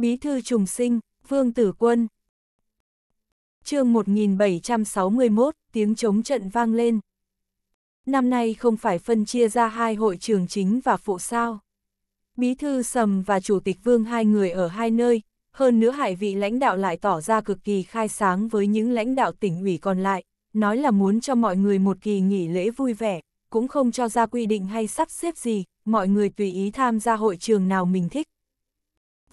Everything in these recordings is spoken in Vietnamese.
Bí thư trùng sinh, Vương Tử Quân. chương 1761, tiếng chống trận vang lên. Năm nay không phải phân chia ra hai hội trường chính và phụ sao. Bí thư Sầm và Chủ tịch Vương hai người ở hai nơi, hơn nữa hải vị lãnh đạo lại tỏ ra cực kỳ khai sáng với những lãnh đạo tỉnh ủy còn lại, nói là muốn cho mọi người một kỳ nghỉ lễ vui vẻ, cũng không cho ra quy định hay sắp xếp gì, mọi người tùy ý tham gia hội trường nào mình thích,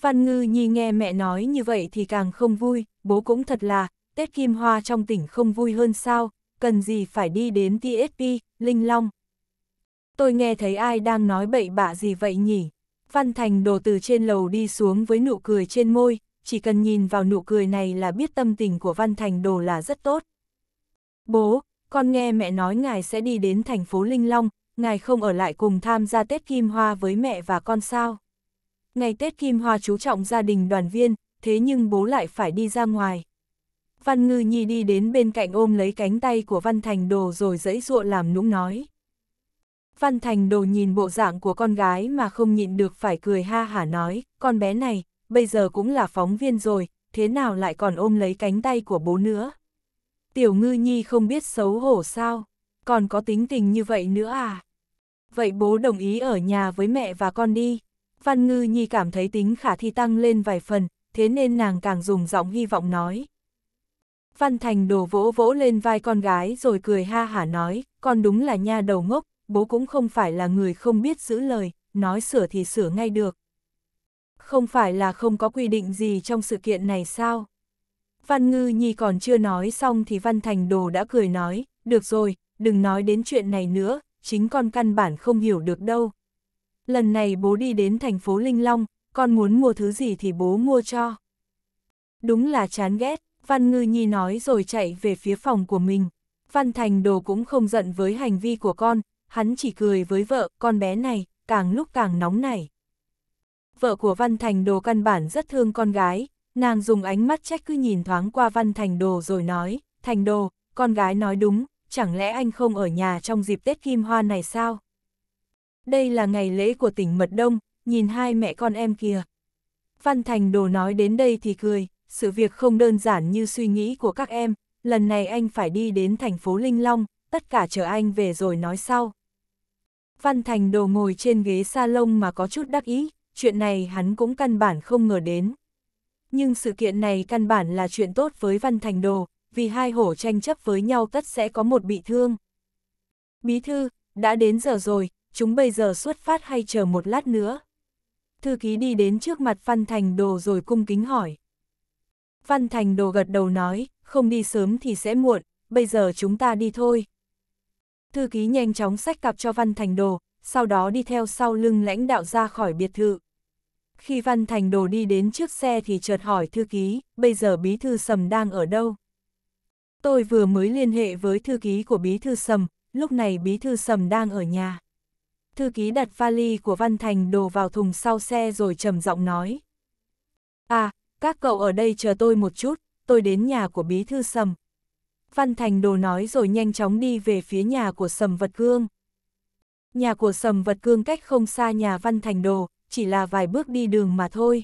Văn Ngư Nhi nghe mẹ nói như vậy thì càng không vui, bố cũng thật là, Tết Kim Hoa trong tỉnh không vui hơn sao, cần gì phải đi đến TSP, Linh Long. Tôi nghe thấy ai đang nói bậy bạ gì vậy nhỉ? Văn Thành đồ từ trên lầu đi xuống với nụ cười trên môi, chỉ cần nhìn vào nụ cười này là biết tâm tình của Văn Thành đồ là rất tốt. Bố, con nghe mẹ nói ngài sẽ đi đến thành phố Linh Long, ngài không ở lại cùng tham gia Tết Kim Hoa với mẹ và con sao? Ngày Tết Kim Hoa chú trọng gia đình đoàn viên, thế nhưng bố lại phải đi ra ngoài. Văn Ngư Nhi đi đến bên cạnh ôm lấy cánh tay của Văn Thành Đồ rồi dẫy dụa làm nũng nói. Văn Thành Đồ nhìn bộ dạng của con gái mà không nhịn được phải cười ha hả nói, con bé này, bây giờ cũng là phóng viên rồi, thế nào lại còn ôm lấy cánh tay của bố nữa. Tiểu Ngư Nhi không biết xấu hổ sao, còn có tính tình như vậy nữa à. Vậy bố đồng ý ở nhà với mẹ và con đi. Văn Ngư Nhi cảm thấy tính khả thi tăng lên vài phần, thế nên nàng càng dùng giọng hy vọng nói. Văn Thành đổ vỗ vỗ lên vai con gái rồi cười ha hả nói, con đúng là nha đầu ngốc, bố cũng không phải là người không biết giữ lời, nói sửa thì sửa ngay được. Không phải là không có quy định gì trong sự kiện này sao? Văn Ngư Nhi còn chưa nói xong thì Văn Thành Đồ đã cười nói, được rồi, đừng nói đến chuyện này nữa, chính con căn bản không hiểu được đâu lần này bố đi đến thành phố Linh Long, con muốn mua thứ gì thì bố mua cho. Đúng là chán ghét, Văn Ngư Nhi nói rồi chạy về phía phòng của mình. Văn Thành Đồ cũng không giận với hành vi của con, hắn chỉ cười với vợ, con bé này, càng lúc càng nóng nảy. Vợ của Văn Thành Đồ căn bản rất thương con gái, nàng dùng ánh mắt trách cứ nhìn thoáng qua Văn Thành Đồ rồi nói, Thành Đồ, con gái nói đúng, chẳng lẽ anh không ở nhà trong dịp Tết Kim Hoa này sao? đây là ngày lễ của tỉnh Mật Đông, nhìn hai mẹ con em kìa. Văn Thành Đồ nói đến đây thì cười, sự việc không đơn giản như suy nghĩ của các em, lần này anh phải đi đến thành phố Linh Long, tất cả chờ anh về rồi nói sau. Văn Thành Đồ ngồi trên ghế salon mà có chút đắc ý, chuyện này hắn cũng căn bản không ngờ đến. Nhưng sự kiện này căn bản là chuyện tốt với Văn Thành Đồ, vì hai hổ tranh chấp với nhau tất sẽ có một bị thương. Bí thư, đã đến giờ rồi, chúng bây giờ xuất phát hay chờ một lát nữa? Thư ký đi đến trước mặt Văn Thành Đồ rồi cung kính hỏi. Văn Thành Đồ gật đầu nói, không đi sớm thì sẽ muộn, bây giờ chúng ta đi thôi. Thư ký nhanh chóng sách cặp cho Văn Thành Đồ, sau đó đi theo sau lưng lãnh đạo ra khỏi biệt thự. Khi Văn Thành Đồ đi đến trước xe thì chợt hỏi thư ký, bây giờ bí thư sầm đang ở đâu? Tôi vừa mới liên hệ với thư ký của bí thư sầm, lúc này bí thư sầm đang ở nhà thư ký đặt vali của Văn Thành đồ vào thùng sau xe rồi trầm giọng nói. À, các cậu ở đây chờ tôi một chút, tôi đến nhà của bí thư sầm. Văn Thành đồ nói rồi nhanh chóng đi về phía nhà của sầm vật cương. Nhà của sầm vật cương cách không xa nhà Văn Thành đồ, chỉ là vài bước đi đường mà thôi.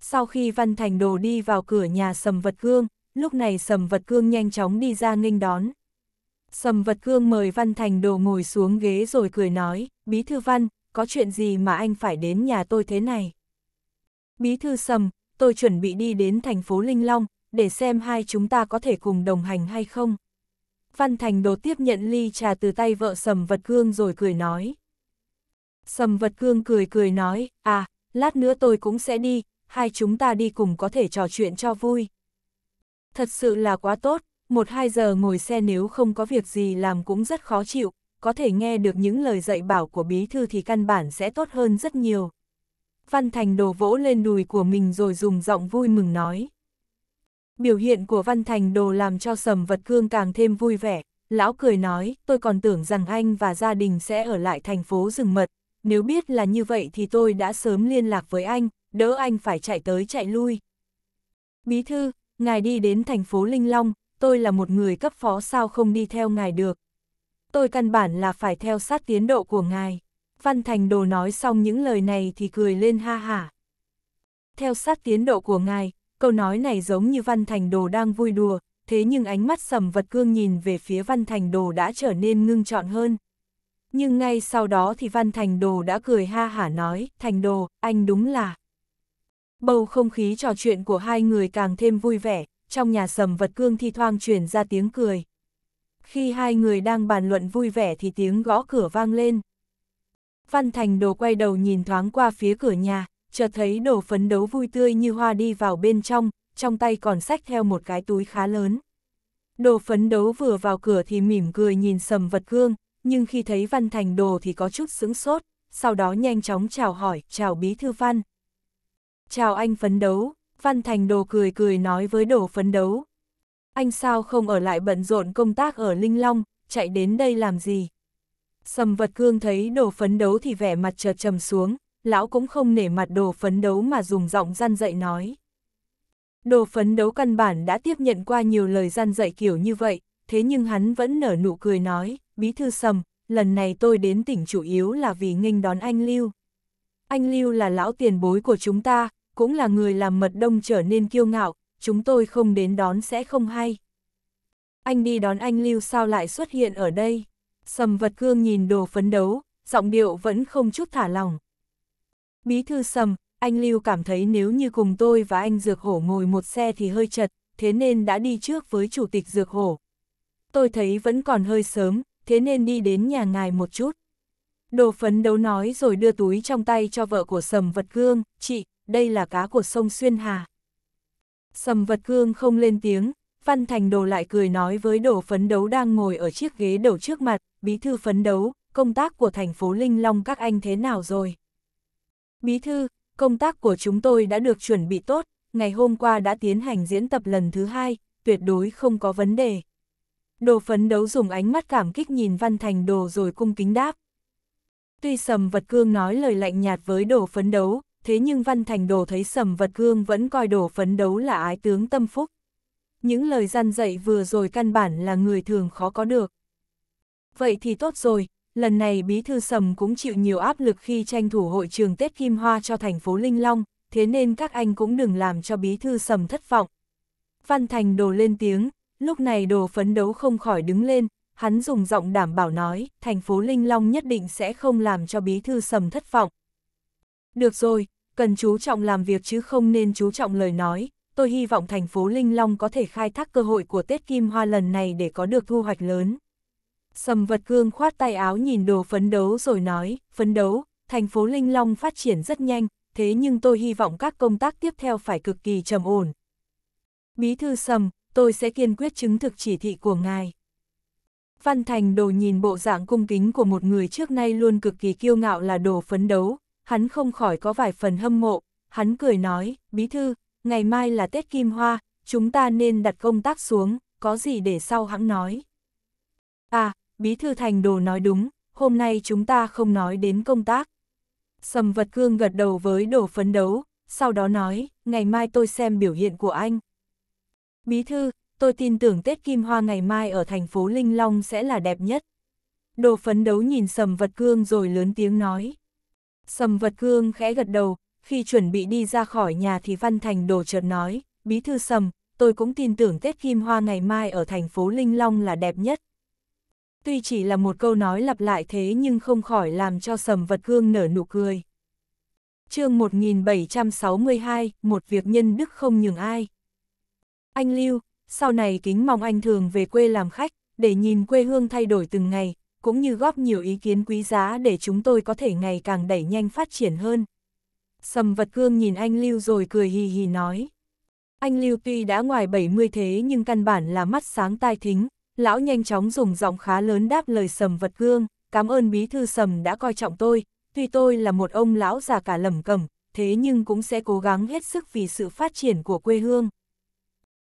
Sau khi Văn Thành đồ đi vào cửa nhà sầm vật cương, lúc này sầm vật cương nhanh chóng đi ra nghênh đón. Sầm vật cương mời Văn Thành đồ ngồi xuống ghế rồi cười nói. Bí thư Văn, có chuyện gì mà anh phải đến nhà tôi thế này? Bí thư Sầm, tôi chuẩn bị đi đến thành phố Linh Long, để xem hai chúng ta có thể cùng đồng hành hay không. Văn Thành đột tiếp nhận ly trà từ tay vợ Sầm Vật Cương rồi cười nói. Sầm Vật Cương cười cười nói, à, lát nữa tôi cũng sẽ đi, hai chúng ta đi cùng có thể trò chuyện cho vui. Thật sự là quá tốt, một hai giờ ngồi xe nếu không có việc gì làm cũng rất khó chịu, có thể nghe được những lời dạy bảo của bí thư thì căn bản sẽ tốt hơn rất nhiều. Văn Thành đổ vỗ lên đùi của mình rồi dùng giọng vui mừng nói. Biểu hiện của Văn Thành đồ làm cho sầm vật cương càng thêm vui vẻ. Lão cười nói, tôi còn tưởng rằng anh và gia đình sẽ ở lại thành phố rừng mật. Nếu biết là như vậy thì tôi đã sớm liên lạc với anh, đỡ anh phải chạy tới chạy lui. Bí thư, ngài đi đến thành phố Linh Long, tôi là một người cấp phó sao không đi theo ngài được tôi căn bản là phải theo sát tiến độ của ngài. Văn Thành Đồ nói xong những lời này thì cười lên ha hả. Theo sát tiến độ của ngài, câu nói này giống như Văn Thành Đồ đang vui đùa, thế nhưng ánh mắt sầm vật cương nhìn về phía Văn Thành Đồ đã trở nên ngưng trọn hơn. Nhưng ngay sau đó thì Văn Thành Đồ đã cười ha hả nói, Thành Đồ, anh đúng là... Bầu không khí trò chuyện của hai người càng thêm vui vẻ, trong nhà sầm vật cương thi thoang truyền ra tiếng cười. Khi hai người đang bàn luận vui vẻ thì tiếng gõ cửa vang lên. Văn Thành đồ quay đầu nhìn thoáng qua phía cửa nhà, chợt thấy đồ phấn đấu vui tươi như hoa đi vào bên trong, trong tay còn xách theo một cái túi khá lớn. Đồ phấn đấu vừa vào cửa thì mỉm cười nhìn sầm vật gương, nhưng khi thấy Văn Thành đồ thì có chút sững sốt, sau đó nhanh chóng chào hỏi, chào bí thư Văn. Chào anh phấn đấu, Văn Thành đồ cười cười nói với đồ phấn đấu, anh sao không ở lại bận rộn công tác ở Linh Long, chạy đến đây làm gì? Sầm vật cương thấy đồ phấn đấu thì vẻ mặt chợt trầm xuống, lão cũng không nể mặt đồ phấn đấu mà dùng giọng gian dạy nói. Đồ phấn đấu căn bản đã tiếp nhận qua nhiều lời gian dạy kiểu như vậy, thế nhưng hắn vẫn nở nụ cười nói, bí thư sầm, lần này tôi đến tỉnh chủ yếu là vì nghênh đón anh Lưu. Anh Lưu là lão tiền bối của chúng ta, cũng là người làm mật đông trở nên kiêu ngạo, chúng tôi không đến đón sẽ không hay. Anh đi đón anh Lưu sao lại xuất hiện ở đây? Sầm vật cương nhìn đồ phấn đấu, giọng điệu vẫn không chút thả lòng. Bí thư sầm, anh Lưu cảm thấy nếu như cùng tôi và anh Dược Hổ ngồi một xe thì hơi chật, thế nên đã đi trước với chủ tịch Dược Hổ. Tôi thấy vẫn còn hơi sớm, thế nên đi đến nhà ngài một chút. Đồ phấn đấu nói rồi đưa túi trong tay cho vợ của sầm vật cương, chị, đây là cá của sông Xuyên Hà. Sầm vật cương không lên tiếng, Văn Thành Đồ lại cười nói với đồ phấn đấu đang ngồi ở chiếc ghế đầu trước mặt, bí thư phấn đấu, công tác của thành phố Linh Long các anh thế nào rồi? Bí thư, công tác của chúng tôi đã được chuẩn bị tốt, ngày hôm qua đã tiến hành diễn tập lần thứ hai, tuyệt đối không có vấn đề. Đồ phấn đấu dùng ánh mắt cảm kích nhìn Văn Thành Đồ rồi cung kính đáp. Tuy sầm vật cương nói lời lạnh nhạt với đồ phấn đấu, thế nhưng Văn Thành Đồ thấy sầm vật gương vẫn coi đồ phấn đấu là ái tướng tâm phúc. Những lời gian dạy vừa rồi căn bản là người thường khó có được. Vậy thì tốt rồi, lần này bí thư sầm cũng chịu nhiều áp lực khi tranh thủ hội trường Tết Kim Hoa cho thành phố Linh Long, thế nên các anh cũng đừng làm cho bí thư sầm thất vọng. Văn Thành Đồ lên tiếng, lúc này Đồ phấn đấu không khỏi đứng lên, hắn dùng giọng đảm bảo nói, thành phố Linh Long nhất định sẽ không làm cho bí thư sầm thất vọng. Được rồi, cần chú trọng làm việc chứ không nên chú trọng lời nói. Tôi hy vọng thành phố Linh Long có thể khai thác cơ hội của Tết Kim Hoa lần này để có được thu hoạch lớn. Sầm vật cương khoát tay áo nhìn đồ phấn đấu rồi nói, phấn đấu, thành phố Linh Long phát triển rất nhanh, thế nhưng tôi hy vọng các công tác tiếp theo phải cực kỳ trầm ổn. Bí thư sầm, tôi sẽ kiên quyết chứng thực chỉ thị của ngài. Văn Thành đồ nhìn bộ dạng cung kính của một người trước nay luôn cực kỳ kiêu ngạo là đồ phấn đấu, hắn không khỏi có vài phần hâm mộ, hắn cười nói, bí thư, ngày mai là Tết Kim Hoa, chúng ta nên đặt công tác xuống, có gì để sau hãng nói. À, bí thư thành đồ nói đúng, hôm nay chúng ta không nói đến công tác. Sầm vật cương gật đầu với đồ phấn đấu, sau đó nói, ngày mai tôi xem biểu hiện của anh. Bí thư, tôi tin tưởng Tết Kim Hoa ngày mai ở thành phố Linh Long sẽ là đẹp nhất. Đồ phấn đấu nhìn sầm vật cương rồi lớn tiếng nói. Sầm vật cương khẽ gật đầu, khi chuẩn bị đi ra khỏi nhà thì Văn Thành đồ chợt nói, bí thư sầm, tôi cũng tin tưởng Tết Kim Hoa ngày mai ở thành phố Linh Long là đẹp nhất. Tuy chỉ là một câu nói lặp lại thế nhưng không khỏi làm cho sầm vật cương nở nụ cười. chương 1762, một việc nhân đức không nhường ai. Anh Lưu, sau này kính mong anh thường về quê làm khách, để nhìn quê hương thay đổi từng ngày, cũng như góp nhiều ý kiến quý giá để chúng tôi có thể ngày càng đẩy nhanh phát triển hơn. Sầm vật cương nhìn anh Lưu rồi cười hì hì nói. Anh Lưu tuy đã ngoài 70 thế nhưng căn bản là mắt sáng tai thính, lão nhanh chóng dùng giọng khá lớn đáp lời sầm vật cương, cảm ơn bí thư sầm đã coi trọng tôi, tuy tôi là một ông lão già cả lầm cầm, thế nhưng cũng sẽ cố gắng hết sức vì sự phát triển của quê hương.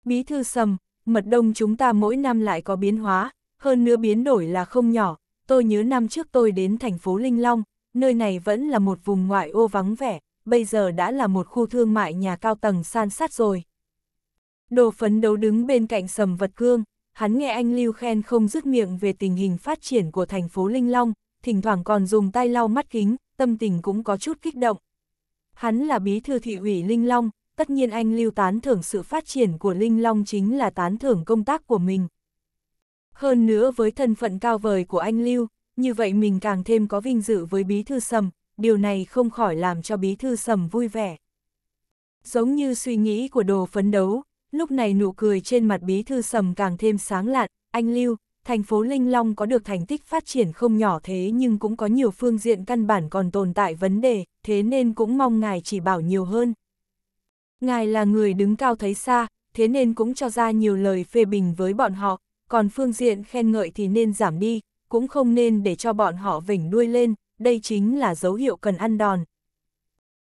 Bí thư sầm, mật đông chúng ta mỗi năm lại có biến hóa, hơn nữa biến đổi là không nhỏ, tôi nhớ năm trước tôi đến thành phố Linh Long, nơi này vẫn là một vùng ngoại ô vắng vẻ, bây giờ đã là một khu thương mại nhà cao tầng san sát rồi. Đồ phấn đấu đứng bên cạnh sầm vật cương, hắn nghe anh Lưu khen không dứt miệng về tình hình phát triển của thành phố Linh Long, thỉnh thoảng còn dùng tay lau mắt kính, tâm tình cũng có chút kích động. Hắn là bí thư thị ủy Linh Long, tất nhiên anh Lưu tán thưởng sự phát triển của Linh Long chính là tán thưởng công tác của mình. Hơn nữa với thân phận cao vời của anh Lưu, như vậy mình càng thêm có vinh dự với bí thư sầm, điều này không khỏi làm cho bí thư sầm vui vẻ. Giống như suy nghĩ của đồ phấn đấu, lúc này nụ cười trên mặt bí thư sầm càng thêm sáng lạn, anh Lưu, thành phố Linh Long có được thành tích phát triển không nhỏ thế nhưng cũng có nhiều phương diện căn bản còn tồn tại vấn đề, thế nên cũng mong ngài chỉ bảo nhiều hơn. Ngài là người đứng cao thấy xa, thế nên cũng cho ra nhiều lời phê bình với bọn họ, còn phương diện khen ngợi thì nên giảm đi, cũng không nên để cho bọn họ vỉnh đuôi lên, đây chính là dấu hiệu cần ăn đòn.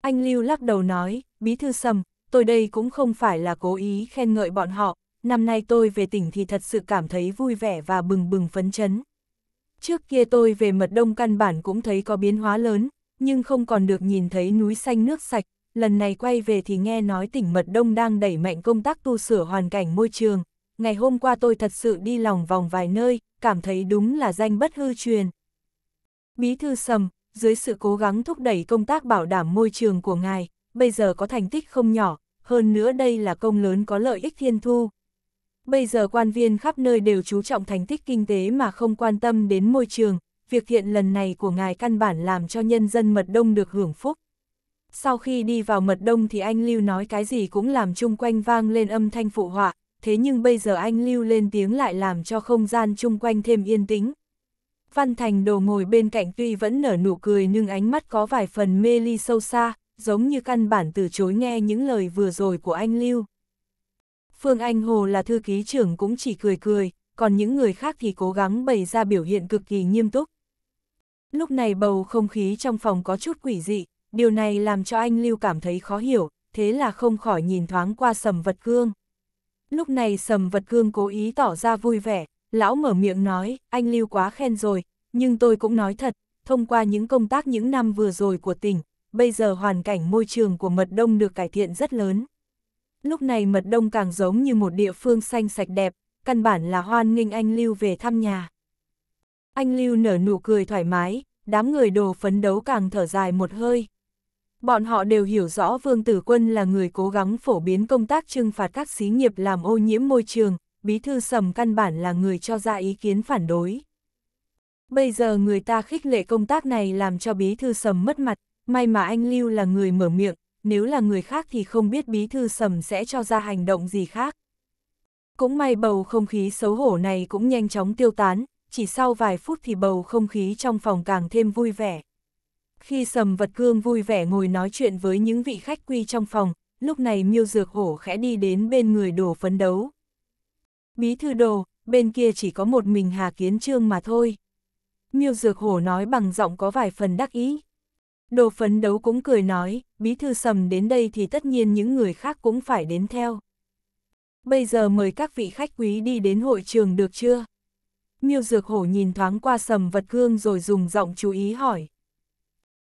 Anh Lưu lắc đầu nói, bí thư sầm, tôi đây cũng không phải là cố ý khen ngợi bọn họ, năm nay tôi về tỉnh thì thật sự cảm thấy vui vẻ và bừng bừng phấn chấn. Trước kia tôi về mật đông căn bản cũng thấy có biến hóa lớn, nhưng không còn được nhìn thấy núi xanh nước sạch, lần này quay về thì nghe nói tỉnh mật đông đang đẩy mạnh công tác tu sửa hoàn cảnh môi trường, ngày hôm qua tôi thật sự đi lòng vòng vài nơi, cảm thấy đúng là danh bất hư truyền. Bí thư sầm, dưới sự cố gắng thúc đẩy công tác bảo đảm môi trường của ngài, bây giờ có thành tích không nhỏ, hơn nữa đây là công lớn có lợi ích thiên thu. Bây giờ quan viên khắp nơi đều chú trọng thành tích kinh tế mà không quan tâm đến môi trường, việc thiện lần này của ngài căn bản làm cho nhân dân mật đông được hưởng phúc. Sau khi đi vào mật đông thì anh Lưu nói cái gì cũng làm chung quanh vang lên âm thanh phụ họa, thế nhưng bây giờ anh lưu lên tiếng lại làm cho không gian chung quanh thêm yên tĩnh. Văn Thành đồ ngồi bên cạnh tuy vẫn nở nụ cười nhưng ánh mắt có vài phần mê ly sâu xa, giống như căn bản từ chối nghe những lời vừa rồi của anh Lưu. Phương Anh Hồ là thư ký trưởng cũng chỉ cười cười, còn những người khác thì cố gắng bày ra biểu hiện cực kỳ nghiêm túc. Lúc này bầu không khí trong phòng có chút quỷ dị, điều này làm cho anh Lưu cảm thấy khó hiểu, thế là không khỏi nhìn thoáng qua sầm vật gương Lúc này sầm vật gương cố ý tỏ ra vui vẻ, lão mở miệng nói, anh lưu quá khen rồi, nhưng tôi cũng nói thật, thông qua những công tác những năm vừa rồi của tỉnh, bây giờ hoàn cảnh môi trường của Mật Đông được cải thiện rất lớn. Lúc này Mật Đông càng giống như một địa phương xanh sạch đẹp, căn bản là hoan nghênh anh Lưu về thăm nhà. Anh Lưu nở nụ cười thoải mái, đám người đồ phấn đấu càng thở dài một hơi. Bọn họ đều hiểu rõ Vương Tử Quân là người cố gắng phổ biến công tác trừng phạt các xí nghiệp làm ô nhiễm môi trường, bí thư sầm căn bản là người cho ra ý kiến phản đối. Bây giờ người ta khích lệ công tác này làm cho bí thư sầm mất mặt, may mà anh Lưu là người mở miệng, nếu là người khác thì không biết bí thư sầm sẽ cho ra hành động gì khác. Cũng may bầu không khí xấu hổ này cũng nhanh chóng tiêu tán, chỉ sau vài phút thì bầu không khí trong phòng càng thêm vui vẻ. Khi sầm vật cương vui vẻ ngồi nói chuyện với những vị khách quy trong phòng, lúc này miêu dược hổ khẽ đi đến bên người đồ phấn đấu. Bí thư đồ, bên kia chỉ có một mình Hà Kiến Trương mà thôi. Miêu dược hổ nói bằng giọng có vài phần đắc ý. Đồ phấn đấu cũng cười nói, bí thư sầm đến đây thì tất nhiên những người khác cũng phải đến theo. Bây giờ mời các vị khách quý đi đến hội trường được chưa? Miêu dược hổ nhìn thoáng qua sầm vật cương rồi dùng giọng chú ý hỏi.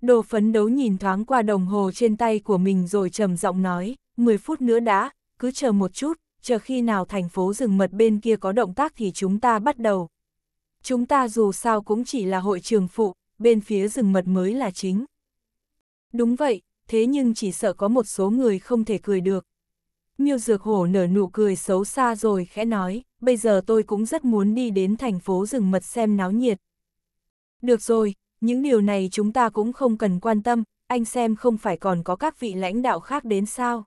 Đồ phấn đấu nhìn thoáng qua đồng hồ trên tay của mình rồi trầm giọng nói, 10 phút nữa đã, cứ chờ một chút, chờ khi nào thành phố rừng mật bên kia có động tác thì chúng ta bắt đầu. Chúng ta dù sao cũng chỉ là hội trường phụ, bên phía rừng mật mới là chính. Đúng vậy, thế nhưng chỉ sợ có một số người không thể cười được. Miêu Dược Hổ nở nụ cười xấu xa rồi khẽ nói, bây giờ tôi cũng rất muốn đi đến thành phố rừng mật xem náo nhiệt. Được rồi, những điều này chúng ta cũng không cần quan tâm, anh xem không phải còn có các vị lãnh đạo khác đến sao.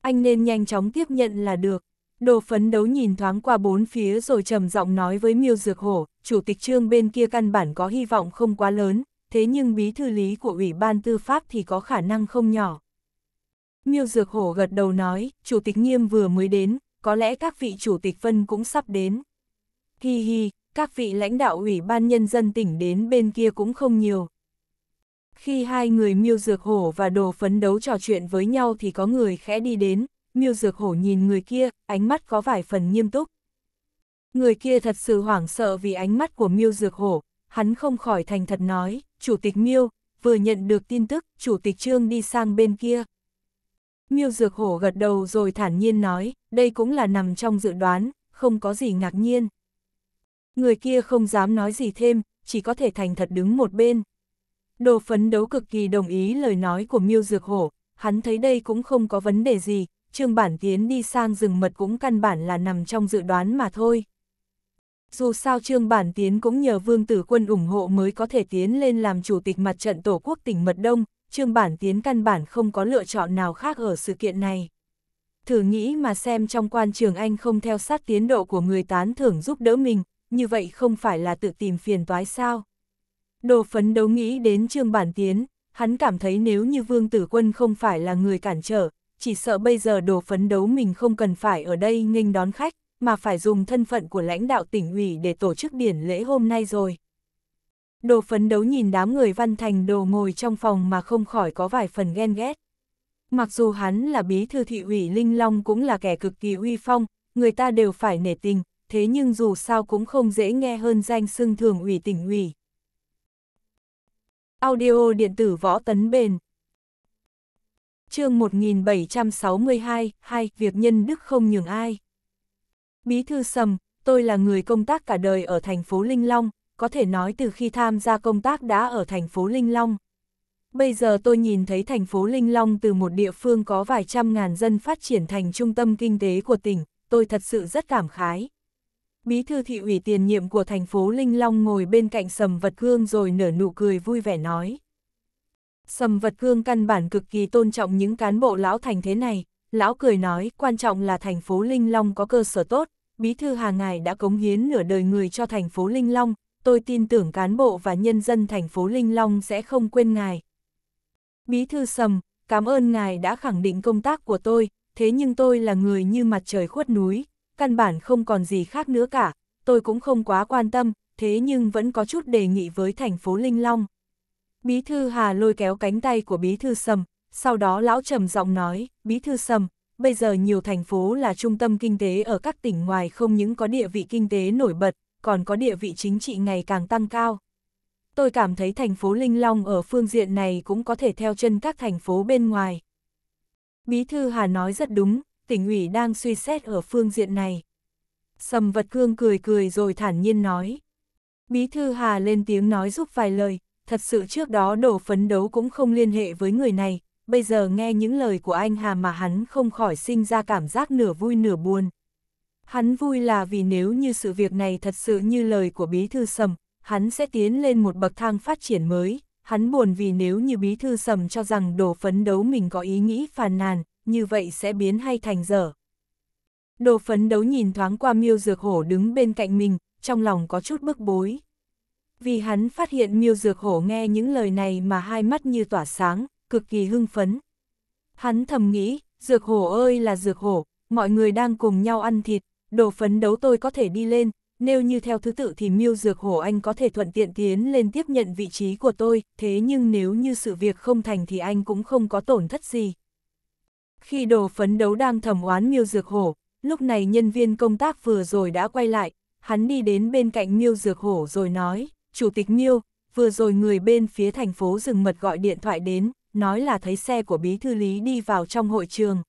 Anh nên nhanh chóng tiếp nhận là được. Đồ phấn đấu nhìn thoáng qua bốn phía rồi trầm giọng nói với Miêu Dược Hổ, chủ tịch trương bên kia căn bản có hy vọng không quá lớn, thế nhưng bí thư lý của Ủy ban Tư pháp thì có khả năng không nhỏ. Miêu Dược Hổ gật đầu nói, chủ tịch nghiêm vừa mới đến, có lẽ các vị chủ tịch vân cũng sắp đến. Hi hi, các vị lãnh đạo Ủy ban Nhân dân tỉnh đến bên kia cũng không nhiều. Khi hai người miêu dược hổ và đồ phấn đấu trò chuyện với nhau thì có người khẽ đi đến, miêu dược hổ nhìn người kia, ánh mắt có vài phần nghiêm túc. Người kia thật sự hoảng sợ vì ánh mắt của miêu dược hổ, hắn không khỏi thành thật nói, Chủ tịch miêu vừa nhận được tin tức, Chủ tịch Trương đi sang bên kia. Miêu dược hổ gật đầu rồi thản nhiên nói, đây cũng là nằm trong dự đoán, không có gì ngạc nhiên người kia không dám nói gì thêm, chỉ có thể thành thật đứng một bên. Đồ phấn đấu cực kỳ đồng ý lời nói của Miêu Dược Hổ, hắn thấy đây cũng không có vấn đề gì, Trương Bản Tiến đi sang rừng mật cũng căn bản là nằm trong dự đoán mà thôi. Dù sao Trương Bản Tiến cũng nhờ Vương Tử Quân ủng hộ mới có thể tiến lên làm chủ tịch mặt trận Tổ quốc tỉnh Mật Đông, Trương Bản Tiến căn bản không có lựa chọn nào khác ở sự kiện này. Thử nghĩ mà xem trong quan trường anh không theo sát tiến độ của người tán thưởng giúp đỡ mình, như vậy không phải là tự tìm phiền toái sao. Đồ phấn đấu nghĩ đến trương bản tiến, hắn cảm thấy nếu như vương tử quân không phải là người cản trở, chỉ sợ bây giờ đồ phấn đấu mình không cần phải ở đây nghênh đón khách, mà phải dùng thân phận của lãnh đạo tỉnh ủy để tổ chức điển lễ hôm nay rồi. Đồ phấn đấu nhìn đám người văn thành đồ ngồi trong phòng mà không khỏi có vài phần ghen ghét. Mặc dù hắn là bí thư thị ủy Linh Long cũng là kẻ cực kỳ uy phong, người ta đều phải nể tình, thế nhưng dù sao cũng không dễ nghe hơn danh xưng thường ủy tỉnh ủy. Audio điện tử võ tấn bền chương 1762, 2. Việc nhân đức không nhường ai. Bí thư sầm, tôi là người công tác cả đời ở thành phố Linh Long, có thể nói từ khi tham gia công tác đã ở thành phố Linh Long. Bây giờ tôi nhìn thấy thành phố Linh Long từ một địa phương có vài trăm ngàn dân phát triển thành trung tâm kinh tế của tỉnh, tôi thật sự rất cảm khái bí thư thị ủy tiền nhiệm của thành phố Linh Long ngồi bên cạnh sầm vật cương rồi nở nụ cười vui vẻ nói. Sầm vật cương căn bản cực kỳ tôn trọng những cán bộ lão thành thế này, lão cười nói quan trọng là thành phố Linh Long có cơ sở tốt, bí thư hàng ngày đã cống hiến nửa đời người cho thành phố Linh Long, tôi tin tưởng cán bộ và nhân dân thành phố Linh Long sẽ không quên ngài. Bí thư sầm, cảm ơn ngài đã khẳng định công tác của tôi, thế nhưng tôi là người như mặt trời khuất núi, căn bản không còn gì khác nữa cả, tôi cũng không quá quan tâm, thế nhưng vẫn có chút đề nghị với thành phố Linh Long. Bí thư Hà lôi kéo cánh tay của bí thư Sầm, sau đó lão trầm giọng nói, bí thư Sầm, bây giờ nhiều thành phố là trung tâm kinh tế ở các tỉnh ngoài không những có địa vị kinh tế nổi bật, còn có địa vị chính trị ngày càng tăng cao. Tôi cảm thấy thành phố Linh Long ở phương diện này cũng có thể theo chân các thành phố bên ngoài. Bí thư Hà nói rất đúng, tỉnh ủy đang suy xét ở phương diện này. Sầm vật cương cười cười rồi thản nhiên nói. Bí thư Hà lên tiếng nói giúp vài lời, thật sự trước đó đổ phấn đấu cũng không liên hệ với người này, bây giờ nghe những lời của anh Hà mà hắn không khỏi sinh ra cảm giác nửa vui nửa buồn. Hắn vui là vì nếu như sự việc này thật sự như lời của bí thư sầm, hắn sẽ tiến lên một bậc thang phát triển mới, hắn buồn vì nếu như bí thư sầm cho rằng đồ phấn đấu mình có ý nghĩ phàn nàn, như vậy sẽ biến hay thành dở. Đồ phấn đấu nhìn thoáng qua miêu dược hổ đứng bên cạnh mình, trong lòng có chút bức bối. Vì hắn phát hiện miêu dược hổ nghe những lời này mà hai mắt như tỏa sáng, cực kỳ hưng phấn. Hắn thầm nghĩ, dược hổ ơi là dược hổ, mọi người đang cùng nhau ăn thịt, đồ phấn đấu tôi có thể đi lên, nếu như theo thứ tự thì miêu dược hổ anh có thể thuận tiện tiến lên tiếp nhận vị trí của tôi, thế nhưng nếu như sự việc không thành thì anh cũng không có tổn thất gì. Khi đồ phấn đấu đang thẩm oán miêu dược hổ, lúc này nhân viên công tác vừa rồi đã quay lại, hắn đi đến bên cạnh miêu dược hổ rồi nói, Chủ tịch miêu, vừa rồi người bên phía thành phố rừng mật gọi điện thoại đến, nói là thấy xe của bí thư lý đi vào trong hội trường.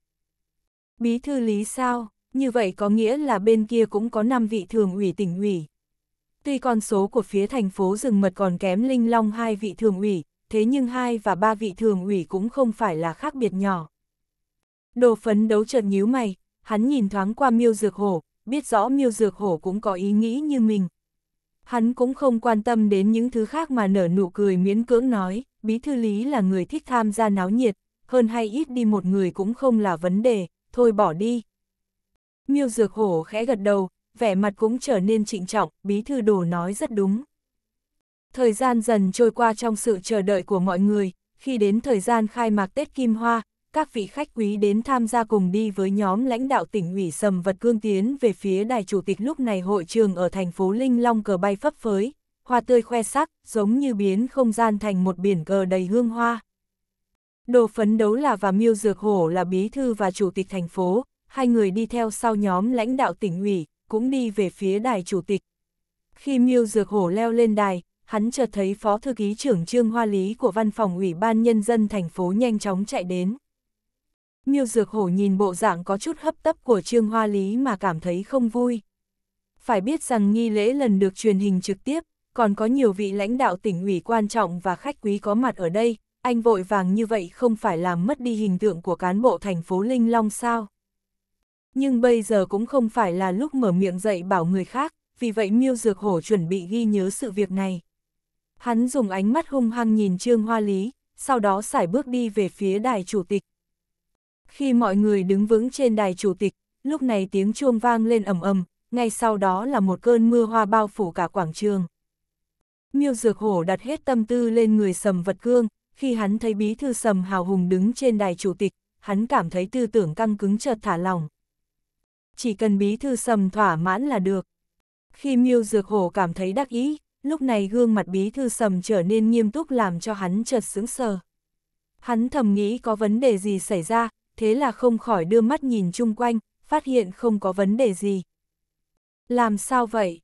Bí thư lý sao? Như vậy có nghĩa là bên kia cũng có 5 vị thường ủy tỉnh ủy. Tuy con số của phía thành phố rừng mật còn kém linh long hai vị thường ủy, thế nhưng hai và ba vị thường ủy cũng không phải là khác biệt nhỏ. Đồ phấn đấu chợt nhíu mày, hắn nhìn thoáng qua miêu dược hổ, biết rõ miêu dược hổ cũng có ý nghĩ như mình. Hắn cũng không quan tâm đến những thứ khác mà nở nụ cười miễn cưỡng nói, bí thư lý là người thích tham gia náo nhiệt, hơn hay ít đi một người cũng không là vấn đề, thôi bỏ đi. Miêu dược hổ khẽ gật đầu, vẻ mặt cũng trở nên trịnh trọng, bí thư đồ nói rất đúng. Thời gian dần trôi qua trong sự chờ đợi của mọi người, khi đến thời gian khai mạc Tết Kim Hoa, các vị khách quý đến tham gia cùng đi với nhóm lãnh đạo tỉnh ủy Sầm Vật Cương tiến về phía đài chủ tịch lúc này hội trường ở thành phố Linh Long cờ bay phấp phới, hoa tươi khoe sắc, giống như biến không gian thành một biển cờ đầy hương hoa. Đồ phấn đấu là và Miêu Dược Hổ là bí thư và chủ tịch thành phố, hai người đi theo sau nhóm lãnh đạo tỉnh ủy, cũng đi về phía đài chủ tịch. Khi Miêu Dược Hổ leo lên đài, hắn chợt thấy phó thư ký trưởng Trương Hoa Lý của văn phòng ủy ban nhân dân thành phố nhanh chóng chạy đến miêu dược hổ nhìn bộ dạng có chút hấp tấp của Trương Hoa Lý mà cảm thấy không vui. Phải biết rằng nghi lễ lần được truyền hình trực tiếp, còn có nhiều vị lãnh đạo tỉnh ủy quan trọng và khách quý có mặt ở đây, anh vội vàng như vậy không phải làm mất đi hình tượng của cán bộ thành phố Linh Long sao. Nhưng bây giờ cũng không phải là lúc mở miệng dậy bảo người khác, vì vậy miêu dược hổ chuẩn bị ghi nhớ sự việc này. Hắn dùng ánh mắt hung hăng nhìn Trương Hoa Lý, sau đó sải bước đi về phía đài chủ tịch, khi mọi người đứng vững trên đài chủ tịch, lúc này tiếng chuông vang lên ầm ầm, ngay sau đó là một cơn mưa hoa bao phủ cả quảng trường. Miêu Dược Hổ đặt hết tâm tư lên người Sầm Vật Cương, khi hắn thấy bí thư Sầm hào hùng đứng trên đài chủ tịch, hắn cảm thấy tư tưởng căng cứng chợt thả lỏng. Chỉ cần bí thư Sầm thỏa mãn là được. Khi Miêu Dược Hổ cảm thấy đắc ý, lúc này gương mặt bí thư Sầm trở nên nghiêm túc làm cho hắn chợt sững sờ. Hắn thầm nghĩ có vấn đề gì xảy ra, thế là không khỏi đưa mắt nhìn chung quanh, phát hiện không có vấn đề gì. Làm sao vậy?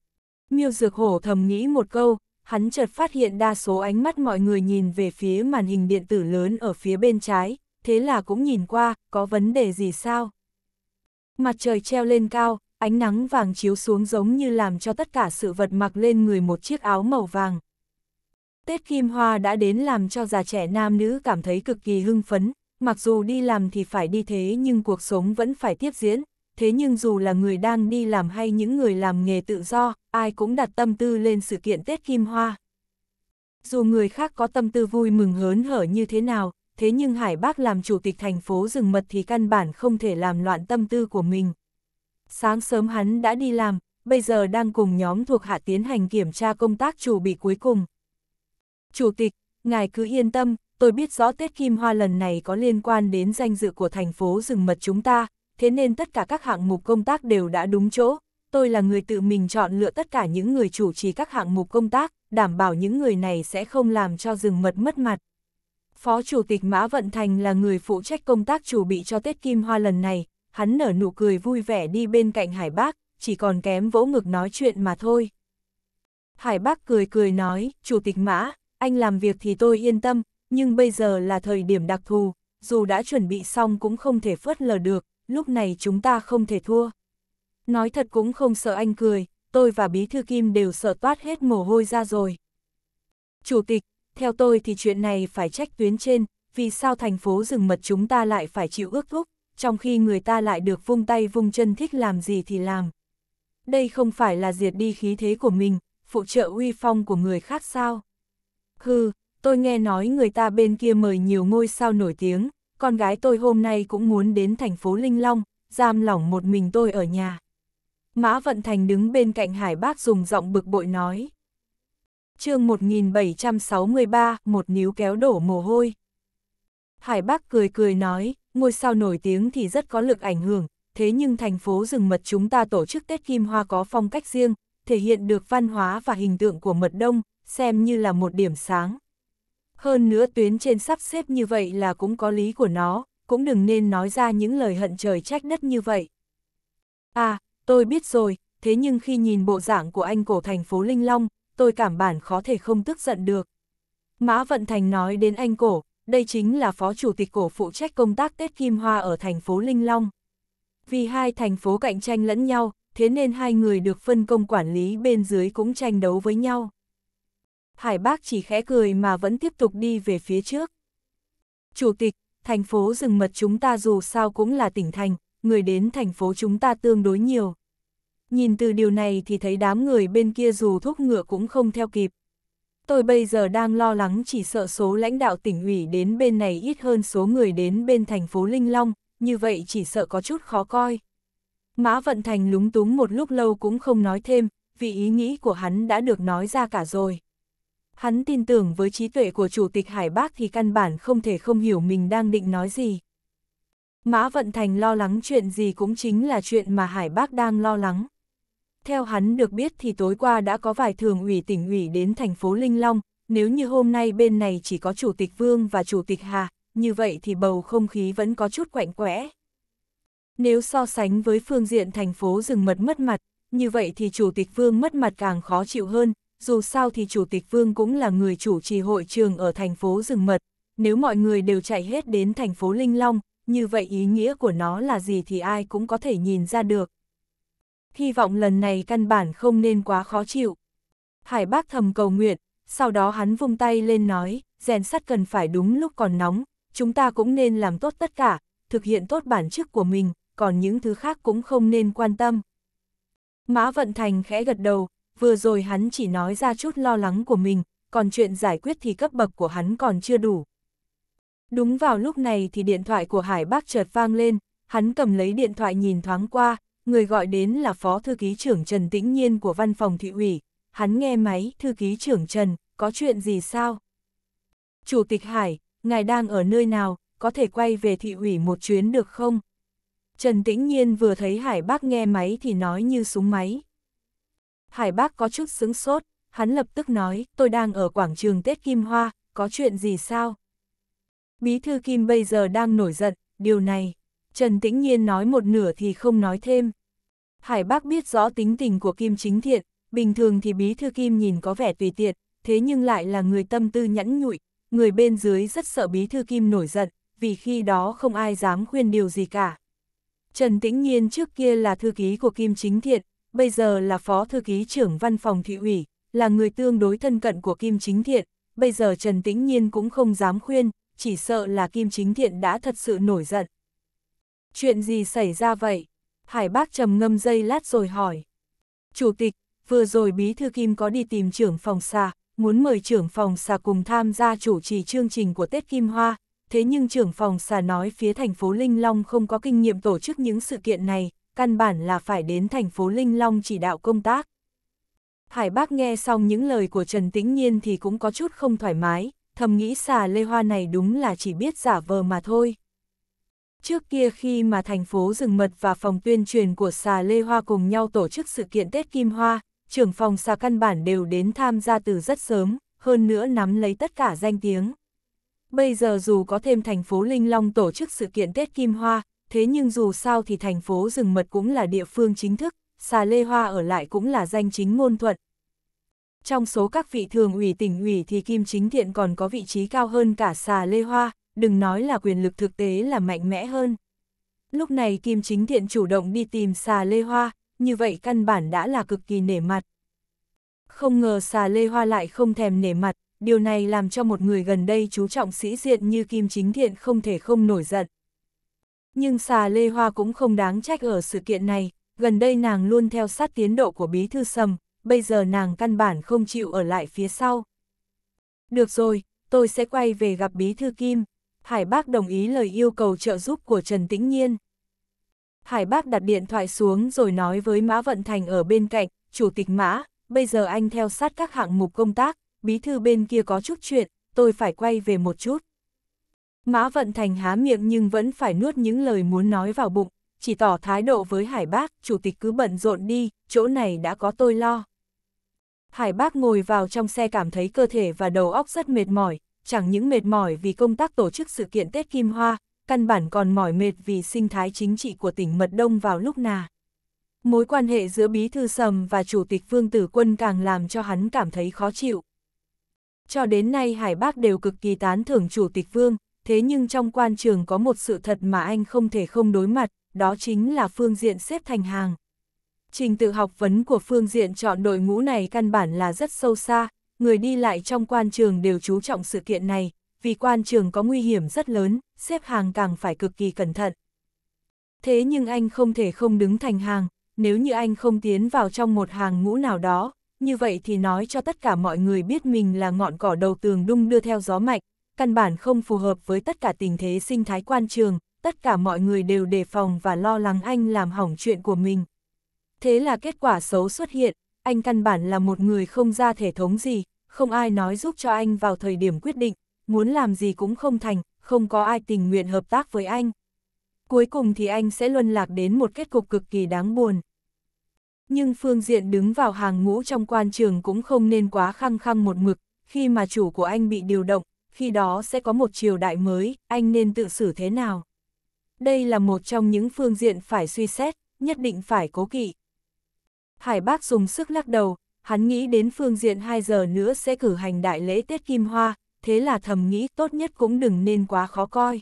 Miêu Dược Hổ thầm nghĩ một câu, hắn chợt phát hiện đa số ánh mắt mọi người nhìn về phía màn hình điện tử lớn ở phía bên trái, thế là cũng nhìn qua, có vấn đề gì sao? Mặt trời treo lên cao, ánh nắng vàng chiếu xuống giống như làm cho tất cả sự vật mặc lên người một chiếc áo màu vàng. Tết Kim Hoa đã đến làm cho già trẻ nam nữ cảm thấy cực kỳ hưng phấn, mặc dù đi làm thì phải đi thế nhưng cuộc sống vẫn phải tiếp diễn, thế nhưng dù là người đang đi làm hay những người làm nghề tự do, ai cũng đặt tâm tư lên sự kiện Tết Kim Hoa. Dù người khác có tâm tư vui mừng hớn hở như thế nào, thế nhưng Hải Bác làm chủ tịch thành phố rừng mật thì căn bản không thể làm loạn tâm tư của mình. Sáng sớm hắn đã đi làm, bây giờ đang cùng nhóm thuộc hạ tiến hành kiểm tra công tác chủ bị cuối cùng. Chủ tịch, ngài cứ yên tâm, tôi biết rõ Tết Kim Hoa lần này có liên quan đến danh dự của thành phố rừng mật chúng ta, thế nên tất cả các hạng mục công tác đều đã đúng chỗ. Tôi là người tự mình chọn lựa tất cả những người chủ trì các hạng mục công tác, đảm bảo những người này sẽ không làm cho rừng mật mất mặt. Phó Chủ tịch Mã Vận Thành là người phụ trách công tác chủ bị cho Tết Kim Hoa lần này, hắn nở nụ cười vui vẻ đi bên cạnh Hải Bác, chỉ còn kém vỗ ngực nói chuyện mà thôi. Hải Bác cười cười nói, Chủ tịch Mã, anh làm việc thì tôi yên tâm, nhưng bây giờ là thời điểm đặc thù, dù đã chuẩn bị xong cũng không thể phớt lờ được, lúc này chúng ta không thể thua. Nói thật cũng không sợ anh cười, tôi và Bí Thư Kim đều sợ toát hết mồ hôi ra rồi. Chủ tịch, theo tôi thì chuyện này phải trách tuyến trên, vì sao thành phố rừng mật chúng ta lại phải chịu ước thúc, trong khi người ta lại được vung tay vung chân thích làm gì thì làm. Đây không phải là diệt đi khí thế của mình, phụ trợ uy phong của người khác sao? Hừ, tôi nghe nói người ta bên kia mời nhiều ngôi sao nổi tiếng, con gái tôi hôm nay cũng muốn đến thành phố Linh Long, giam lỏng một mình tôi ở nhà. Mã Vận Thành đứng bên cạnh Hải Bác dùng giọng bực bội nói. chương 1763, một níu kéo đổ mồ hôi. Hải Bác cười cười nói, ngôi sao nổi tiếng thì rất có lực ảnh hưởng, thế nhưng thành phố rừng mật chúng ta tổ chức Tết Kim Hoa có phong cách riêng, thể hiện được văn hóa và hình tượng của mật đông, xem như là một điểm sáng, hơn nữa tuyến trên sắp xếp như vậy là cũng có lý của nó, cũng đừng nên nói ra những lời hận trời trách đất như vậy. À, tôi biết rồi, thế nhưng khi nhìn bộ dạng của anh cổ thành phố Linh Long, tôi cảm bản khó thể không tức giận được. Mã Vận Thành nói đến anh cổ, đây chính là phó chủ tịch cổ phụ trách công tác Tết Kim Hoa ở thành phố Linh Long. Vì hai thành phố cạnh tranh lẫn nhau, thế nên hai người được phân công quản lý bên dưới cũng tranh đấu với nhau. Hải Bác chỉ khẽ cười mà vẫn tiếp tục đi về phía trước. Chủ tịch, thành phố rừng mật chúng ta dù sao cũng là tỉnh thành, người đến thành phố chúng ta tương đối nhiều. Nhìn từ điều này thì thấy đám người bên kia dù thúc ngựa cũng không theo kịp. Tôi bây giờ đang lo lắng chỉ sợ số lãnh đạo tỉnh ủy đến bên này ít hơn số người đến bên thành phố Linh Long, như vậy chỉ sợ có chút khó coi. Mã Vận Thành lúng túng một lúc lâu cũng không nói thêm, vì ý nghĩ của hắn đã được nói ra cả rồi. Hắn tin tưởng với trí tuệ của Chủ tịch Hải Bác thì căn bản không thể không hiểu mình đang định nói gì. Mã Vận Thành lo lắng chuyện gì cũng chính là chuyện mà Hải Bác đang lo lắng. Theo hắn được biết thì tối qua đã có vài thường ủy tỉnh ủy đến thành phố Linh Long, nếu như hôm nay bên này chỉ có Chủ tịch Vương và Chủ tịch Hà, như vậy thì bầu không khí vẫn có chút quạnh quẽ. Nếu so sánh với phương diện thành phố rừng mật mất mặt, như vậy thì Chủ tịch Vương mất mặt càng khó chịu hơn, dù sao thì Chủ tịch Vương cũng là người chủ trì hội trường ở thành phố rừng mật, nếu mọi người đều chạy hết đến thành phố Linh Long, như vậy ý nghĩa của nó là gì thì ai cũng có thể nhìn ra được. Hy vọng lần này căn bản không nên quá khó chịu. Hải bác thầm cầu nguyện, sau đó hắn vung tay lên nói, rèn sắt cần phải đúng lúc còn nóng, chúng ta cũng nên làm tốt tất cả, thực hiện tốt bản chức của mình, còn những thứ khác cũng không nên quan tâm. Mã Vận Thành khẽ gật đầu, vừa rồi hắn chỉ nói ra chút lo lắng của mình, còn chuyện giải quyết thì cấp bậc của hắn còn chưa đủ. Đúng vào lúc này thì điện thoại của Hải Bác chợt vang lên, hắn cầm lấy điện thoại nhìn thoáng qua, người gọi đến là Phó Thư ký trưởng Trần Tĩnh Nhiên của văn phòng thị ủy. Hắn nghe máy, Thư ký trưởng Trần, có chuyện gì sao? Chủ tịch Hải, ngài đang ở nơi nào, có thể quay về thị ủy một chuyến được không? Trần Tĩnh Nhiên vừa thấy Hải Bác nghe máy thì nói như súng máy. Hải bác có chút sướng sốt, hắn lập tức nói, tôi đang ở quảng trường Tết Kim Hoa, có chuyện gì sao? Bí thư Kim bây giờ đang nổi giận, điều này, Trần Tĩnh Nhiên nói một nửa thì không nói thêm. Hải bác biết rõ tính tình của Kim chính thiện, bình thường thì bí thư Kim nhìn có vẻ tùy tiện, thế nhưng lại là người tâm tư nhẫn nhụi, người bên dưới rất sợ bí thư Kim nổi giận, vì khi đó không ai dám khuyên điều gì cả. Trần Tĩnh Nhiên trước kia là thư ký của Kim Chính Thiện, bây giờ là phó thư ký trưởng văn phòng thị ủy, là người tương đối thân cận của Kim Chính Thiện, bây giờ Trần Tĩnh Nhiên cũng không dám khuyên, chỉ sợ là Kim Chính Thiện đã thật sự nổi giận. Chuyện gì xảy ra vậy? Hải bác trầm ngâm dây lát rồi hỏi. Chủ tịch, vừa rồi bí thư Kim có đi tìm trưởng phòng xa muốn mời trưởng phòng xa cùng tham gia chủ trì chương trình của Tết Kim Hoa, thế nhưng trưởng phòng xà nói phía thành phố Linh Long không có kinh nghiệm tổ chức những sự kiện này, căn bản là phải đến thành phố Linh Long chỉ đạo công tác. Hải bác nghe xong những lời của Trần Tĩnh Nhiên thì cũng có chút không thoải mái, thầm nghĩ xà lê hoa này đúng là chỉ biết giả vờ mà thôi. Trước kia khi mà thành phố rừng mật và phòng tuyên truyền của xà lê hoa cùng nhau tổ chức sự kiện Tết Kim Hoa, trưởng phòng xà căn bản đều đến tham gia từ rất sớm, hơn nữa nắm lấy tất cả danh tiếng. Bây giờ dù có thêm thành phố Linh Long tổ chức sự kiện Tết Kim Hoa, thế nhưng dù sao thì thành phố rừng mật cũng là địa phương chính thức, xà lê hoa ở lại cũng là danh chính ngôn thuận. Trong số các vị thường ủy tỉnh ủy thì Kim Chính Thiện còn có vị trí cao hơn cả xà lê hoa, đừng nói là quyền lực thực tế là mạnh mẽ hơn. Lúc này Kim Chính Thiện chủ động đi tìm xà lê hoa, như vậy căn bản đã là cực kỳ nể mặt. Không ngờ xà lê hoa lại không thèm nể mặt, điều này làm cho một người gần đây chú trọng sĩ diện như Kim Chính Thiện không thể không nổi giận. Nhưng xà Lê Hoa cũng không đáng trách ở sự kiện này, gần đây nàng luôn theo sát tiến độ của bí thư sầm, bây giờ nàng căn bản không chịu ở lại phía sau. Được rồi, tôi sẽ quay về gặp bí thư Kim. Hải Bác đồng ý lời yêu cầu trợ giúp của Trần Tĩnh Nhiên. Hải Bác đặt điện thoại xuống rồi nói với Mã Vận Thành ở bên cạnh, Chủ tịch Mã, bây giờ anh theo sát các hạng mục công tác, bí thư bên kia có chút chuyện, tôi phải quay về một chút. Mã Vận Thành há miệng nhưng vẫn phải nuốt những lời muốn nói vào bụng, chỉ tỏ thái độ với Hải Bác, chủ tịch cứ bận rộn đi, chỗ này đã có tôi lo. Hải Bác ngồi vào trong xe cảm thấy cơ thể và đầu óc rất mệt mỏi, chẳng những mệt mỏi vì công tác tổ chức sự kiện Tết Kim Hoa, căn bản còn mỏi mệt vì sinh thái chính trị của tỉnh Mật Đông vào lúc nào. Mối quan hệ giữa Bí Thư Sầm và Chủ tịch Vương Tử Quân càng làm cho hắn cảm thấy khó chịu. Cho đến nay Hải Bác đều cực kỳ tán thưởng Chủ tịch Vương, thế nhưng trong quan trường có một sự thật mà anh không thể không đối mặt, đó chính là phương diện xếp thành hàng. Trình tự học vấn của phương diện chọn đội ngũ này căn bản là rất sâu xa, người đi lại trong quan trường đều chú trọng sự kiện này, vì quan trường có nguy hiểm rất lớn, xếp hàng càng phải cực kỳ cẩn thận. Thế nhưng anh không thể không đứng thành hàng, nếu như anh không tiến vào trong một hàng ngũ nào đó, như vậy thì nói cho tất cả mọi người biết mình là ngọn cỏ đầu tường đung đưa theo gió mạnh, căn bản không phù hợp với tất cả tình thế sinh thái quan trường, tất cả mọi người đều đề phòng và lo lắng anh làm hỏng chuyện của mình. Thế là kết quả xấu xuất hiện, anh căn bản là một người không ra thể thống gì, không ai nói giúp cho anh vào thời điểm quyết định, muốn làm gì cũng không thành, không có ai tình nguyện hợp tác với anh. Cuối cùng thì anh sẽ luân lạc đến một kết cục cực kỳ đáng buồn. Nhưng phương diện đứng vào hàng ngũ trong quan trường cũng không nên quá khăng khăng một mực, khi mà chủ của anh bị điều động, khi đó sẽ có một triều đại mới, anh nên tự xử thế nào? Đây là một trong những phương diện phải suy xét, nhất định phải cố kỵ. Hải bác dùng sức lắc đầu, hắn nghĩ đến phương diện 2 giờ nữa sẽ cử hành đại lễ Tết Kim Hoa, thế là thầm nghĩ tốt nhất cũng đừng nên quá khó coi.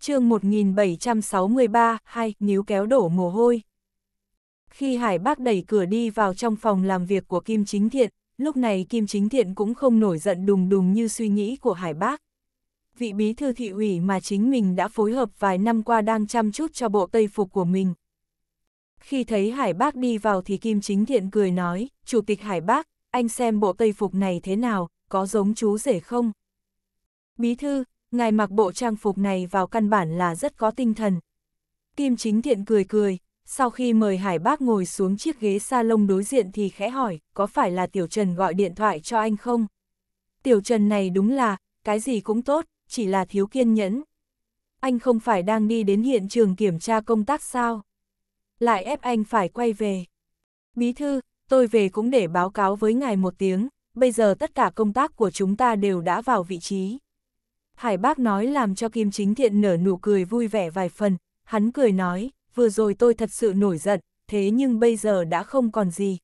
chương 1763, hai níu kéo đổ mồ hôi. Khi Hải bác đẩy cửa đi vào trong phòng làm việc của Kim Chính Thiện, lúc này Kim Chính Thiện cũng không nổi giận đùng đùng như suy nghĩ của Hải Bác. Vị bí thư thị ủy mà chính mình đã phối hợp vài năm qua đang chăm chút cho bộ tây phục của mình. Khi thấy Hải Bác đi vào thì Kim Chính Thiện cười nói, Chủ tịch Hải Bác, anh xem bộ tây phục này thế nào, có giống chú rể không? Bí thư, ngài mặc bộ trang phục này vào căn bản là rất có tinh thần. Kim Chính Thiện cười cười, sau khi mời Hải Bác ngồi xuống chiếc ghế salon đối diện thì khẽ hỏi, có phải là Tiểu Trần gọi điện thoại cho anh không? Tiểu Trần này đúng là, cái gì cũng tốt, chỉ là thiếu kiên nhẫn. Anh không phải đang đi đến hiện trường kiểm tra công tác sao? Lại ép anh phải quay về. Bí thư, tôi về cũng để báo cáo với ngài một tiếng, bây giờ tất cả công tác của chúng ta đều đã vào vị trí. Hải Bác nói làm cho Kim Chính Thiện nở nụ cười vui vẻ vài phần, hắn cười nói, vừa rồi tôi thật sự nổi giận, thế nhưng bây giờ đã không còn gì.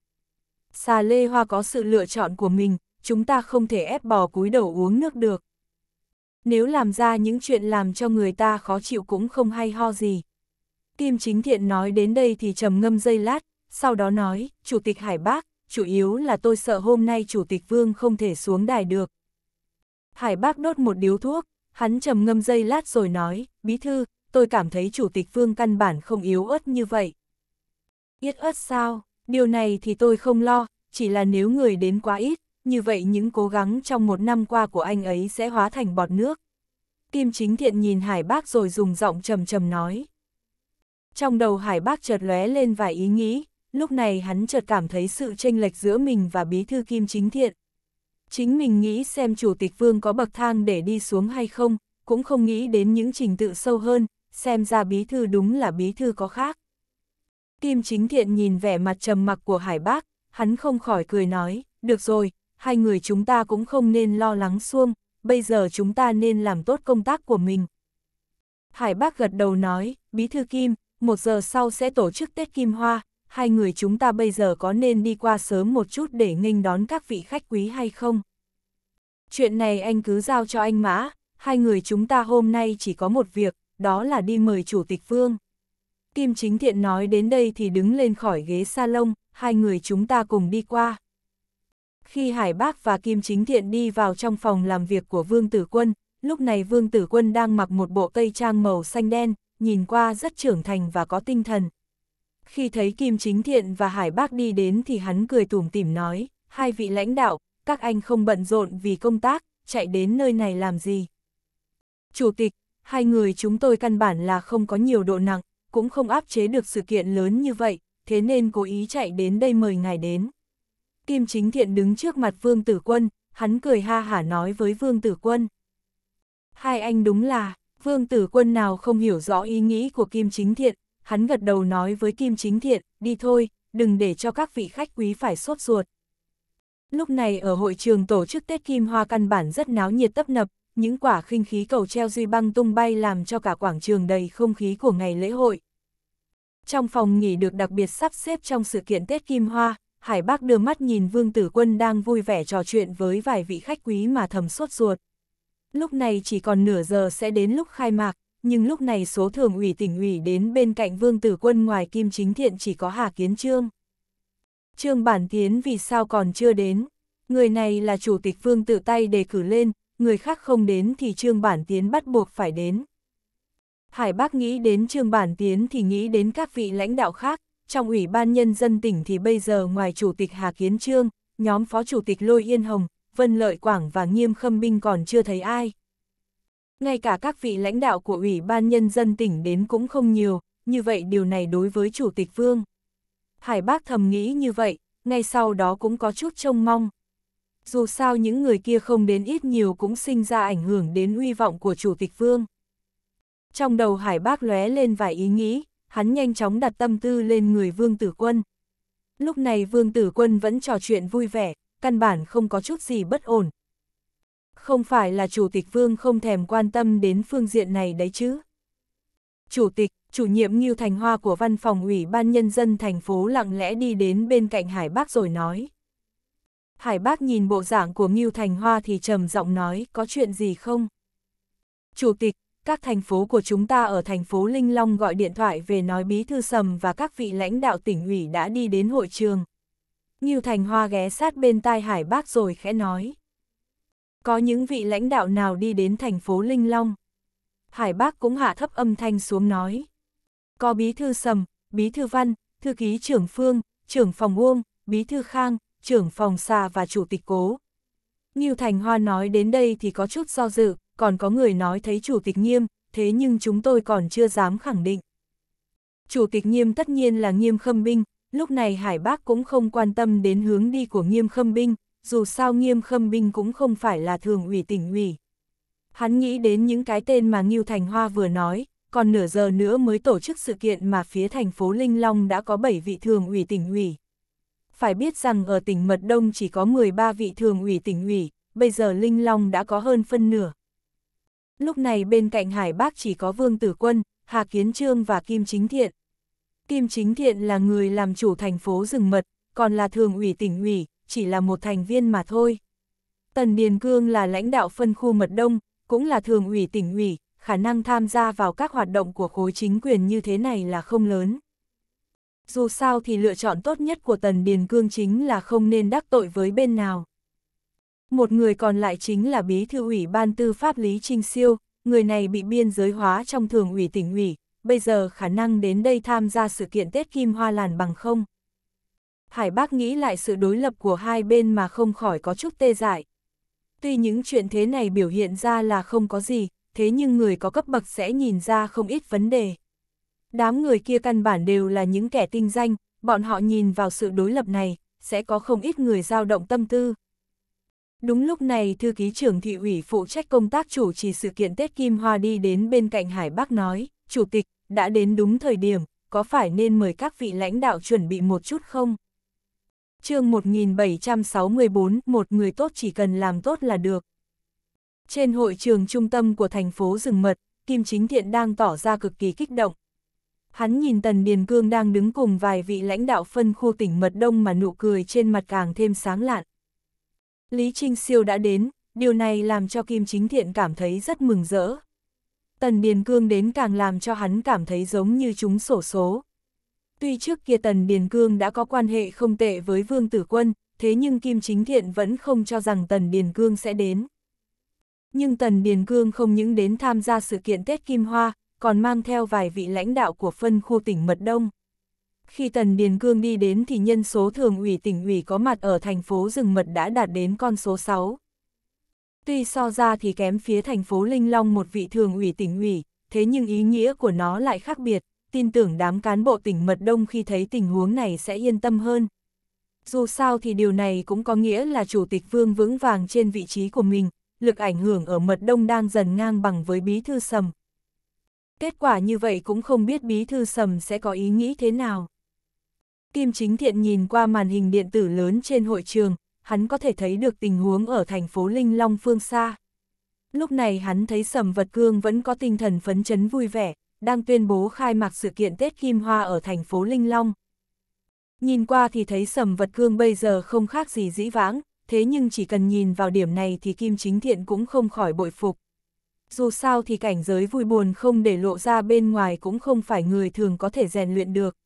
Xà lê hoa có sự lựa chọn của mình, chúng ta không thể ép bò cúi đầu uống nước được. Nếu làm ra những chuyện làm cho người ta khó chịu cũng không hay ho gì. Kim Chính Thiện nói đến đây thì trầm ngâm dây lát, sau đó nói, Chủ tịch Hải Bác, chủ yếu là tôi sợ hôm nay Chủ tịch Vương không thể xuống đài được. Hải Bác đốt một điếu thuốc, hắn trầm ngâm dây lát rồi nói, Bí Thư, tôi cảm thấy Chủ tịch Vương căn bản không yếu ớt như vậy. Yết ớt sao, điều này thì tôi không lo, chỉ là nếu người đến quá ít, như vậy những cố gắng trong một năm qua của anh ấy sẽ hóa thành bọt nước. Kim Chính Thiện nhìn Hải Bác rồi dùng giọng trầm trầm nói. Trong đầu Hải Bác chợt lóe lên vài ý nghĩ, lúc này hắn chợt cảm thấy sự tranh lệch giữa mình và bí thư Kim Chính Thiện. Chính mình nghĩ xem Chủ tịch Vương có bậc thang để đi xuống hay không, cũng không nghĩ đến những trình tự sâu hơn, xem ra bí thư đúng là bí thư có khác. Kim Chính Thiện nhìn vẻ mặt trầm mặc của Hải Bác, hắn không khỏi cười nói, được rồi, hai người chúng ta cũng không nên lo lắng xuông, bây giờ chúng ta nên làm tốt công tác của mình. Hải Bác gật đầu nói, Bí Thư Kim, một giờ sau sẽ tổ chức Tết Kim Hoa, hai người chúng ta bây giờ có nên đi qua sớm một chút để nghênh đón các vị khách quý hay không? Chuyện này anh cứ giao cho anh Mã, hai người chúng ta hôm nay chỉ có một việc, đó là đi mời Chủ tịch Vương. Kim Chính Thiện nói đến đây thì đứng lên khỏi ghế salon, hai người chúng ta cùng đi qua. Khi Hải Bác và Kim Chính Thiện đi vào trong phòng làm việc của Vương Tử Quân, lúc này Vương Tử Quân đang mặc một bộ tây trang màu xanh đen, nhìn qua rất trưởng thành và có tinh thần. Khi thấy Kim Chính Thiện và Hải Bác đi đến thì hắn cười tủm tỉm nói, hai vị lãnh đạo, các anh không bận rộn vì công tác, chạy đến nơi này làm gì. Chủ tịch, hai người chúng tôi căn bản là không có nhiều độ nặng, cũng không áp chế được sự kiện lớn như vậy, thế nên cố ý chạy đến đây mời ngài đến. Kim Chính Thiện đứng trước mặt Vương Tử Quân, hắn cười ha hả nói với Vương Tử Quân. Hai anh đúng là, Vương Tử Quân nào không hiểu rõ ý nghĩ của Kim Chính Thiện, hắn gật đầu nói với Kim Chính Thiện, đi thôi, đừng để cho các vị khách quý phải sốt ruột. Lúc này ở hội trường tổ chức Tết Kim Hoa căn bản rất náo nhiệt tấp nập, những quả khinh khí cầu treo duy băng tung bay làm cho cả quảng trường đầy không khí của ngày lễ hội. Trong phòng nghỉ được đặc biệt sắp xếp trong sự kiện Tết Kim Hoa, Hải Bác đưa mắt nhìn Vương Tử Quân đang vui vẻ trò chuyện với vài vị khách quý mà thầm suốt ruột. Lúc này chỉ còn nửa giờ sẽ đến lúc khai mạc, nhưng lúc này số thường ủy tỉnh ủy đến bên cạnh Vương Tử Quân ngoài Kim Chính Thiện chỉ có Hà Kiến Trương. Trương Bản Tiến vì sao còn chưa đến? Người này là chủ tịch Vương Tử Tay đề cử lên, người khác không đến thì Trương Bản Tiến bắt buộc phải đến. Hải bắc nghĩ đến Trương Bản Tiến thì nghĩ đến các vị lãnh đạo khác, trong Ủy ban Nhân dân tỉnh thì bây giờ ngoài Chủ tịch Hà Kiến Trương, nhóm Phó Chủ tịch Lôi Yên Hồng, Vân Lợi Quảng và Nghiêm Khâm Binh còn chưa thấy ai. Ngay cả các vị lãnh đạo của Ủy ban Nhân dân tỉnh đến cũng không nhiều, như vậy điều này đối với Chủ tịch Vương. Hải Bác thầm nghĩ như vậy, ngay sau đó cũng có chút trông mong dù sao những người kia không đến ít nhiều cũng sinh ra ảnh hưởng đến uy vọng của chủ tịch vương. Trong đầu Hải Bác lóe lên vài ý nghĩ, hắn nhanh chóng đặt tâm tư lên người vương tử quân. Lúc này vương tử quân vẫn trò chuyện vui vẻ, căn bản không có chút gì bất ổn. Không phải là chủ tịch vương không thèm quan tâm đến phương diện này đấy chứ. Chủ tịch, chủ nhiệm Ngưu Thành Hoa của văn phòng ủy ban nhân dân thành phố lặng lẽ đi đến bên cạnh Hải Bác rồi nói. Hải bác nhìn bộ dạng của Ngưu Thành Hoa thì trầm giọng nói, có chuyện gì không? Chủ tịch, các thành phố của chúng ta ở thành phố Linh Long gọi điện thoại về nói bí thư sầm và các vị lãnh đạo tỉnh ủy đã đi đến hội trường. Ngưu Thành Hoa ghé sát bên tai Hải bác rồi khẽ nói. Có những vị lãnh đạo nào đi đến thành phố Linh Long? Hải bác cũng hạ thấp âm thanh xuống nói. Có bí thư sầm, bí thư văn, thư ký trưởng phương, trưởng phòng uông, bí thư khang, trưởng phòng xa và chủ tịch cố. Nghiêu Thành Hoa nói đến đây thì có chút do dự, còn có người nói thấy chủ tịch nghiêm, thế nhưng chúng tôi còn chưa dám khẳng định. Chủ tịch nghiêm tất nhiên là nghiêm khâm binh, lúc này Hải Bác cũng không quan tâm đến hướng đi của nghiêm khâm binh, dù sao nghiêm khâm binh cũng không phải là thường ủy tỉnh ủy. Hắn nghĩ đến những cái tên mà Nghiêu Thành Hoa vừa nói, còn nửa giờ nữa mới tổ chức sự kiện mà phía thành phố Linh Long đã có 7 vị thường ủy tỉnh ủy phải biết rằng ở tỉnh Mật Đông chỉ có 13 vị thường ủy tỉnh ủy, bây giờ Linh Long đã có hơn phân nửa. Lúc này bên cạnh Hải Bác chỉ có Vương Tử Quân, Hà Kiến Trương và Kim Chính Thiện. Kim Chính Thiện là người làm chủ thành phố rừng mật, còn là thường ủy tỉnh ủy, chỉ là một thành viên mà thôi. Tần Điền Cương là lãnh đạo phân khu mật đông, cũng là thường ủy tỉnh ủy, khả năng tham gia vào các hoạt động của khối chính quyền như thế này là không lớn dù sao thì lựa chọn tốt nhất của Tần Điền Cương chính là không nên đắc tội với bên nào. Một người còn lại chính là bí thư ủy ban tư pháp Lý Trinh Siêu, người này bị biên giới hóa trong thường ủy tỉnh ủy, bây giờ khả năng đến đây tham gia sự kiện Tết Kim Hoa Làn bằng không. Hải Bác nghĩ lại sự đối lập của hai bên mà không khỏi có chút tê dại. Tuy những chuyện thế này biểu hiện ra là không có gì, thế nhưng người có cấp bậc sẽ nhìn ra không ít vấn đề. Đám người kia căn bản đều là những kẻ tinh danh, bọn họ nhìn vào sự đối lập này, sẽ có không ít người dao động tâm tư. Đúng lúc này thư ký trưởng thị ủy phụ trách công tác chủ trì sự kiện Tết Kim Hoa đi đến bên cạnh Hải Bắc nói, Chủ tịch, đã đến đúng thời điểm, có phải nên mời các vị lãnh đạo chuẩn bị một chút không? chương 1764, một người tốt chỉ cần làm tốt là được. Trên hội trường trung tâm của thành phố rừng mật, Kim Chính Thiện đang tỏ ra cực kỳ kích động, Hắn nhìn Tần Điền Cương đang đứng cùng vài vị lãnh đạo phân khu tỉnh Mật Đông mà nụ cười trên mặt càng thêm sáng lạn. Lý Trinh Siêu đã đến, điều này làm cho Kim Chính Thiện cảm thấy rất mừng rỡ. Tần Điền Cương đến càng làm cho hắn cảm thấy giống như chúng sổ số. Tuy trước kia Tần Điền Cương đã có quan hệ không tệ với Vương Tử Quân, thế nhưng Kim Chính Thiện vẫn không cho rằng Tần Điền Cương sẽ đến. Nhưng Tần Điền Cương không những đến tham gia sự kiện Tết Kim Hoa, còn mang theo vài vị lãnh đạo của phân khu tỉnh Mật Đông. Khi Tần Điền Cương đi đến thì nhân số thường ủy tỉnh ủy có mặt ở thành phố rừng mật đã đạt đến con số 6. Tuy so ra thì kém phía thành phố Linh Long một vị thường ủy tỉnh ủy, thế nhưng ý nghĩa của nó lại khác biệt, tin tưởng đám cán bộ tỉnh Mật Đông khi thấy tình huống này sẽ yên tâm hơn. Dù sao thì điều này cũng có nghĩa là Chủ tịch Vương vững vàng trên vị trí của mình, lực ảnh hưởng ở Mật Đông đang dần ngang bằng với Bí Thư Sầm. Kết quả như vậy cũng không biết bí thư sầm sẽ có ý nghĩ thế nào. Kim Chính Thiện nhìn qua màn hình điện tử lớn trên hội trường, hắn có thể thấy được tình huống ở thành phố Linh Long phương xa. Lúc này hắn thấy Sầm Vật Cương vẫn có tinh thần phấn chấn vui vẻ, đang tuyên bố khai mạc sự kiện Tết Kim Hoa ở thành phố Linh Long. Nhìn qua thì thấy Sầm Vật Cương bây giờ không khác gì dĩ vãng, thế nhưng chỉ cần nhìn vào điểm này thì Kim Chính Thiện cũng không khỏi bội phục dù sao thì cảnh giới vui buồn không để lộ ra bên ngoài cũng không phải người thường có thể rèn luyện được.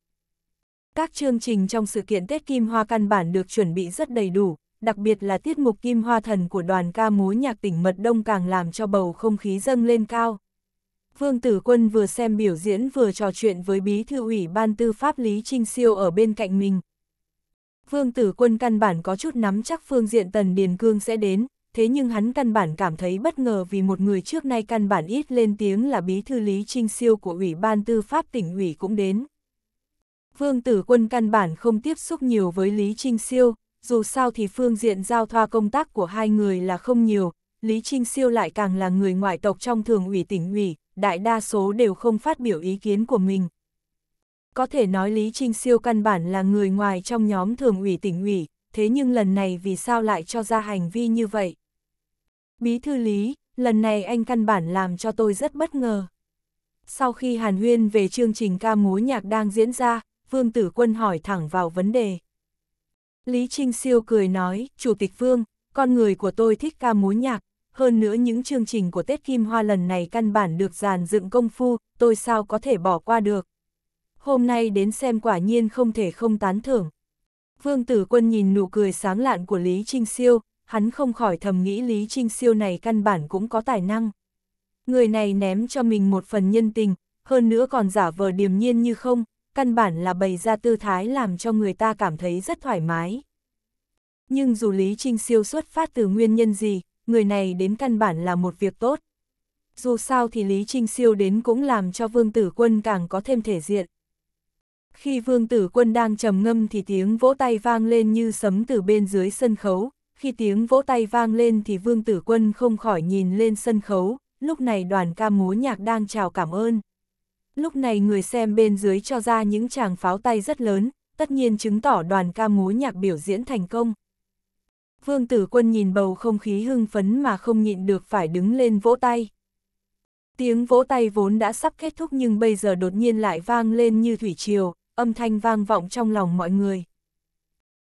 Các chương trình trong sự kiện Tết Kim Hoa căn bản được chuẩn bị rất đầy đủ, đặc biệt là tiết mục Kim Hoa Thần của đoàn ca múa nhạc tỉnh Mật Đông càng làm cho bầu không khí dâng lên cao. Vương Tử Quân vừa xem biểu diễn vừa trò chuyện với bí thư ủy ban tư pháp Lý Trinh Siêu ở bên cạnh mình. Vương Tử Quân căn bản có chút nắm chắc phương diện Tần Điền Cương sẽ đến, thế nhưng hắn căn bản cảm thấy bất ngờ vì một người trước nay căn bản ít lên tiếng là bí thư lý trinh siêu của Ủy ban Tư pháp tỉnh ủy cũng đến. Vương Tử Quân căn bản không tiếp xúc nhiều với Lý Trinh Siêu, dù sao thì phương diện giao thoa công tác của hai người là không nhiều, Lý Trinh Siêu lại càng là người ngoại tộc trong thường ủy tỉnh ủy, đại đa số đều không phát biểu ý kiến của mình. Có thể nói Lý Trinh Siêu căn bản là người ngoài trong nhóm thường ủy tỉnh ủy, thế nhưng lần này vì sao lại cho ra hành vi như vậy? Bí thư lý, lần này anh căn bản làm cho tôi rất bất ngờ. Sau khi Hàn Huyên về chương trình ca múa nhạc đang diễn ra, Vương Tử Quân hỏi thẳng vào vấn đề. Lý Trinh Siêu cười nói, Chủ tịch Vương, con người của tôi thích ca múa nhạc, hơn nữa những chương trình của Tết Kim Hoa lần này căn bản được dàn dựng công phu, tôi sao có thể bỏ qua được. Hôm nay đến xem quả nhiên không thể không tán thưởng. Vương Tử Quân nhìn nụ cười sáng lạn của Lý Trinh Siêu, hắn không khỏi thầm nghĩ Lý Trinh Siêu này căn bản cũng có tài năng. Người này ném cho mình một phần nhân tình, hơn nữa còn giả vờ điềm nhiên như không, căn bản là bày ra tư thái làm cho người ta cảm thấy rất thoải mái. Nhưng dù Lý Trinh Siêu xuất phát từ nguyên nhân gì, người này đến căn bản là một việc tốt. Dù sao thì Lý Trinh Siêu đến cũng làm cho Vương Tử Quân càng có thêm thể diện. Khi Vương Tử Quân đang trầm ngâm thì tiếng vỗ tay vang lên như sấm từ bên dưới sân khấu, khi tiếng vỗ tay vang lên thì Vương Tử Quân không khỏi nhìn lên sân khấu, lúc này đoàn ca múa nhạc đang chào cảm ơn. Lúc này người xem bên dưới cho ra những tràng pháo tay rất lớn, tất nhiên chứng tỏ đoàn ca múa nhạc biểu diễn thành công. Vương Tử Quân nhìn bầu không khí hưng phấn mà không nhịn được phải đứng lên vỗ tay. Tiếng vỗ tay vốn đã sắp kết thúc nhưng bây giờ đột nhiên lại vang lên như thủy triều, âm thanh vang vọng trong lòng mọi người.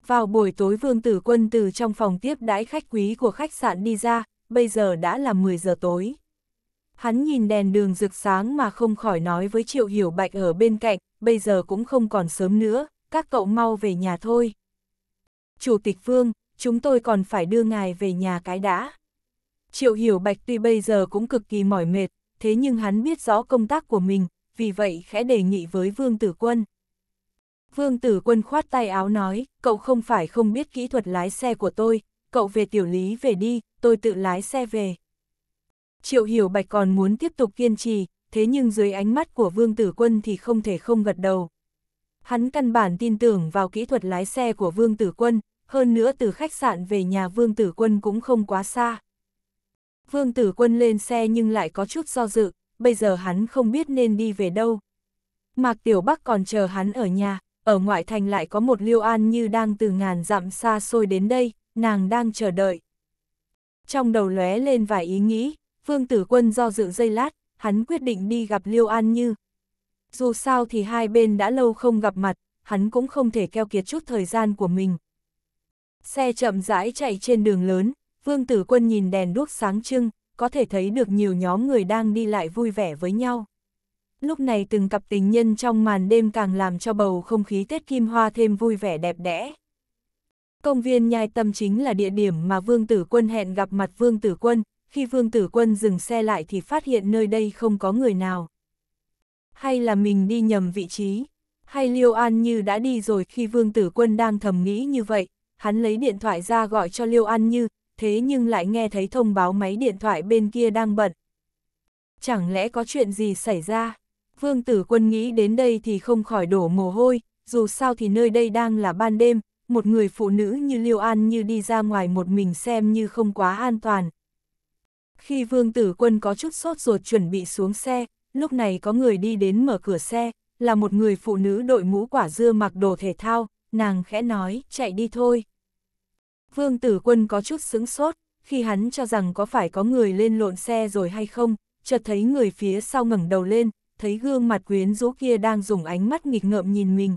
Vào buổi tối Vương Tử Quân từ trong phòng tiếp đãi khách quý của khách sạn đi ra, bây giờ đã là 10 giờ tối. Hắn nhìn đèn đường rực sáng mà không khỏi nói với Triệu Hiểu Bạch ở bên cạnh, bây giờ cũng không còn sớm nữa, các cậu mau về nhà thôi. Chủ tịch Vương, chúng tôi còn phải đưa ngài về nhà cái đã. Triệu Hiểu Bạch tuy bây giờ cũng cực kỳ mỏi mệt, thế nhưng hắn biết rõ công tác của mình, vì vậy khẽ đề nghị với Vương Tử Quân. Vương tử quân khoát tay áo nói, cậu không phải không biết kỹ thuật lái xe của tôi, cậu về tiểu lý về đi, tôi tự lái xe về. Triệu hiểu bạch còn muốn tiếp tục kiên trì, thế nhưng dưới ánh mắt của vương tử quân thì không thể không gật đầu. Hắn căn bản tin tưởng vào kỹ thuật lái xe của vương tử quân, hơn nữa từ khách sạn về nhà vương tử quân cũng không quá xa. Vương tử quân lên xe nhưng lại có chút do dự, bây giờ hắn không biết nên đi về đâu. Mạc Tiểu Bắc còn chờ hắn ở nhà, ở ngoại thành lại có một Liêu An như đang từ ngàn dặm xa xôi đến đây, nàng đang chờ đợi. Trong đầu lóe lên vài ý nghĩ, Vương Tử Quân do dự dây lát, hắn quyết định đi gặp Liêu An Như. Dù sao thì hai bên đã lâu không gặp mặt, hắn cũng không thể keo kiệt chút thời gian của mình. Xe chậm rãi chạy trên đường lớn, Vương Tử Quân nhìn đèn đuốc sáng trưng, có thể thấy được nhiều nhóm người đang đi lại vui vẻ với nhau lúc này từng cặp tình nhân trong màn đêm càng làm cho bầu không khí Tết Kim Hoa thêm vui vẻ đẹp đẽ. Công viên nhai tâm chính là địa điểm mà Vương Tử Quân hẹn gặp mặt Vương Tử Quân, khi Vương Tử Quân dừng xe lại thì phát hiện nơi đây không có người nào. Hay là mình đi nhầm vị trí, hay Liêu An Như đã đi rồi khi Vương Tử Quân đang thầm nghĩ như vậy, hắn lấy điện thoại ra gọi cho Liêu An Như, thế nhưng lại nghe thấy thông báo máy điện thoại bên kia đang bận. Chẳng lẽ có chuyện gì xảy ra? Vương tử quân nghĩ đến đây thì không khỏi đổ mồ hôi, dù sao thì nơi đây đang là ban đêm, một người phụ nữ như Liêu An như đi ra ngoài một mình xem như không quá an toàn. Khi vương tử quân có chút sốt ruột chuẩn bị xuống xe, lúc này có người đi đến mở cửa xe, là một người phụ nữ đội mũ quả dưa mặc đồ thể thao, nàng khẽ nói, chạy đi thôi. Vương tử quân có chút sững sốt, khi hắn cho rằng có phải có người lên lộn xe rồi hay không, chợt thấy người phía sau ngẩng đầu lên, thấy gương mặt quyến rũ kia đang dùng ánh mắt nghịch ngợm nhìn mình.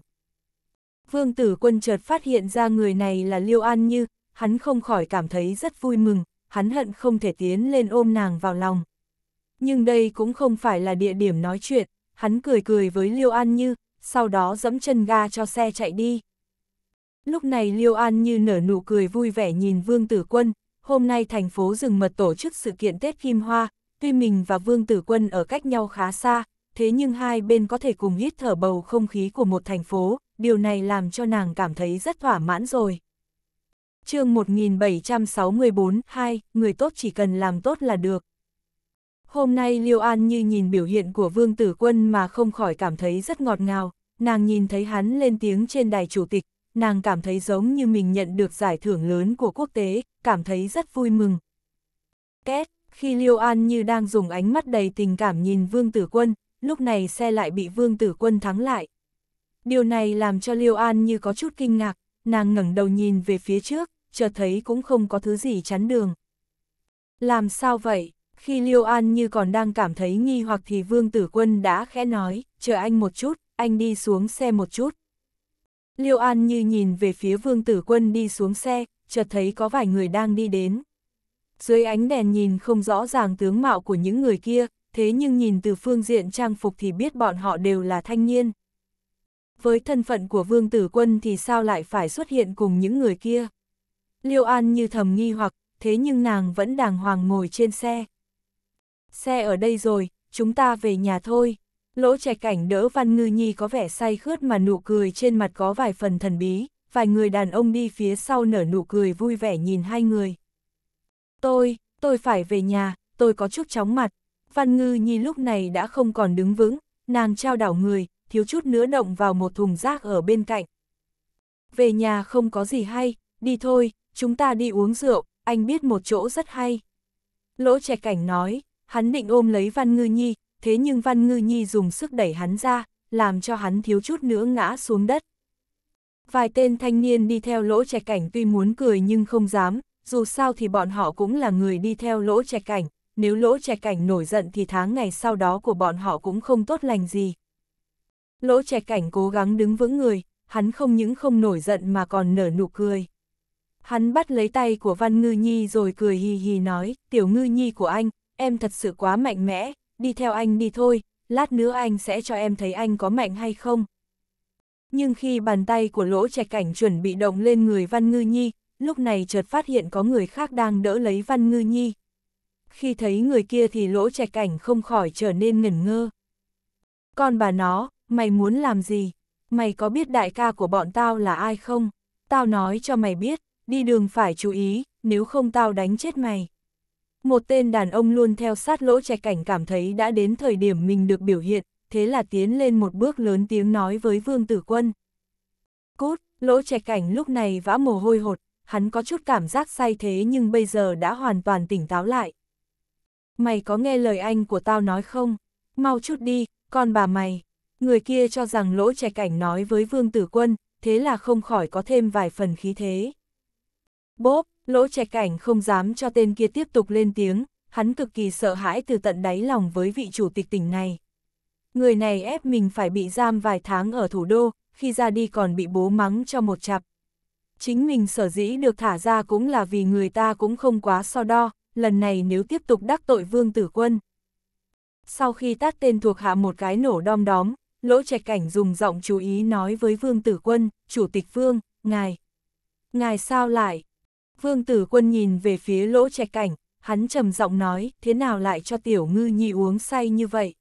Vương tử quân chợt phát hiện ra người này là Liêu An Như, hắn không khỏi cảm thấy rất vui mừng, hắn hận không thể tiến lên ôm nàng vào lòng. Nhưng đây cũng không phải là địa điểm nói chuyện, hắn cười cười với Liêu An Như, sau đó dẫm chân ga cho xe chạy đi. Lúc này Liêu An Như nở nụ cười vui vẻ nhìn Vương Tử Quân, hôm nay thành phố rừng mật tổ chức sự kiện Tết Kim Hoa, tuy mình và Vương Tử Quân ở cách nhau khá xa, thế nhưng hai bên có thể cùng hít thở bầu không khí của một thành phố, điều này làm cho nàng cảm thấy rất thỏa mãn rồi. chương 1764, 2, người tốt chỉ cần làm tốt là được. Hôm nay Liêu An như nhìn biểu hiện của Vương Tử Quân mà không khỏi cảm thấy rất ngọt ngào, nàng nhìn thấy hắn lên tiếng trên đài chủ tịch, nàng cảm thấy giống như mình nhận được giải thưởng lớn của quốc tế, cảm thấy rất vui mừng. Két, khi Liêu An như đang dùng ánh mắt đầy tình cảm nhìn Vương Tử Quân, lúc này xe lại bị vương tử quân thắng lại. Điều này làm cho Liêu An như có chút kinh ngạc, nàng ngẩng đầu nhìn về phía trước, chợt thấy cũng không có thứ gì chắn đường. Làm sao vậy? Khi Liêu An như còn đang cảm thấy nghi hoặc thì Vương Tử Quân đã khẽ nói, chờ anh một chút, anh đi xuống xe một chút. Liêu An như nhìn về phía Vương Tử Quân đi xuống xe, chợt thấy có vài người đang đi đến. Dưới ánh đèn nhìn không rõ ràng tướng mạo của những người kia, thế nhưng nhìn từ phương diện trang phục thì biết bọn họ đều là thanh niên. Với thân phận của vương tử quân thì sao lại phải xuất hiện cùng những người kia? Liêu An như thầm nghi hoặc, thế nhưng nàng vẫn đàng hoàng ngồi trên xe. Xe ở đây rồi, chúng ta về nhà thôi. Lỗ trẻ cảnh đỡ Văn Ngư Nhi có vẻ say khướt mà nụ cười trên mặt có vài phần thần bí, vài người đàn ông đi phía sau nở nụ cười vui vẻ nhìn hai người. Tôi, tôi phải về nhà, tôi có chút chóng mặt, Văn Ngư Nhi lúc này đã không còn đứng vững, nàng trao đảo người, thiếu chút nữa động vào một thùng rác ở bên cạnh. Về nhà không có gì hay, đi thôi, chúng ta đi uống rượu, anh biết một chỗ rất hay. Lỗ trẻ cảnh nói, hắn định ôm lấy Văn Ngư Nhi, thế nhưng Văn Ngư Nhi dùng sức đẩy hắn ra, làm cho hắn thiếu chút nữa ngã xuống đất. Vài tên thanh niên đi theo lỗ trẻ cảnh tuy muốn cười nhưng không dám, dù sao thì bọn họ cũng là người đi theo lỗ trẻ cảnh, nếu lỗ trẻ cảnh nổi giận thì tháng ngày sau đó của bọn họ cũng không tốt lành gì. Lỗ trẻ cảnh cố gắng đứng vững người, hắn không những không nổi giận mà còn nở nụ cười. Hắn bắt lấy tay của Văn Ngư Nhi rồi cười hì hì nói, tiểu Ngư Nhi của anh, em thật sự quá mạnh mẽ, đi theo anh đi thôi, lát nữa anh sẽ cho em thấy anh có mạnh hay không. Nhưng khi bàn tay của lỗ trẻ cảnh chuẩn bị động lên người Văn Ngư Nhi, lúc này chợt phát hiện có người khác đang đỡ lấy Văn Ngư Nhi, khi thấy người kia thì lỗ trạch cảnh không khỏi trở nên ngẩn ngơ. Con bà nó, mày muốn làm gì? Mày có biết đại ca của bọn tao là ai không? Tao nói cho mày biết, đi đường phải chú ý, nếu không tao đánh chết mày. Một tên đàn ông luôn theo sát lỗ trạch cảnh cảm thấy đã đến thời điểm mình được biểu hiện, thế là tiến lên một bước lớn tiếng nói với Vương Tử Quân. Cút, lỗ trạch cảnh lúc này vã mồ hôi hột, hắn có chút cảm giác say thế nhưng bây giờ đã hoàn toàn tỉnh táo lại mày có nghe lời anh của tao nói không? Mau chút đi, con bà mày. Người kia cho rằng lỗ trạch ảnh nói với Vương Tử Quân, thế là không khỏi có thêm vài phần khí thế. Bốp, lỗ trạch ảnh không dám cho tên kia tiếp tục lên tiếng, hắn cực kỳ sợ hãi từ tận đáy lòng với vị chủ tịch tỉnh này. Người này ép mình phải bị giam vài tháng ở thủ đô, khi ra đi còn bị bố mắng cho một chặp. Chính mình sở dĩ được thả ra cũng là vì người ta cũng không quá so đo, lần này nếu tiếp tục đắc tội vương tử quân. Sau khi tát tên thuộc hạ một cái nổ đom đóm, lỗ trạch cảnh dùng giọng chú ý nói với vương tử quân, chủ tịch vương, ngài. Ngài sao lại? Vương tử quân nhìn về phía lỗ trạch cảnh, hắn trầm giọng nói, thế nào lại cho tiểu ngư nhi uống say như vậy?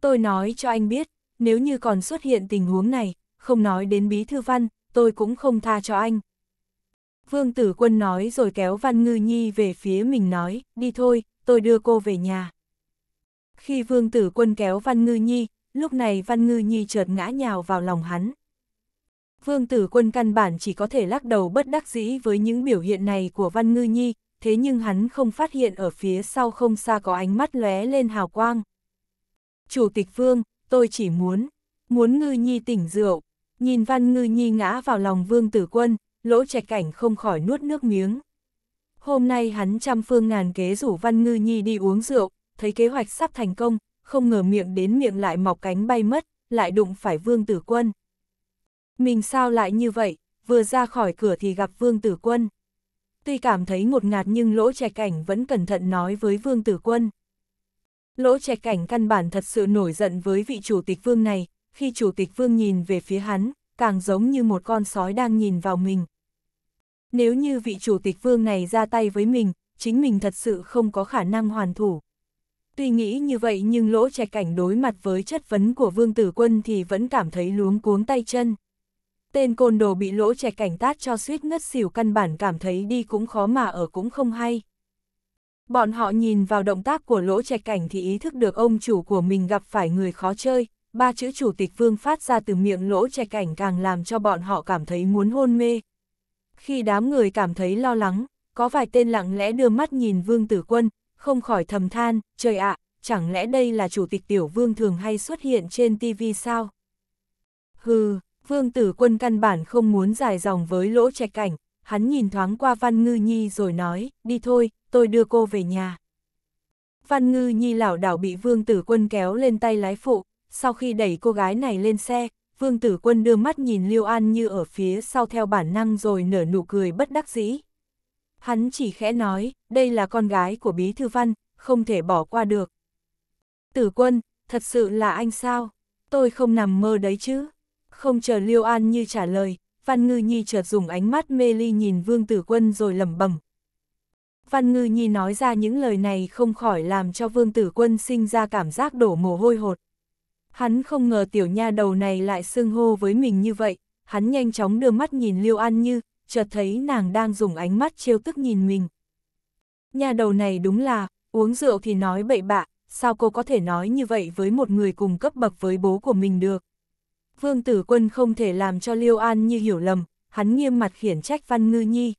Tôi nói cho anh biết, nếu như còn xuất hiện tình huống này, không nói đến bí thư văn, tôi cũng không tha cho anh. Vương Tử Quân nói rồi kéo Văn Ngư Nhi về phía mình nói, đi thôi, tôi đưa cô về nhà. Khi Vương Tử Quân kéo Văn Ngư Nhi, lúc này Văn Ngư Nhi trượt ngã nhào vào lòng hắn. Vương Tử Quân căn bản chỉ có thể lắc đầu bất đắc dĩ với những biểu hiện này của Văn Ngư Nhi, thế nhưng hắn không phát hiện ở phía sau không xa có ánh mắt lóe lên hào quang. Chủ tịch Vương, tôi chỉ muốn, muốn Ngư Nhi tỉnh rượu, nhìn Văn Ngư Nhi ngã vào lòng Vương Tử Quân, lỗ trạch cảnh không khỏi nuốt nước miếng. Hôm nay hắn trăm phương ngàn kế rủ Văn Ngư Nhi đi uống rượu, thấy kế hoạch sắp thành công, không ngờ miệng đến miệng lại mọc cánh bay mất, lại đụng phải Vương Tử Quân. Mình sao lại như vậy, vừa ra khỏi cửa thì gặp Vương Tử Quân. Tuy cảm thấy ngột ngạt nhưng lỗ trạch cảnh vẫn cẩn thận nói với Vương Tử Quân. Lỗ trạch cảnh căn bản thật sự nổi giận với vị chủ tịch Vương này, khi chủ tịch Vương nhìn về phía hắn, càng giống như một con sói đang nhìn vào mình. Nếu như vị chủ tịch vương này ra tay với mình, chính mình thật sự không có khả năng hoàn thủ. Tuy nghĩ như vậy nhưng lỗ trẻ cảnh đối mặt với chất vấn của vương tử quân thì vẫn cảm thấy luống cuống tay chân. Tên côn đồ bị lỗ trẻ cảnh tát cho suýt ngất xỉu căn bản cảm thấy đi cũng khó mà ở cũng không hay. Bọn họ nhìn vào động tác của lỗ trẻ cảnh thì ý thức được ông chủ của mình gặp phải người khó chơi, ba chữ chủ tịch vương phát ra từ miệng lỗ trẻ cảnh càng làm cho bọn họ cảm thấy muốn hôn mê, khi đám người cảm thấy lo lắng, có vài tên lặng lẽ đưa mắt nhìn Vương Tử Quân, không khỏi thầm than, trời ạ, chẳng lẽ đây là chủ tịch tiểu vương thường hay xuất hiện trên TV sao? Hừ, Vương Tử Quân căn bản không muốn dài dòng với lỗ trạch cảnh, hắn nhìn thoáng qua Văn Ngư Nhi rồi nói, đi thôi, tôi đưa cô về nhà. Văn Ngư Nhi lảo đảo bị Vương Tử Quân kéo lên tay lái phụ, sau khi đẩy cô gái này lên xe, Vương Tử Quân đưa mắt nhìn Liêu An như ở phía sau theo bản năng rồi nở nụ cười bất đắc dĩ. Hắn chỉ khẽ nói, đây là con gái của Bí Thư Văn, không thể bỏ qua được. Tử Quân, thật sự là anh sao? Tôi không nằm mơ đấy chứ. Không chờ Liêu An như trả lời, Văn Ngư Nhi chợt dùng ánh mắt mê ly nhìn Vương Tử Quân rồi lẩm bẩm. Văn Ngư Nhi nói ra những lời này không khỏi làm cho Vương Tử Quân sinh ra cảm giác đổ mồ hôi hột. Hắn không ngờ tiểu nha đầu này lại xưng hô với mình như vậy, hắn nhanh chóng đưa mắt nhìn Liêu An Như, chợt thấy nàng đang dùng ánh mắt trêu tức nhìn mình. Nha đầu này đúng là, uống rượu thì nói bậy bạ, sao cô có thể nói như vậy với một người cùng cấp bậc với bố của mình được. Vương Tử Quân không thể làm cho Liêu An Như hiểu lầm, hắn nghiêm mặt khiển trách Văn Ngư Nhi.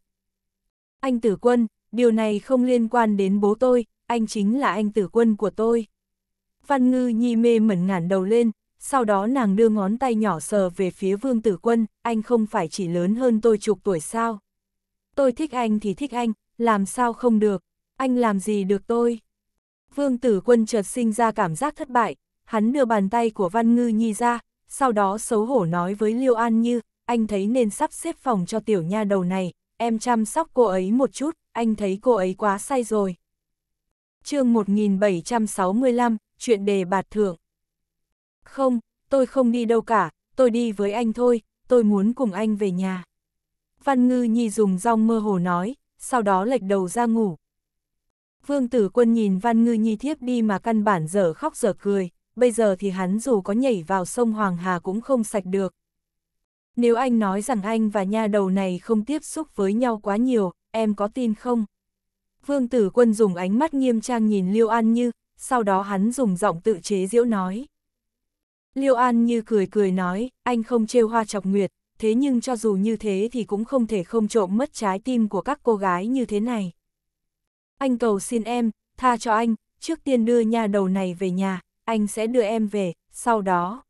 Anh Tử Quân, điều này không liên quan đến bố tôi, anh chính là anh Tử Quân của tôi. Văn Ngư Nhi mê mẩn ngàn đầu lên, sau đó nàng đưa ngón tay nhỏ sờ về phía Vương Tử Quân, anh không phải chỉ lớn hơn tôi chục tuổi sao? Tôi thích anh thì thích anh, làm sao không được, anh làm gì được tôi? Vương Tử Quân chợt sinh ra cảm giác thất bại, hắn đưa bàn tay của Văn Ngư Nhi ra, sau đó xấu hổ nói với Liêu An Như, anh thấy nên sắp xếp phòng cho tiểu nha đầu này, em chăm sóc cô ấy một chút, anh thấy cô ấy quá say rồi. chương 1765, chuyện đề bạt thưởng. Không, tôi không đi đâu cả, tôi đi với anh thôi, tôi muốn cùng anh về nhà. Văn Ngư Nhi dùng rong mơ hồ nói, sau đó lệch đầu ra ngủ. Vương Tử Quân nhìn Văn Ngư Nhi thiếp đi mà căn bản dở khóc dở cười, bây giờ thì hắn dù có nhảy vào sông Hoàng Hà cũng không sạch được. Nếu anh nói rằng anh và nha đầu này không tiếp xúc với nhau quá nhiều, em có tin không? Vương Tử Quân dùng ánh mắt nghiêm trang nhìn Liêu An Như, sau đó hắn dùng giọng tự chế diễu nói. Liêu An như cười cười nói, anh không trêu hoa chọc nguyệt, thế nhưng cho dù như thế thì cũng không thể không trộm mất trái tim của các cô gái như thế này. Anh cầu xin em, tha cho anh, trước tiên đưa nhà đầu này về nhà, anh sẽ đưa em về, sau đó.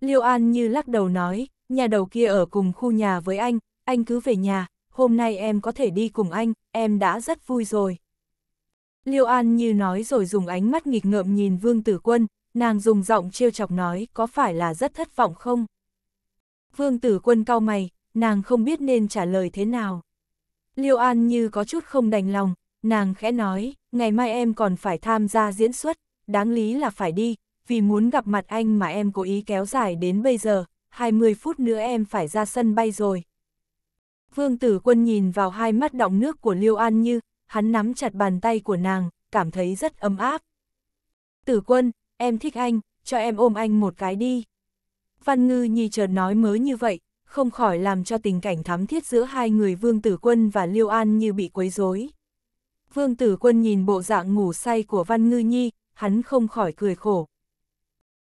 Liêu An như lắc đầu nói, nhà đầu kia ở cùng khu nhà với anh, anh cứ về nhà, hôm nay em có thể đi cùng anh, em đã rất vui rồi. Liêu An như nói rồi dùng ánh mắt nghịch ngợm nhìn Vương Tử Quân, nàng dùng giọng trêu chọc nói có phải là rất thất vọng không? Vương Tử Quân cau mày, nàng không biết nên trả lời thế nào. Liêu An như có chút không đành lòng, nàng khẽ nói, ngày mai em còn phải tham gia diễn xuất, đáng lý là phải đi, vì muốn gặp mặt anh mà em cố ý kéo dài đến bây giờ, 20 phút nữa em phải ra sân bay rồi. Vương Tử Quân nhìn vào hai mắt động nước của Liêu An Như, hắn nắm chặt bàn tay của nàng, cảm thấy rất ấm áp. Tử quân, em thích anh, cho em ôm anh một cái đi. Văn ngư nhi chợt nói mới như vậy, không khỏi làm cho tình cảnh thắm thiết giữa hai người Vương Tử Quân và Liêu An như bị quấy rối. Vương Tử Quân nhìn bộ dạng ngủ say của Văn Ngư Nhi, hắn không khỏi cười khổ.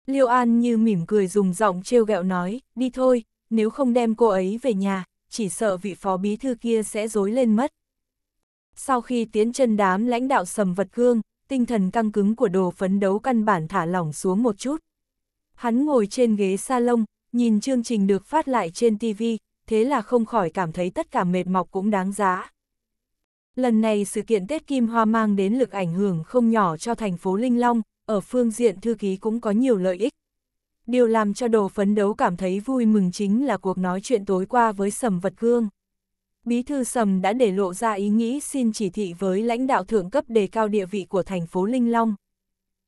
Liêu An như mỉm cười dùng giọng trêu ghẹo nói, đi thôi, nếu không đem cô ấy về nhà, chỉ sợ vị phó bí thư kia sẽ dối lên mất. Sau khi tiến chân đám lãnh đạo sầm vật gương, tinh thần căng cứng của đồ phấn đấu căn bản thả lỏng xuống một chút. Hắn ngồi trên ghế salon, nhìn chương trình được phát lại trên TV, thế là không khỏi cảm thấy tất cả mệt mọc cũng đáng giá. Lần này sự kiện Tết Kim Hoa mang đến lực ảnh hưởng không nhỏ cho thành phố Linh Long, ở phương diện thư ký cũng có nhiều lợi ích. Điều làm cho đồ phấn đấu cảm thấy vui mừng chính là cuộc nói chuyện tối qua với Sầm Vật Cương. Bí thư Sầm đã để lộ ra ý nghĩ xin chỉ thị với lãnh đạo thượng cấp đề cao địa vị của thành phố Linh Long.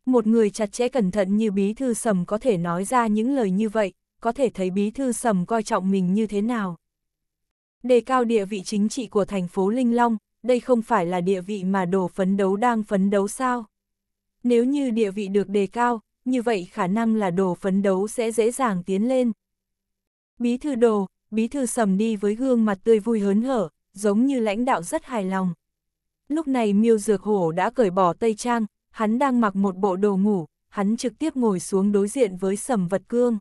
Một người chặt chẽ cẩn thận như bí thư Sầm có thể nói ra những lời như vậy, có thể thấy bí thư Sầm coi trọng mình như thế nào. Đề cao địa vị chính trị của thành phố Linh Long, đây không phải là địa vị mà đồ phấn đấu đang phấn đấu sao. Nếu như địa vị được đề cao, như vậy khả năng là đồ phấn đấu sẽ dễ dàng tiến lên. Bí thư đồ, bí thư sầm đi với gương mặt tươi vui hớn hở, giống như lãnh đạo rất hài lòng. Lúc này miêu dược hổ đã cởi bỏ tây trang, hắn đang mặc một bộ đồ ngủ, hắn trực tiếp ngồi xuống đối diện với sầm vật cương.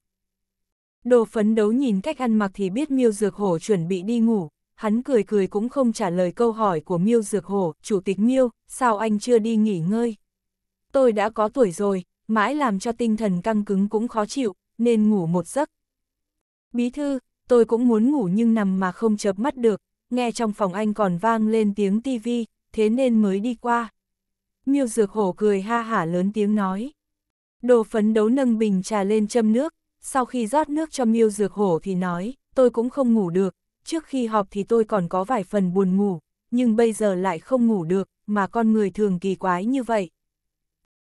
Đồ phấn đấu nhìn cách ăn mặc thì biết miêu dược hổ chuẩn bị đi ngủ, hắn cười cười cũng không trả lời câu hỏi của miêu dược hổ, chủ tịch miêu, sao anh chưa đi nghỉ ngơi? Tôi đã có tuổi rồi, mãi làm cho tinh thần căng cứng cũng khó chịu, nên ngủ một giấc. Bí thư, tôi cũng muốn ngủ nhưng nằm mà không chớp mắt được, nghe trong phòng anh còn vang lên tiếng tivi, thế nên mới đi qua. Miêu Dược Hổ cười ha hả lớn tiếng nói. Đồ phấn đấu nâng bình trà lên châm nước, sau khi rót nước cho Miêu Dược Hổ thì nói, tôi cũng không ngủ được, trước khi họp thì tôi còn có vài phần buồn ngủ, nhưng bây giờ lại không ngủ được, mà con người thường kỳ quái như vậy.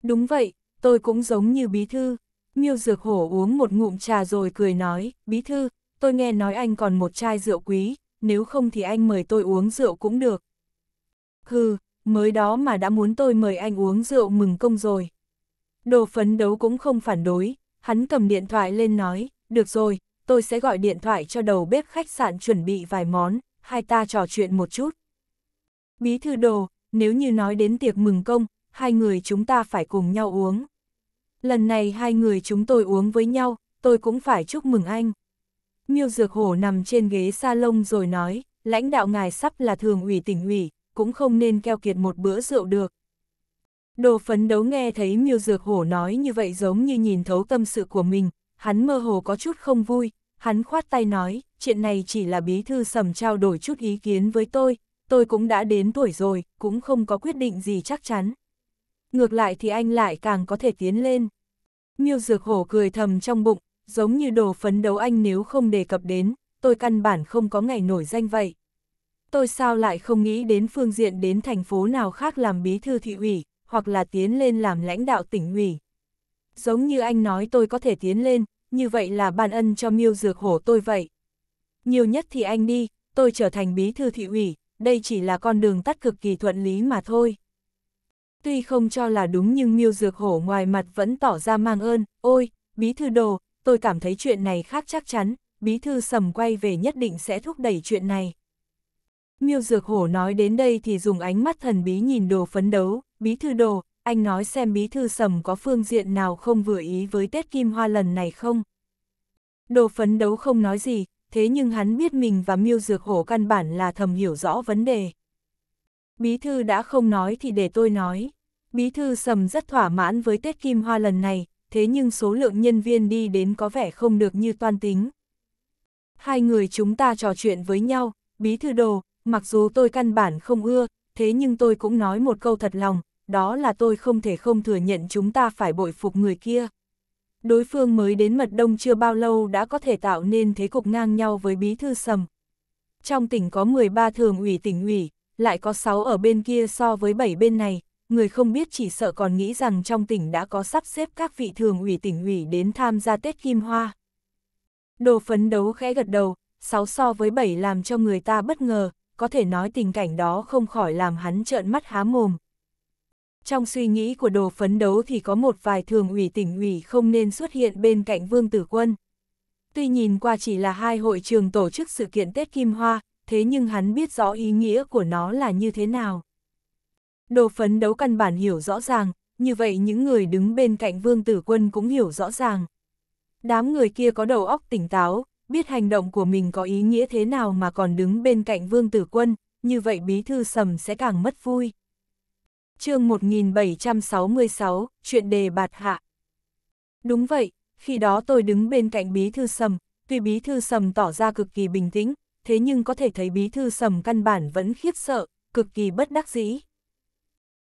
Đúng vậy, tôi cũng giống như bí thư. Miêu Dược Hổ uống một ngụm trà rồi cười nói, bí thư, tôi nghe nói anh còn một chai rượu quý, nếu không thì anh mời tôi uống rượu cũng được. Hừ, mới đó mà đã muốn tôi mời anh uống rượu mừng công rồi. Đồ phấn đấu cũng không phản đối, hắn cầm điện thoại lên nói, được rồi, tôi sẽ gọi điện thoại cho đầu bếp khách sạn chuẩn bị vài món, hai ta trò chuyện một chút. Bí thư đồ, nếu như nói đến tiệc mừng công, hai người chúng ta phải cùng nhau uống. Lần này hai người chúng tôi uống với nhau, tôi cũng phải chúc mừng anh. Miêu Dược Hổ nằm trên ghế sa lông rồi nói, lãnh đạo ngài sắp là thường ủy tỉnh ủy, cũng không nên keo kiệt một bữa rượu được. Đồ phấn đấu nghe thấy Miêu Dược Hổ nói như vậy giống như nhìn thấu tâm sự của mình, hắn mơ hồ có chút không vui, hắn khoát tay nói, chuyện này chỉ là bí thư sầm trao đổi chút ý kiến với tôi, tôi cũng đã đến tuổi rồi, cũng không có quyết định gì chắc chắn. Ngược lại thì anh lại càng có thể tiến lên. Miêu Dược Hổ cười thầm trong bụng, giống như đồ phấn đấu anh nếu không đề cập đến, tôi căn bản không có ngày nổi danh vậy. Tôi sao lại không nghĩ đến phương diện đến thành phố nào khác làm bí thư thị ủy, hoặc là tiến lên làm lãnh đạo tỉnh ủy. Giống như anh nói tôi có thể tiến lên, như vậy là ban ân cho miêu dược hổ tôi vậy. Nhiều nhất thì anh đi, tôi trở thành bí thư thị ủy, đây chỉ là con đường tắt cực kỳ thuận lý mà thôi. Tuy không cho là đúng nhưng miêu dược hổ ngoài mặt vẫn tỏ ra mang ơn, ôi, bí thư đồ, tôi cảm thấy chuyện này khác chắc chắn, bí thư sầm quay về nhất định sẽ thúc đẩy chuyện này. Miêu Dược Hổ nói đến đây thì dùng ánh mắt thần bí nhìn đồ phấn đấu, bí thư đồ, anh nói xem bí thư sầm có phương diện nào không vừa ý với Tết Kim Hoa lần này không. Đồ phấn đấu không nói gì, thế nhưng hắn biết mình và Miêu Dược Hổ căn bản là thầm hiểu rõ vấn đề. Bí thư đã không nói thì để tôi nói. Bí thư sầm rất thỏa mãn với Tết Kim Hoa lần này, thế nhưng số lượng nhân viên đi đến có vẻ không được như toan tính. Hai người chúng ta trò chuyện với nhau, bí thư đồ, mặc dù tôi căn bản không ưa, thế nhưng tôi cũng nói một câu thật lòng, đó là tôi không thể không thừa nhận chúng ta phải bội phục người kia. Đối phương mới đến mật đông chưa bao lâu đã có thể tạo nên thế cục ngang nhau với bí thư sầm. Trong tỉnh có 13 thường ủy tỉnh ủy, lại có 6 ở bên kia so với 7 bên này, người không biết chỉ sợ còn nghĩ rằng trong tỉnh đã có sắp xếp các vị thường ủy tỉnh ủy đến tham gia Tết Kim Hoa. Đồ phấn đấu khẽ gật đầu, sáu so với bảy làm cho người ta bất ngờ, có thể nói tình cảnh đó không khỏi làm hắn trợn mắt há mồm. Trong suy nghĩ của đồ phấn đấu thì có một vài thường ủy tỉnh ủy không nên xuất hiện bên cạnh Vương Tử Quân. Tuy nhìn qua chỉ là hai hội trường tổ chức sự kiện Tết Kim Hoa, thế nhưng hắn biết rõ ý nghĩa của nó là như thế nào. Đồ phấn đấu căn bản hiểu rõ ràng, như vậy những người đứng bên cạnh vương tử quân cũng hiểu rõ ràng. Đám người kia có đầu óc tỉnh táo, biết hành động của mình có ý nghĩa thế nào mà còn đứng bên cạnh vương tử quân, như vậy bí thư sầm sẽ càng mất vui. chương 1766, chuyện đề bạt hạ. Đúng vậy, khi đó tôi đứng bên cạnh bí thư sầm, tuy bí thư sầm tỏ ra cực kỳ bình tĩnh, thế nhưng có thể thấy bí thư sầm căn bản vẫn khiếp sợ, cực kỳ bất đắc dĩ.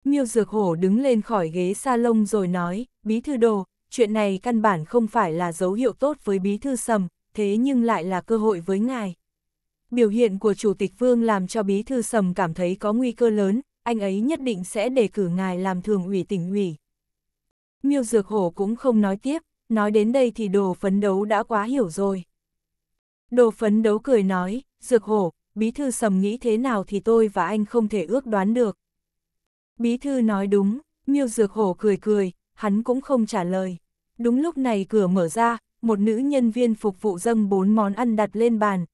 Miêu Dược Hổ đứng lên khỏi ghế sa lông rồi nói, bí thư đồ, chuyện này căn bản không phải là dấu hiệu tốt với bí thư sầm, thế nhưng lại là cơ hội với ngài. Biểu hiện của Chủ tịch Vương làm cho bí thư sầm cảm thấy có nguy cơ lớn, anh ấy nhất định sẽ đề cử ngài làm thường ủy tỉnh ủy. Miêu Dược Hổ cũng không nói tiếp, nói đến đây thì đồ phấn đấu đã quá hiểu rồi. Đồ phấn đấu cười nói, Dược Hổ, bí thư sầm nghĩ thế nào thì tôi và anh không thể ước đoán được. Bí thư nói đúng, miêu dược hổ cười cười, hắn cũng không trả lời. Đúng lúc này cửa mở ra, một nữ nhân viên phục vụ dâng bốn món ăn đặt lên bàn.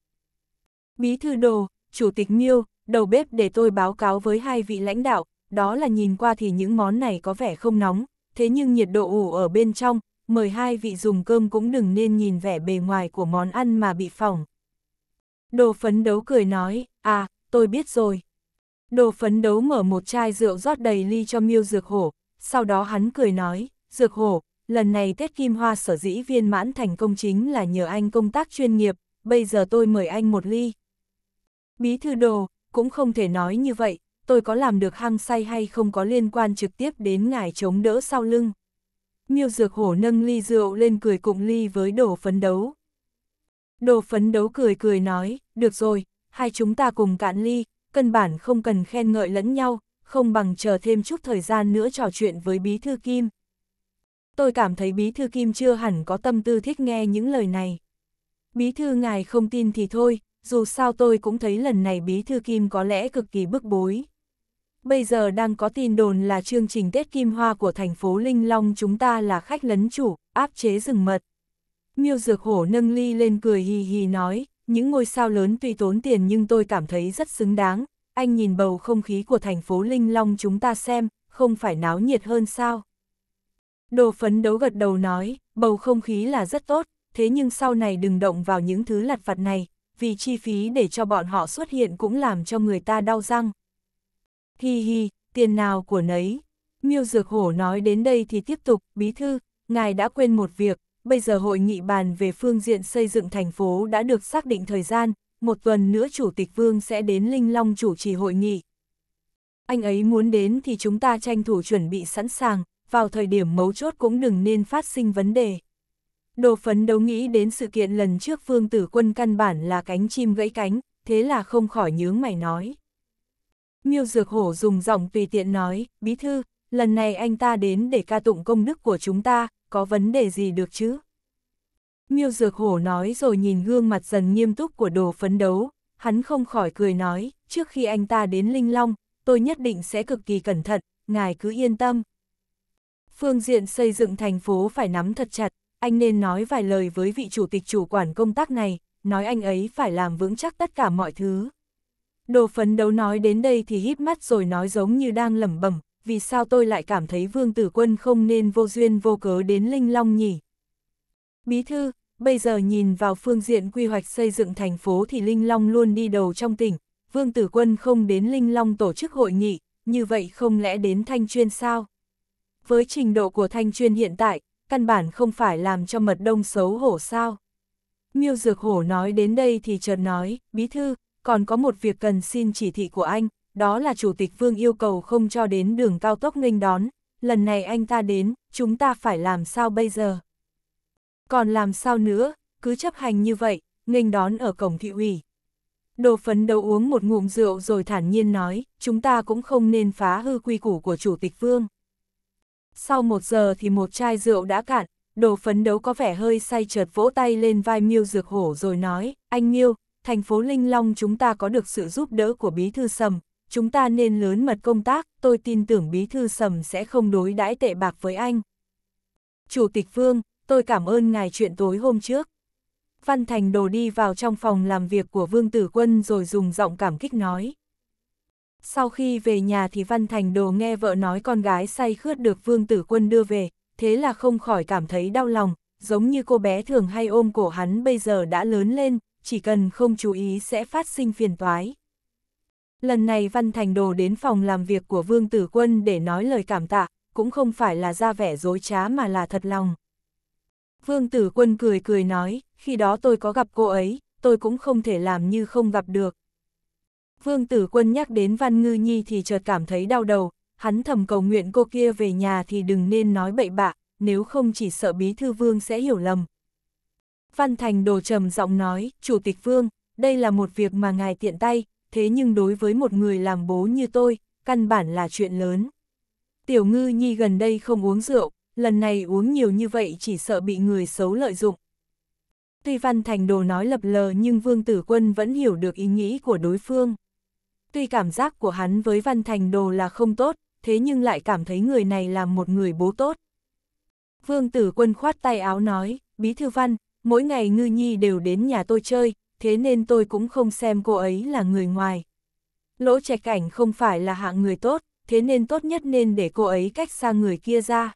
Bí thư đồ, chủ tịch miêu, đầu bếp để tôi báo cáo với hai vị lãnh đạo, đó là nhìn qua thì những món này có vẻ không nóng, thế nhưng nhiệt độ ủ ở bên trong, mời hai vị dùng cơm cũng đừng nên nhìn vẻ bề ngoài của món ăn mà bị phỏng. Đồ phấn đấu cười nói, à, tôi biết rồi, Đồ phấn đấu mở một chai rượu rót đầy ly cho miêu dược hổ, sau đó hắn cười nói, dược hổ, lần này Tết Kim Hoa sở dĩ viên mãn thành công chính là nhờ anh công tác chuyên nghiệp, bây giờ tôi mời anh một ly. Bí thư đồ, cũng không thể nói như vậy, tôi có làm được hăng say hay không có liên quan trực tiếp đến ngài chống đỡ sau lưng. Miêu dược hổ nâng ly rượu lên cười cụng ly với đồ phấn đấu. Đồ phấn đấu cười cười nói, được rồi, hai chúng ta cùng cạn ly, căn bản không cần khen ngợi lẫn nhau, không bằng chờ thêm chút thời gian nữa trò chuyện với Bí Thư Kim. Tôi cảm thấy Bí Thư Kim chưa hẳn có tâm tư thích nghe những lời này. Bí Thư ngài không tin thì thôi, dù sao tôi cũng thấy lần này Bí Thư Kim có lẽ cực kỳ bức bối. Bây giờ đang có tin đồn là chương trình Tết Kim Hoa của thành phố Linh Long chúng ta là khách lấn chủ, áp chế rừng mật. Miêu Dược Hổ nâng ly lên cười hì hì nói, những ngôi sao lớn tuy tốn tiền nhưng tôi cảm thấy rất xứng đáng, anh nhìn bầu không khí của thành phố Linh Long chúng ta xem, không phải náo nhiệt hơn sao. Đồ phấn đấu gật đầu nói, bầu không khí là rất tốt, thế nhưng sau này đừng động vào những thứ lặt vặt này, vì chi phí để cho bọn họ xuất hiện cũng làm cho người ta đau răng. Hi hi, tiền nào của nấy. Miêu Dược Hổ nói đến đây thì tiếp tục, bí thư, ngài đã quên một việc, bây giờ hội nghị bàn về phương diện xây dựng thành phố đã được xác định thời gian, một tuần nữa Chủ tịch Vương sẽ đến Linh Long chủ trì hội nghị. Anh ấy muốn đến thì chúng ta tranh thủ chuẩn bị sẵn sàng, vào thời điểm mấu chốt cũng đừng nên phát sinh vấn đề. Đồ phấn đấu nghĩ đến sự kiện lần trước Vương Tử Quân căn bản là cánh chim gãy cánh, thế là không khỏi nhướng mày nói. Miêu Dược Hổ dùng giọng tùy tiện nói, Bí Thư, lần này anh ta đến để ca tụng công đức của chúng ta, có vấn đề gì được chứ? Miêu Dược Hổ nói rồi nhìn gương mặt dần nghiêm túc của đồ phấn đấu, hắn không khỏi cười nói, trước khi anh ta đến Linh Long, tôi nhất định sẽ cực kỳ cẩn thận, ngài cứ yên tâm. Phương diện xây dựng thành phố phải nắm thật chặt, anh nên nói vài lời với vị chủ tịch chủ quản công tác này, nói anh ấy phải làm vững chắc tất cả mọi thứ. Đồ phấn đấu nói đến đây thì hít mắt rồi nói giống như đang lẩm bẩm, vì sao tôi lại cảm thấy Vương Tử Quân không nên vô duyên vô cớ đến Linh Long nhỉ? Bí thư, bây giờ nhìn vào phương diện quy hoạch xây dựng thành phố thì Linh Long luôn đi đầu trong tỉnh, Vương Tử Quân không đến Linh Long tổ chức hội nghị, như vậy không lẽ đến Thanh Chuyên sao? Với trình độ của Thanh Chuyên hiện tại, căn bản không phải làm cho mật đông xấu hổ sao? Miêu Dược Hổ nói đến đây thì chợt nói, bí thư, còn có một việc cần xin chỉ thị của anh, đó là Chủ tịch Vương yêu cầu không cho đến đường cao tốc nghênh đón, lần này anh ta đến, chúng ta phải làm sao bây giờ? Còn làm sao nữa, cứ chấp hành như vậy, nghênh đón ở cổng thị ủy. Đồ phấn đấu uống một ngụm rượu rồi thản nhiên nói, chúng ta cũng không nên phá hư quy củ của Chủ tịch Vương. Sau một giờ thì một chai rượu đã cạn, đồ phấn đấu có vẻ hơi say chợt vỗ tay lên vai Miêu Dược Hổ rồi nói, anh Miêu, thành phố Linh Long chúng ta có được sự giúp đỡ của Bí Thư Sầm, chúng ta nên lớn mật công tác, tôi tin tưởng Bí Thư Sầm sẽ không đối đãi tệ bạc với anh. Chủ tịch Vương, tôi cảm ơn ngài chuyện tối hôm trước. Văn Thành đồ đi vào trong phòng làm việc của Vương Tử Quân rồi dùng giọng cảm kích nói. Sau khi về nhà thì Văn Thành đồ nghe vợ nói con gái say khướt được Vương Tử Quân đưa về, thế là không khỏi cảm thấy đau lòng, giống như cô bé thường hay ôm cổ hắn bây giờ đã lớn lên, chỉ cần không chú ý sẽ phát sinh phiền toái. Lần này Văn Thành Đồ đến phòng làm việc của Vương Tử Quân để nói lời cảm tạ, cũng không phải là ra vẻ dối trá mà là thật lòng. Vương Tử Quân cười cười nói, khi đó tôi có gặp cô ấy, tôi cũng không thể làm như không gặp được. Vương Tử Quân nhắc đến Văn Ngư Nhi thì chợt cảm thấy đau đầu, hắn thầm cầu nguyện cô kia về nhà thì đừng nên nói bậy bạ, nếu không chỉ sợ bí thư vương sẽ hiểu lầm. Văn Thành đồ trầm giọng nói, Chủ tịch Vương, đây là một việc mà ngài tiện tay, thế nhưng đối với một người làm bố như tôi, căn bản là chuyện lớn. Tiểu ngư nhi gần đây không uống rượu, lần này uống nhiều như vậy chỉ sợ bị người xấu lợi dụng. Tuy Văn Thành Đồ nói lập lờ nhưng Vương Tử Quân vẫn hiểu được ý nghĩ của đối phương. Tuy cảm giác của hắn với Văn Thành Đồ là không tốt, thế nhưng lại cảm thấy người này là một người bố tốt. Vương Tử Quân khoát tay áo nói, Bí Thư Văn, mỗi ngày ngư nhi đều đến nhà tôi chơi, thế nên tôi cũng không xem cô ấy là người ngoài. Lỗ trạch cảnh không phải là hạng người tốt, thế nên tốt nhất nên để cô ấy cách xa người kia ra.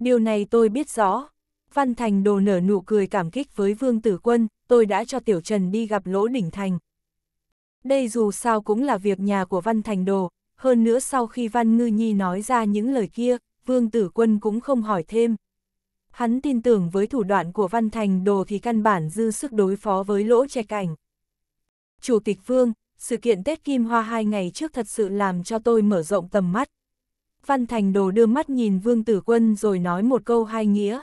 Điều này tôi biết rõ. Văn Thành đồ nở nụ cười cảm kích với Vương Tử Quân, tôi đã cho Tiểu Trần đi gặp Lỗ Đỉnh Thành. Đây dù sao cũng là việc nhà của Văn Thành đồ, hơn nữa sau khi Văn Ngư Nhi nói ra những lời kia, Vương Tử Quân cũng không hỏi thêm. Hắn tin tưởng với thủ đoạn của Văn Thành Đồ thì căn bản dư sức đối phó với lỗ che cảnh. Chủ tịch Vương, sự kiện Tết Kim Hoa hai ngày trước thật sự làm cho tôi mở rộng tầm mắt. Văn Thành Đồ đưa mắt nhìn Vương Tử Quân rồi nói một câu hai nghĩa.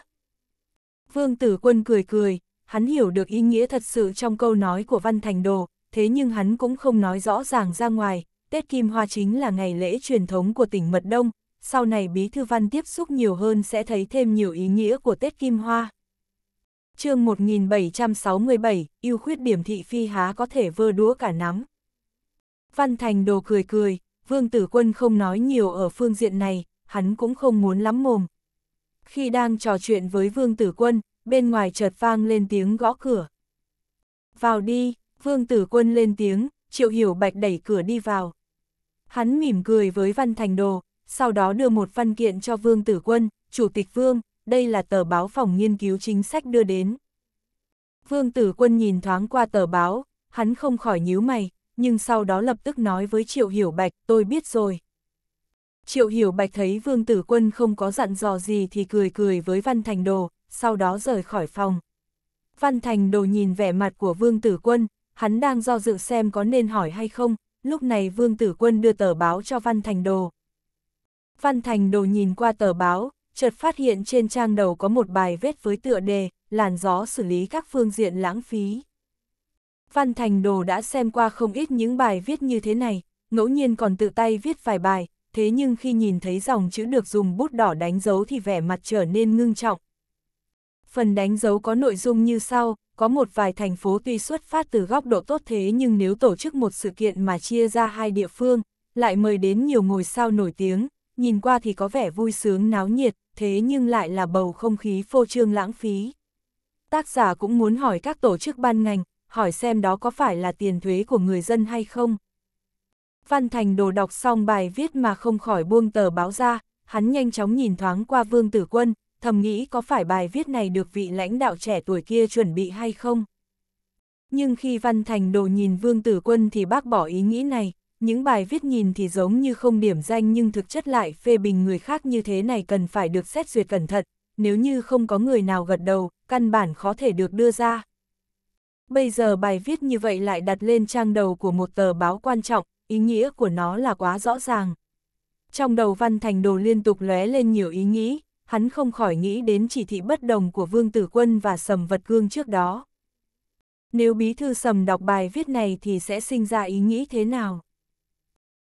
Vương Tử Quân cười cười, hắn hiểu được ý nghĩa thật sự trong câu nói của Văn Thành Đồ, thế nhưng hắn cũng không nói rõ ràng ra ngoài, Tết Kim Hoa chính là ngày lễ truyền thống của tỉnh Mật Đông, sau này bí thư văn tiếp xúc nhiều hơn sẽ thấy thêm nhiều ý nghĩa của Tết Kim Hoa. chương 1767, ưu khuyết điểm thị phi há có thể vơ đũa cả nắm. Văn Thành đồ cười cười, Vương Tử Quân không nói nhiều ở phương diện này, hắn cũng không muốn lắm mồm. Khi đang trò chuyện với Vương Tử Quân, bên ngoài chợt vang lên tiếng gõ cửa. Vào đi, Vương Tử Quân lên tiếng, Triệu Hiểu Bạch đẩy cửa đi vào. Hắn mỉm cười với Văn Thành Đồ, sau đó đưa một văn kiện cho Vương Tử Quân, Chủ tịch Vương, đây là tờ báo phòng nghiên cứu chính sách đưa đến. Vương Tử Quân nhìn thoáng qua tờ báo, hắn không khỏi nhíu mày, nhưng sau đó lập tức nói với Triệu Hiểu Bạch, tôi biết rồi. Triệu Hiểu Bạch thấy Vương Tử Quân không có dặn dò gì thì cười cười với Văn Thành Đồ, sau đó rời khỏi phòng. Văn Thành Đồ nhìn vẻ mặt của Vương Tử Quân, hắn đang do dự xem có nên hỏi hay không, lúc này Vương Tử Quân đưa tờ báo cho Văn Thành Đồ. Văn Thành đồ nhìn qua tờ báo, chợt phát hiện trên trang đầu có một bài viết với tựa đề, làn gió xử lý các phương diện lãng phí. Văn Thành đồ đã xem qua không ít những bài viết như thế này, ngẫu nhiên còn tự tay viết vài bài, thế nhưng khi nhìn thấy dòng chữ được dùng bút đỏ đánh dấu thì vẻ mặt trở nên ngưng trọng. Phần đánh dấu có nội dung như sau, có một vài thành phố tuy xuất phát từ góc độ tốt thế nhưng nếu tổ chức một sự kiện mà chia ra hai địa phương, lại mời đến nhiều ngôi sao nổi tiếng, nhìn qua thì có vẻ vui sướng náo nhiệt, thế nhưng lại là bầu không khí phô trương lãng phí. Tác giả cũng muốn hỏi các tổ chức ban ngành, hỏi xem đó có phải là tiền thuế của người dân hay không. Văn Thành đồ đọc xong bài viết mà không khỏi buông tờ báo ra, hắn nhanh chóng nhìn thoáng qua Vương Tử Quân, thầm nghĩ có phải bài viết này được vị lãnh đạo trẻ tuổi kia chuẩn bị hay không. Nhưng khi Văn Thành đồ nhìn Vương Tử Quân thì bác bỏ ý nghĩ này, những bài viết nhìn thì giống như không điểm danh nhưng thực chất lại phê bình người khác như thế này cần phải được xét duyệt cẩn thận, nếu như không có người nào gật đầu, căn bản khó thể được đưa ra. Bây giờ bài viết như vậy lại đặt lên trang đầu của một tờ báo quan trọng, ý nghĩa của nó là quá rõ ràng. Trong đầu Văn Thành Đồ liên tục lóe lên nhiều ý nghĩ, hắn không khỏi nghĩ đến chỉ thị bất đồng của Vương Tử Quân và Sầm Vật Cương trước đó. Nếu bí thư Sầm đọc bài viết này thì sẽ sinh ra ý nghĩ thế nào?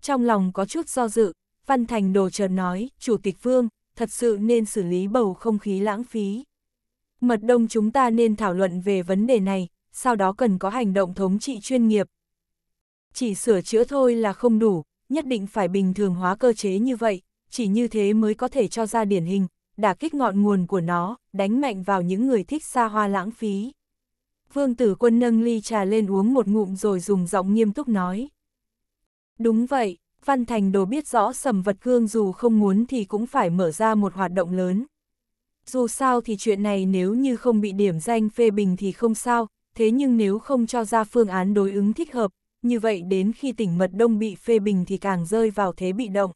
trong lòng có chút do dự, Văn Thành đồ chợt nói, Chủ tịch Vương, thật sự nên xử lý bầu không khí lãng phí. Mật đông chúng ta nên thảo luận về vấn đề này, sau đó cần có hành động thống trị chuyên nghiệp. Chỉ sửa chữa thôi là không đủ, nhất định phải bình thường hóa cơ chế như vậy, chỉ như thế mới có thể cho ra điển hình, đả kích ngọn nguồn của nó, đánh mạnh vào những người thích xa hoa lãng phí. Vương tử quân nâng ly trà lên uống một ngụm rồi dùng giọng nghiêm túc nói. Đúng vậy, Văn Thành Đồ biết rõ sầm vật cương dù không muốn thì cũng phải mở ra một hoạt động lớn. Dù sao thì chuyện này nếu như không bị điểm danh phê bình thì không sao, thế nhưng nếu không cho ra phương án đối ứng thích hợp, như vậy đến khi tỉnh Mật Đông bị phê bình thì càng rơi vào thế bị động.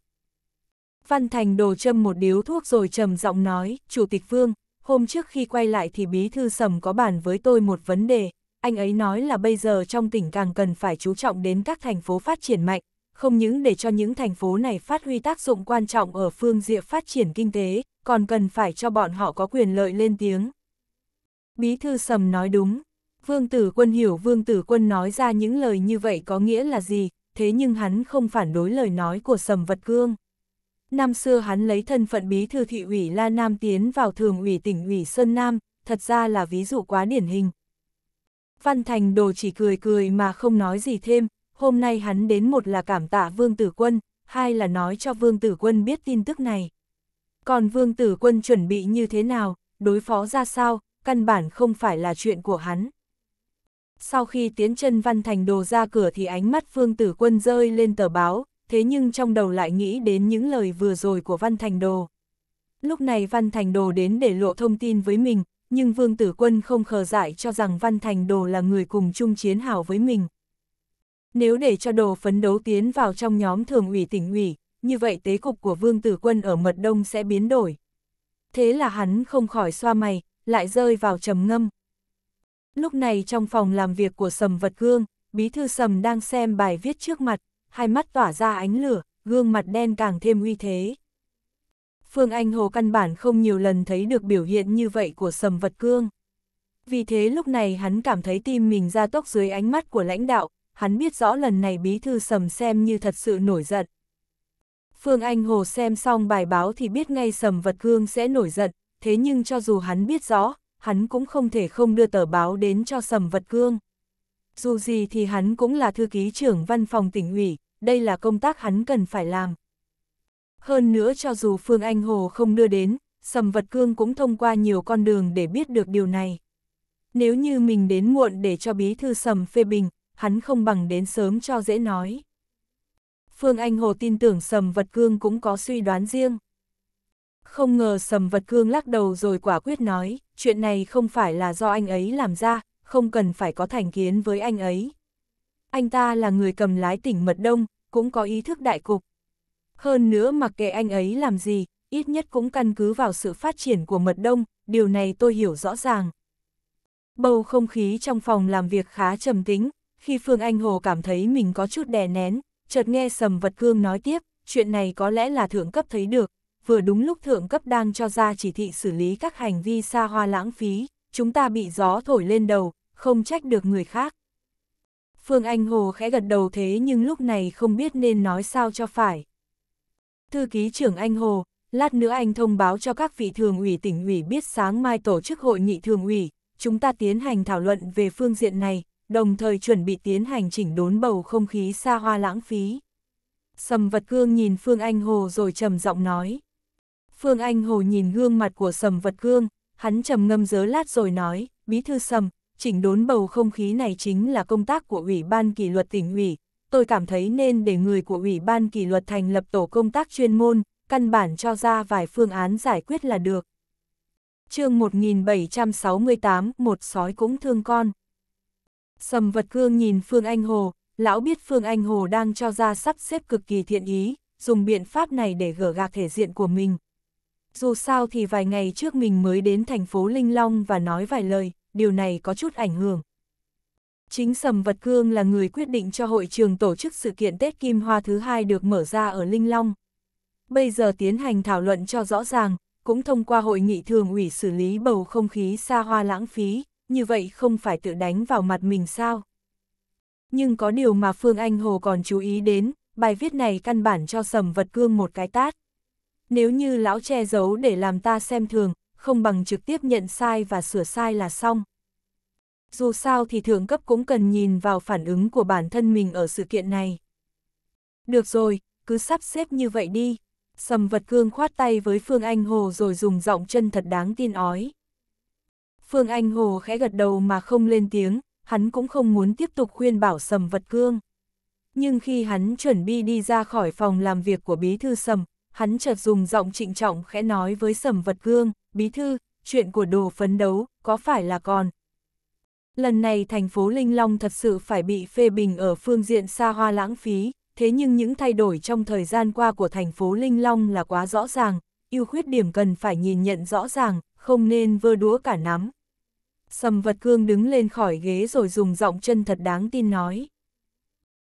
Văn Thành Đồ châm một điếu thuốc rồi trầm giọng nói, Chủ tịch Vương, hôm trước khi quay lại thì bí thư sầm có bàn với tôi một vấn đề anh ấy nói là bây giờ trong tỉnh càng cần phải chú trọng đến các thành phố phát triển mạnh, không những để cho những thành phố này phát huy tác dụng quan trọng ở phương diện phát triển kinh tế, còn cần phải cho bọn họ có quyền lợi lên tiếng. Bí thư Sầm nói đúng, Vương Tử Quân hiểu Vương Tử Quân nói ra những lời như vậy có nghĩa là gì, thế nhưng hắn không phản đối lời nói của Sầm Vật Cương. Năm xưa hắn lấy thân phận bí thư thị ủy La Nam tiến vào thường ủy tỉnh ủy Sơn Nam, thật ra là ví dụ quá điển hình, Văn Thành Đồ chỉ cười cười mà không nói gì thêm, hôm nay hắn đến một là cảm tạ Vương Tử Quân, hai là nói cho Vương Tử Quân biết tin tức này. Còn Vương Tử Quân chuẩn bị như thế nào, đối phó ra sao, căn bản không phải là chuyện của hắn. Sau khi tiến chân Văn Thành Đồ ra cửa thì ánh mắt Vương Tử Quân rơi lên tờ báo, thế nhưng trong đầu lại nghĩ đến những lời vừa rồi của Văn Thành Đồ. Lúc này Văn Thành Đồ đến để lộ thông tin với mình, nhưng Vương Tử Quân không khờ dại cho rằng Văn Thành Đồ là người cùng chung chiến hào với mình. Nếu để cho Đồ phấn đấu tiến vào trong nhóm thường ủy tỉnh ủy, như vậy tế cục của Vương Tử Quân ở Mật Đông sẽ biến đổi. Thế là hắn không khỏi xoa mày, lại rơi vào trầm ngâm. Lúc này trong phòng làm việc của Sầm Vật Gương, Bí Thư Sầm đang xem bài viết trước mặt, hai mắt tỏa ra ánh lửa, gương mặt đen càng thêm uy thế. Phương Anh Hồ căn bản không nhiều lần thấy được biểu hiện như vậy của sầm vật cương. Vì thế lúc này hắn cảm thấy tim mình ra tốc dưới ánh mắt của lãnh đạo, hắn biết rõ lần này bí thư sầm xem như thật sự nổi giận. Phương Anh Hồ xem xong bài báo thì biết ngay sầm vật cương sẽ nổi giận, thế nhưng cho dù hắn biết rõ, hắn cũng không thể không đưa tờ báo đến cho sầm vật cương. Dù gì thì hắn cũng là thư ký trưởng văn phòng tỉnh ủy, đây là công tác hắn cần phải làm. Hơn nữa cho dù Phương Anh Hồ không đưa đến, Sầm Vật Cương cũng thông qua nhiều con đường để biết được điều này. Nếu như mình đến muộn để cho bí thư Sầm phê bình, hắn không bằng đến sớm cho dễ nói. Phương Anh Hồ tin tưởng Sầm Vật Cương cũng có suy đoán riêng. Không ngờ Sầm Vật Cương lắc đầu rồi quả quyết nói, chuyện này không phải là do anh ấy làm ra, không cần phải có thành kiến với anh ấy. Anh ta là người cầm lái tỉnh Mật Đông, cũng có ý thức đại cục. Hơn nữa mặc kệ anh ấy làm gì, ít nhất cũng căn cứ vào sự phát triển của mật đông, điều này tôi hiểu rõ ràng. Bầu không khí trong phòng làm việc khá trầm tính, khi Phương Anh Hồ cảm thấy mình có chút đè nén, chợt nghe Sầm Vật Cương nói tiếp, chuyện này có lẽ là thượng cấp thấy được, vừa đúng lúc thượng cấp đang cho ra chỉ thị xử lý các hành vi xa hoa lãng phí, chúng ta bị gió thổi lên đầu, không trách được người khác. Phương Anh Hồ khẽ gật đầu thế nhưng lúc này không biết nên nói sao cho phải thư ký trưởng anh Hồ, lát nữa anh thông báo cho các vị thường ủy tỉnh ủy biết sáng mai tổ chức hội nghị thường ủy, chúng ta tiến hành thảo luận về phương diện này, đồng thời chuẩn bị tiến hành chỉnh đốn bầu không khí xa hoa lãng phí. Sầm Vật Cương nhìn Phương Anh Hồ rồi trầm giọng nói. Phương Anh Hồ nhìn gương mặt của Sầm Vật Cương, hắn trầm ngâm dớ lát rồi nói, Bí thư Sầm, chỉnh đốn bầu không khí này chính là công tác của Ủy ban kỷ luật tỉnh ủy, tôi cảm thấy nên để người của Ủy ban kỷ luật thành lập tổ công tác chuyên môn, căn bản cho ra vài phương án giải quyết là được. chương 1768, một sói cũng thương con. Sầm vật cương nhìn Phương Anh Hồ, lão biết Phương Anh Hồ đang cho ra sắp xếp cực kỳ thiện ý, dùng biện pháp này để gỡ gạc thể diện của mình. Dù sao thì vài ngày trước mình mới đến thành phố Linh Long và nói vài lời, điều này có chút ảnh hưởng. Chính Sầm Vật Cương là người quyết định cho hội trường tổ chức sự kiện Tết Kim Hoa thứ hai được mở ra ở Linh Long. Bây giờ tiến hành thảo luận cho rõ ràng, cũng thông qua hội nghị thường ủy xử lý bầu không khí xa hoa lãng phí, như vậy không phải tự đánh vào mặt mình sao. Nhưng có điều mà Phương Anh Hồ còn chú ý đến, bài viết này căn bản cho Sầm Vật Cương một cái tát. Nếu như lão che giấu để làm ta xem thường, không bằng trực tiếp nhận sai và sửa sai là xong dù sao thì thượng cấp cũng cần nhìn vào phản ứng của bản thân mình ở sự kiện này. Được rồi, cứ sắp xếp như vậy đi. Sầm vật cương khoát tay với Phương Anh Hồ rồi dùng giọng chân thật đáng tin ói. Phương Anh Hồ khẽ gật đầu mà không lên tiếng, hắn cũng không muốn tiếp tục khuyên bảo sầm vật cương. Nhưng khi hắn chuẩn bị đi ra khỏi phòng làm việc của bí thư sầm, hắn chợt dùng giọng trịnh trọng khẽ nói với sầm vật cương, bí thư, chuyện của đồ phấn đấu, có phải là còn, Lần này thành phố Linh Long thật sự phải bị phê bình ở phương diện xa hoa lãng phí, thế nhưng những thay đổi trong thời gian qua của thành phố Linh Long là quá rõ ràng, ưu khuyết điểm cần phải nhìn nhận rõ ràng, không nên vơ đũa cả nắm. Sầm vật cương đứng lên khỏi ghế rồi dùng giọng chân thật đáng tin nói.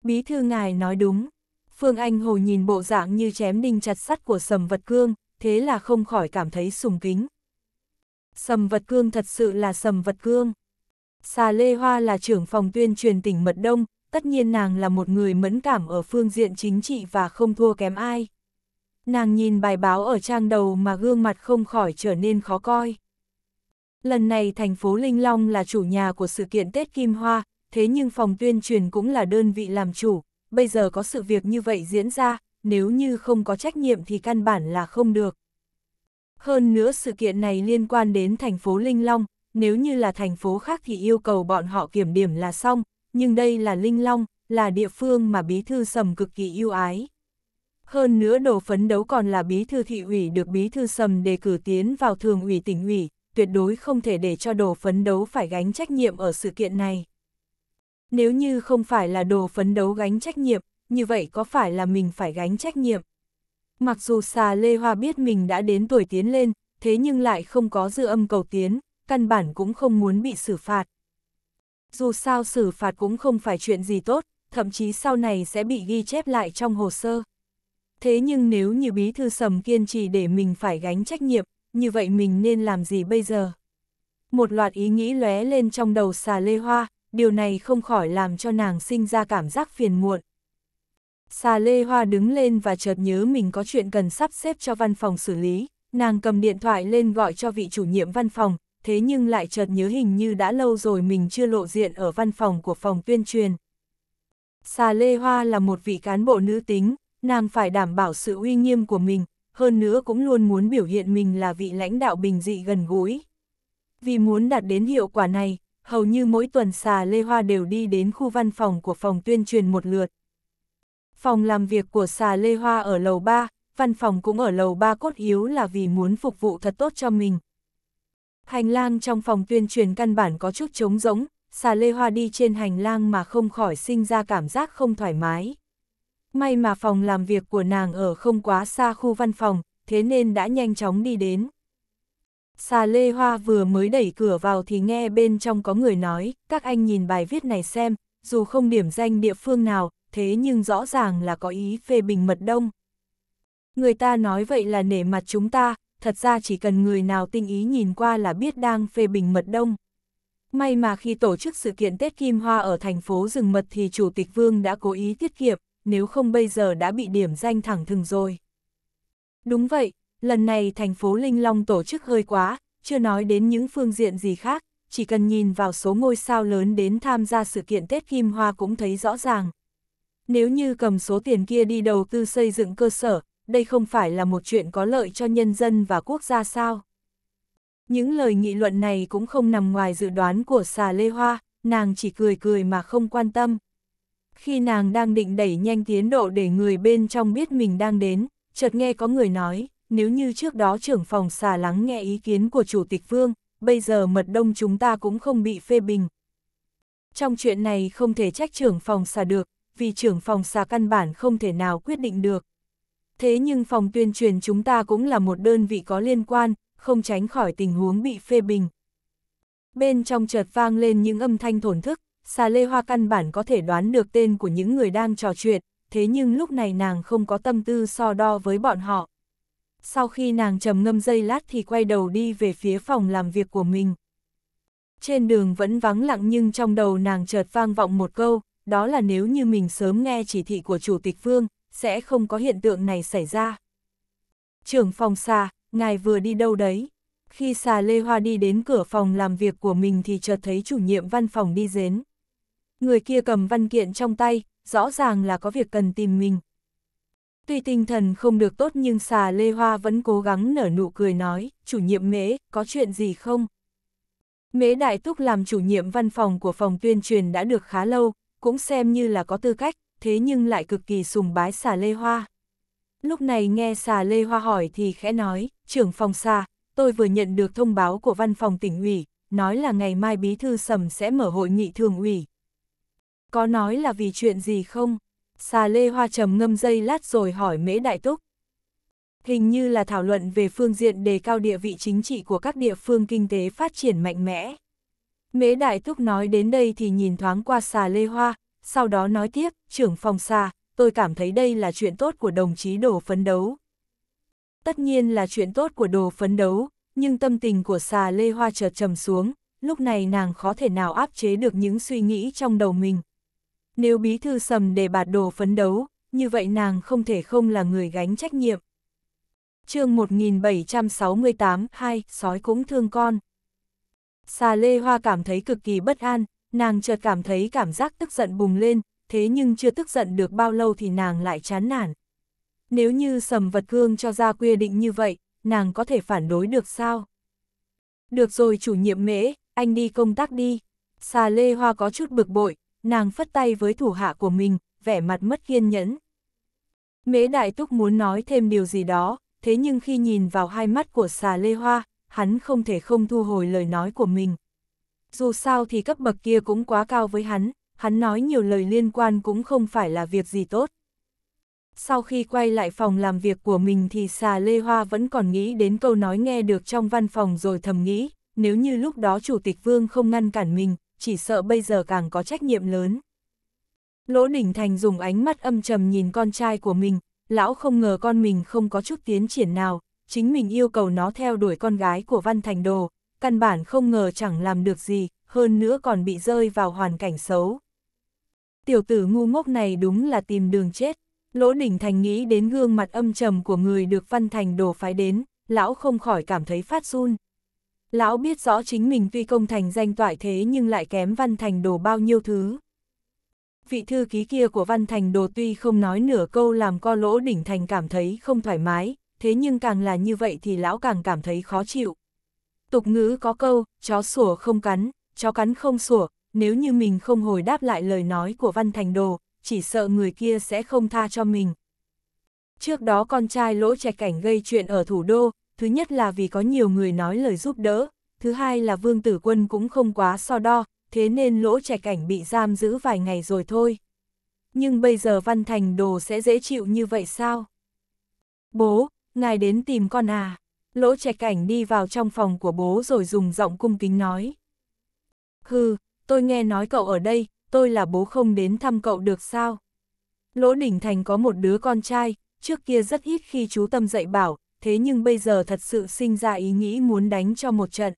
Bí thư ngài nói đúng, Phương Anh Hồ nhìn bộ dạng như chém đinh chặt sắt của sầm vật cương, thế là không khỏi cảm thấy sùng kính. Sầm vật cương thật sự là sầm vật cương. Xà Lê Hoa là trưởng phòng tuyên truyền tỉnh Mật Đông, tất nhiên nàng là một người mẫn cảm ở phương diện chính trị và không thua kém ai. Nàng nhìn bài báo ở trang đầu mà gương mặt không khỏi trở nên khó coi. Lần này thành phố Linh Long là chủ nhà của sự kiện Tết Kim Hoa, thế nhưng phòng tuyên truyền cũng là đơn vị làm chủ, bây giờ có sự việc như vậy diễn ra, nếu như không có trách nhiệm thì căn bản là không được. Hơn nữa sự kiện này liên quan đến thành phố Linh Long, nếu như là thành phố khác thì yêu cầu bọn họ kiểm điểm là xong, nhưng đây là Linh Long, là địa phương mà bí thư sầm cực kỳ yêu ái. Hơn nữa đồ phấn đấu còn là bí thư thị ủy được bí thư sầm đề cử tiến vào thường ủy tỉnh ủy, tuyệt đối không thể để cho đồ phấn đấu phải gánh trách nhiệm ở sự kiện này. Nếu như không phải là đồ phấn đấu gánh trách nhiệm, như vậy có phải là mình phải gánh trách nhiệm? Mặc dù xà Lê Hoa biết mình đã đến tuổi tiến lên, thế nhưng lại không có dư âm cầu tiến, căn bản cũng không muốn bị xử phạt. Dù sao xử phạt cũng không phải chuyện gì tốt, thậm chí sau này sẽ bị ghi chép lại trong hồ sơ. Thế nhưng nếu như bí thư sầm kiên trì để mình phải gánh trách nhiệm, như vậy mình nên làm gì bây giờ? Một loạt ý nghĩ lóe lên trong đầu xà lê hoa, điều này không khỏi làm cho nàng sinh ra cảm giác phiền muộn. Xà lê hoa đứng lên và chợt nhớ mình có chuyện cần sắp xếp cho văn phòng xử lý, nàng cầm điện thoại lên gọi cho vị chủ nhiệm văn phòng, thế nhưng lại chợt nhớ hình như đã lâu rồi mình chưa lộ diện ở văn phòng của phòng tuyên truyền. Xà Lê Hoa là một vị cán bộ nữ tính, nàng phải đảm bảo sự uy nghiêm của mình, hơn nữa cũng luôn muốn biểu hiện mình là vị lãnh đạo bình dị gần gũi. Vì muốn đạt đến hiệu quả này, hầu như mỗi tuần xà Lê Hoa đều đi đến khu văn phòng của phòng tuyên truyền một lượt. Phòng làm việc của xà Lê Hoa ở lầu 3, văn phòng cũng ở lầu 3 cốt yếu là vì muốn phục vụ thật tốt cho mình. Hành lang trong phòng tuyên truyền căn bản có chút trống rỗng, xà lê hoa đi trên hành lang mà không khỏi sinh ra cảm giác không thoải mái. May mà phòng làm việc của nàng ở không quá xa khu văn phòng, thế nên đã nhanh chóng đi đến. Xà lê hoa vừa mới đẩy cửa vào thì nghe bên trong có người nói, các anh nhìn bài viết này xem, dù không điểm danh địa phương nào, thế nhưng rõ ràng là có ý phê bình mật đông. Người ta nói vậy là nể mặt chúng ta, thật ra chỉ cần người nào tinh ý nhìn qua là biết đang phê bình mật đông. May mà khi tổ chức sự kiện Tết Kim Hoa ở thành phố rừng mật thì Chủ tịch Vương đã cố ý tiết kiệm, nếu không bây giờ đã bị điểm danh thẳng thừng rồi. Đúng vậy, lần này thành phố Linh Long tổ chức hơi quá, chưa nói đến những phương diện gì khác, chỉ cần nhìn vào số ngôi sao lớn đến tham gia sự kiện Tết Kim Hoa cũng thấy rõ ràng. Nếu như cầm số tiền kia đi đầu tư xây dựng cơ sở, đây không phải là một chuyện có lợi cho nhân dân và quốc gia sao. Những lời nghị luận này cũng không nằm ngoài dự đoán của xà Lê Hoa, nàng chỉ cười cười mà không quan tâm. Khi nàng đang định đẩy nhanh tiến độ để người bên trong biết mình đang đến, chợt nghe có người nói, nếu như trước đó trưởng phòng xà lắng nghe ý kiến của Chủ tịch Vương, bây giờ mật đông chúng ta cũng không bị phê bình. Trong chuyện này không thể trách trưởng phòng xà được, vì trưởng phòng xà căn bản không thể nào quyết định được thế nhưng phòng tuyên truyền chúng ta cũng là một đơn vị có liên quan, không tránh khỏi tình huống bị phê bình. Bên trong chợt vang lên những âm thanh thổn thức, xà lê hoa căn bản có thể đoán được tên của những người đang trò chuyện, thế nhưng lúc này nàng không có tâm tư so đo với bọn họ. Sau khi nàng trầm ngâm dây lát thì quay đầu đi về phía phòng làm việc của mình. Trên đường vẫn vắng lặng nhưng trong đầu nàng chợt vang vọng một câu, đó là nếu như mình sớm nghe chỉ thị của Chủ tịch Vương, sẽ không có hiện tượng này xảy ra. Trưởng phòng xà, ngài vừa đi đâu đấy? Khi xà Lê Hoa đi đến cửa phòng làm việc của mình thì chợt thấy chủ nhiệm văn phòng đi dến. Người kia cầm văn kiện trong tay, rõ ràng là có việc cần tìm mình. Tuy tinh thần không được tốt nhưng xà Lê Hoa vẫn cố gắng nở nụ cười nói, chủ nhiệm mễ, có chuyện gì không? Mễ Đại Túc làm chủ nhiệm văn phòng của phòng tuyên truyền đã được khá lâu, cũng xem như là có tư cách, thế nhưng lại cực kỳ sùng bái xà lê hoa. Lúc này nghe xà lê hoa hỏi thì khẽ nói, trưởng phòng xa, tôi vừa nhận được thông báo của văn phòng tỉnh ủy, nói là ngày mai bí thư sầm sẽ mở hội nghị thường ủy. Có nói là vì chuyện gì không? Xà lê hoa trầm ngâm dây lát rồi hỏi mễ đại túc. Hình như là thảo luận về phương diện đề cao địa vị chính trị của các địa phương kinh tế phát triển mạnh mẽ. Mễ đại túc nói đến đây thì nhìn thoáng qua xà lê hoa, sau đó nói tiếp, trưởng phòng xa, tôi cảm thấy đây là chuyện tốt của đồng chí đồ phấn đấu. Tất nhiên là chuyện tốt của đồ phấn đấu, nhưng tâm tình của xà lê hoa chợt trầm xuống, lúc này nàng khó thể nào áp chế được những suy nghĩ trong đầu mình. Nếu bí thư sầm để bạt đồ phấn đấu, như vậy nàng không thể không là người gánh trách nhiệm. chương 1768, 2, sói cũng thương con. Xà lê hoa cảm thấy cực kỳ bất an, nàng chợt cảm thấy cảm giác tức giận bùng lên, thế nhưng chưa tức giận được bao lâu thì nàng lại chán nản. Nếu như sầm vật cương cho ra quy định như vậy, nàng có thể phản đối được sao? Được rồi chủ nhiệm mễ, anh đi công tác đi. Xà lê hoa có chút bực bội, nàng phất tay với thủ hạ của mình, vẻ mặt mất kiên nhẫn. Mễ đại túc muốn nói thêm điều gì đó, thế nhưng khi nhìn vào hai mắt của xà lê hoa, hắn không thể không thu hồi lời nói của mình dù sao thì cấp bậc kia cũng quá cao với hắn, hắn nói nhiều lời liên quan cũng không phải là việc gì tốt. Sau khi quay lại phòng làm việc của mình thì xà Lê Hoa vẫn còn nghĩ đến câu nói nghe được trong văn phòng rồi thầm nghĩ, nếu như lúc đó Chủ tịch Vương không ngăn cản mình, chỉ sợ bây giờ càng có trách nhiệm lớn. Lỗ Đình Thành dùng ánh mắt âm trầm nhìn con trai của mình, lão không ngờ con mình không có chút tiến triển nào, chính mình yêu cầu nó theo đuổi con gái của Văn Thành Đồ, căn bản không ngờ chẳng làm được gì, hơn nữa còn bị rơi vào hoàn cảnh xấu. Tiểu tử ngu ngốc này đúng là tìm đường chết, lỗ đỉnh thành nghĩ đến gương mặt âm trầm của người được văn thành đổ phái đến, lão không khỏi cảm thấy phát run. Lão biết rõ chính mình tuy công thành danh toại thế nhưng lại kém văn thành đồ bao nhiêu thứ. Vị thư ký kia của văn thành đồ tuy không nói nửa câu làm co lỗ đỉnh thành cảm thấy không thoải mái, thế nhưng càng là như vậy thì lão càng cảm thấy khó chịu. Tục ngữ có câu, chó sủa không cắn, chó cắn không sủa, nếu như mình không hồi đáp lại lời nói của Văn Thành Đồ, chỉ sợ người kia sẽ không tha cho mình. Trước đó con trai lỗ trẻ cảnh gây chuyện ở thủ đô, thứ nhất là vì có nhiều người nói lời giúp đỡ, thứ hai là Vương Tử Quân cũng không quá so đo, thế nên lỗ trẻ cảnh bị giam giữ vài ngày rồi thôi. Nhưng bây giờ Văn Thành Đồ sẽ dễ chịu như vậy sao? Bố, ngài đến tìm con à? lỗ trẻ cảnh đi vào trong phòng của bố rồi dùng giọng cung kính nói. Hừ, tôi nghe nói cậu ở đây, tôi là bố không đến thăm cậu được sao? Lỗ Đình Thành có một đứa con trai, trước kia rất ít khi chú Tâm dạy bảo, thế nhưng bây giờ thật sự sinh ra ý nghĩ muốn đánh cho một trận.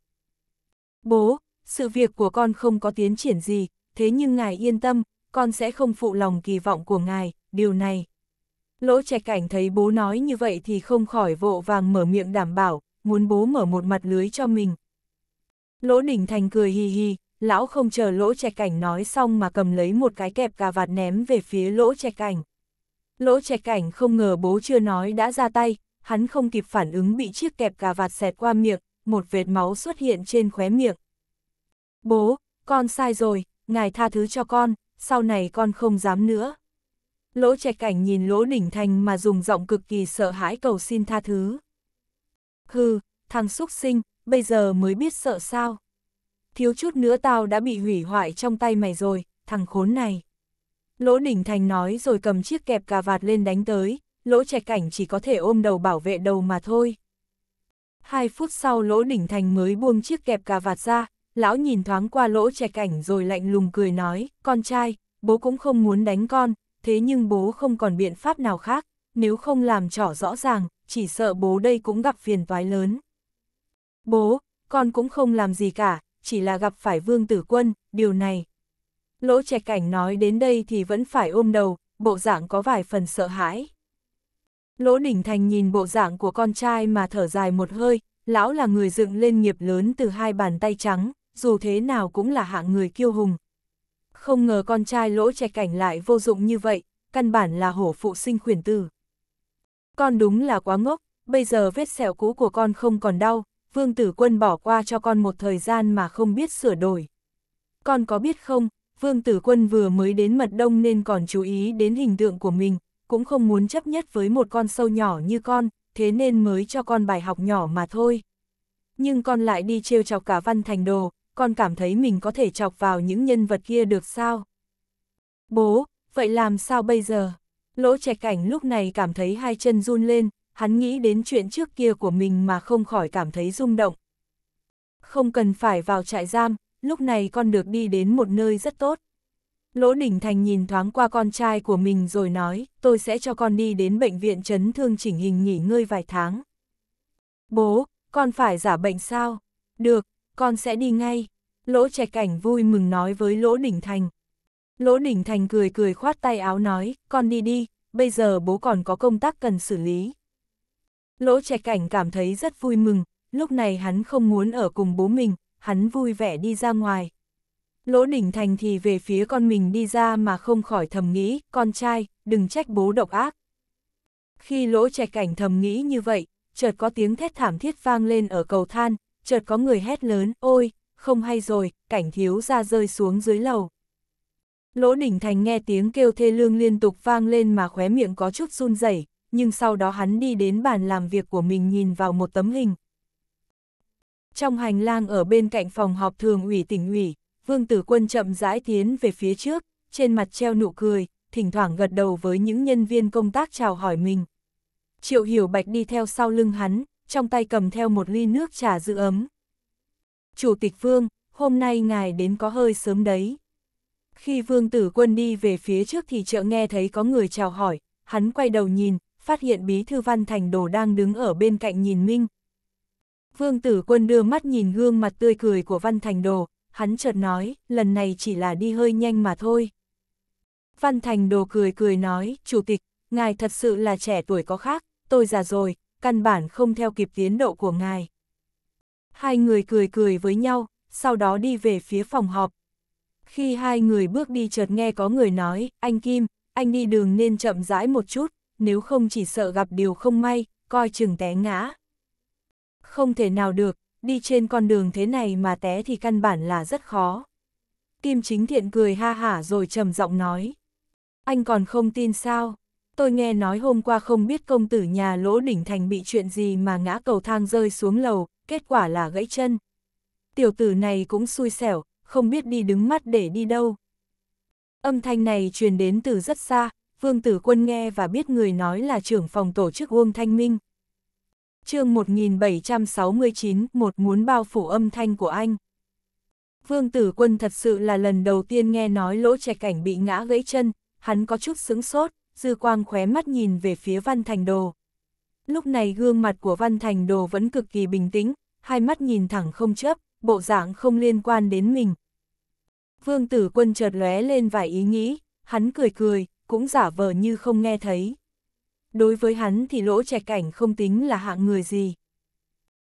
Bố, sự việc của con không có tiến triển gì, thế nhưng ngài yên tâm, con sẽ không phụ lòng kỳ vọng của ngài, điều này, Lỗ trạch cảnh thấy bố nói như vậy thì không khỏi vộ vàng mở miệng đảm bảo, muốn bố mở một mặt lưới cho mình. Lỗ đỉnh thành cười hì hì, lão không chờ lỗ trạch cảnh nói xong mà cầm lấy một cái kẹp cà vạt ném về phía lỗ trạch cảnh. Lỗ trạch cảnh không ngờ bố chưa nói đã ra tay, hắn không kịp phản ứng bị chiếc kẹp cà vạt xẹt qua miệng, một vệt máu xuất hiện trên khóe miệng. Bố, con sai rồi, ngài tha thứ cho con, sau này con không dám nữa lỗ trạch cảnh nhìn lỗ đỉnh thành mà dùng giọng cực kỳ sợ hãi cầu xin tha thứ. Hừ, thằng xúc sinh, bây giờ mới biết sợ sao. Thiếu chút nữa tao đã bị hủy hoại trong tay mày rồi, thằng khốn này. Lỗ đỉnh thành nói rồi cầm chiếc kẹp cà vạt lên đánh tới, lỗ trẻ cảnh chỉ có thể ôm đầu bảo vệ đầu mà thôi. Hai phút sau lỗ đỉnh thành mới buông chiếc kẹp cà vạt ra, lão nhìn thoáng qua lỗ trẻ cảnh rồi lạnh lùng cười nói, con trai, bố cũng không muốn đánh con, thế nhưng bố không còn biện pháp nào khác, nếu không làm trỏ rõ ràng, chỉ sợ bố đây cũng gặp phiền toái lớn. Bố, con cũng không làm gì cả, chỉ là gặp phải vương tử quân, điều này. Lỗ trẻ cảnh nói đến đây thì vẫn phải ôm đầu, bộ dạng có vài phần sợ hãi. Lỗ đỉnh thành nhìn bộ dạng của con trai mà thở dài một hơi, lão là người dựng lên nghiệp lớn từ hai bàn tay trắng, dù thế nào cũng là hạng người kiêu hùng, không ngờ con trai lỗ trạch cảnh lại vô dụng như vậy, căn bản là hổ phụ sinh khuyển tử. Con đúng là quá ngốc, bây giờ vết sẹo cũ của con không còn đau, vương tử quân bỏ qua cho con một thời gian mà không biết sửa đổi. Con có biết không, vương tử quân vừa mới đến mật đông nên còn chú ý đến hình tượng của mình, cũng không muốn chấp nhất với một con sâu nhỏ như con, thế nên mới cho con bài học nhỏ mà thôi. Nhưng con lại đi trêu chọc cả văn thành đồ, con cảm thấy mình có thể chọc vào những nhân vật kia được sao? Bố, vậy làm sao bây giờ? Lỗ trẻ cảnh lúc này cảm thấy hai chân run lên, hắn nghĩ đến chuyện trước kia của mình mà không khỏi cảm thấy rung động. Không cần phải vào trại giam, lúc này con được đi đến một nơi rất tốt. Lỗ Đình Thành nhìn thoáng qua con trai của mình rồi nói, tôi sẽ cho con đi đến bệnh viện chấn thương chỉnh hình nghỉ ngơi vài tháng. Bố, con phải giả bệnh sao? Được, con sẽ đi ngay. Lỗ trẻ cảnh vui mừng nói với Lỗ Đỉnh Thành. Lỗ Đỉnh Thành cười cười khoát tay áo nói, con đi đi, bây giờ bố còn có công tác cần xử lý. Lỗ trẻ cảnh cảm thấy rất vui mừng, lúc này hắn không muốn ở cùng bố mình, hắn vui vẻ đi ra ngoài. Lỗ Đỉnh Thành thì về phía con mình đi ra mà không khỏi thầm nghĩ, con trai, đừng trách bố độc ác. Khi lỗ trẻ cảnh thầm nghĩ như vậy, chợt có tiếng thét thảm thiết vang lên ở cầu than, chợt có người hét lớn, ôi, không hay rồi, cảnh thiếu ra rơi xuống dưới lầu. Lỗ Đình Thành nghe tiếng kêu thê lương liên tục vang lên mà khóe miệng có chút run rẩy, nhưng sau đó hắn đi đến bàn làm việc của mình nhìn vào một tấm hình. Trong hành lang ở bên cạnh phòng họp thường ủy tỉnh ủy, Vương Tử Quân chậm rãi tiến về phía trước, trên mặt treo nụ cười, thỉnh thoảng gật đầu với những nhân viên công tác chào hỏi mình. Triệu Hiểu Bạch đi theo sau lưng hắn, trong tay cầm theo một ly nước trà giữ ấm. Chủ tịch Vương, hôm nay ngài đến có hơi sớm đấy. Khi Vương Tử Quân đi về phía trước thì chợ nghe thấy có người chào hỏi, hắn quay đầu nhìn, phát hiện bí thư văn thành đồ đang đứng ở bên cạnh nhìn Minh. Vương Tử Quân đưa mắt nhìn gương mặt tươi cười của văn thành đồ, hắn chợt nói, lần này chỉ là đi hơi nhanh mà thôi. Văn Thành Đồ cười cười nói, Chủ tịch, ngài thật sự là trẻ tuổi có khác, tôi già rồi, căn bản không theo kịp tiến độ của ngài. Hai người cười cười với nhau, sau đó đi về phía phòng họp. Khi hai người bước đi chợt nghe có người nói, anh Kim, anh đi đường nên chậm rãi một chút, nếu không chỉ sợ gặp điều không may, coi chừng té ngã. Không thể nào được, đi trên con đường thế này mà té thì căn bản là rất khó. Kim Chính Thiện cười ha hả rồi trầm giọng nói. Anh còn không tin sao? tôi nghe nói hôm qua không biết công tử nhà lỗ đỉnh thành bị chuyện gì mà ngã cầu thang rơi xuống lầu, kết quả là gãy chân. Tiểu tử này cũng xui xẻo, không biết đi đứng mắt để đi đâu. Âm thanh này truyền đến từ rất xa, Vương Tử Quân nghe và biết người nói là trưởng phòng tổ chức Uông Thanh Minh. chương 1769, một muốn bao phủ âm thanh của anh. Vương Tử Quân thật sự là lần đầu tiên nghe nói lỗ trẻ cảnh bị ngã gãy chân, hắn có chút sững sốt, dư quang khóe mắt nhìn về phía Văn Thành Đồ. Lúc này gương mặt của Văn Thành Đồ vẫn cực kỳ bình tĩnh, hai mắt nhìn thẳng không chớp, bộ dạng không liên quan đến mình. Vương tử quân chợt lóe lên vài ý nghĩ, hắn cười cười, cũng giả vờ như không nghe thấy. Đối với hắn thì lỗ trẻ cảnh không tính là hạng người gì.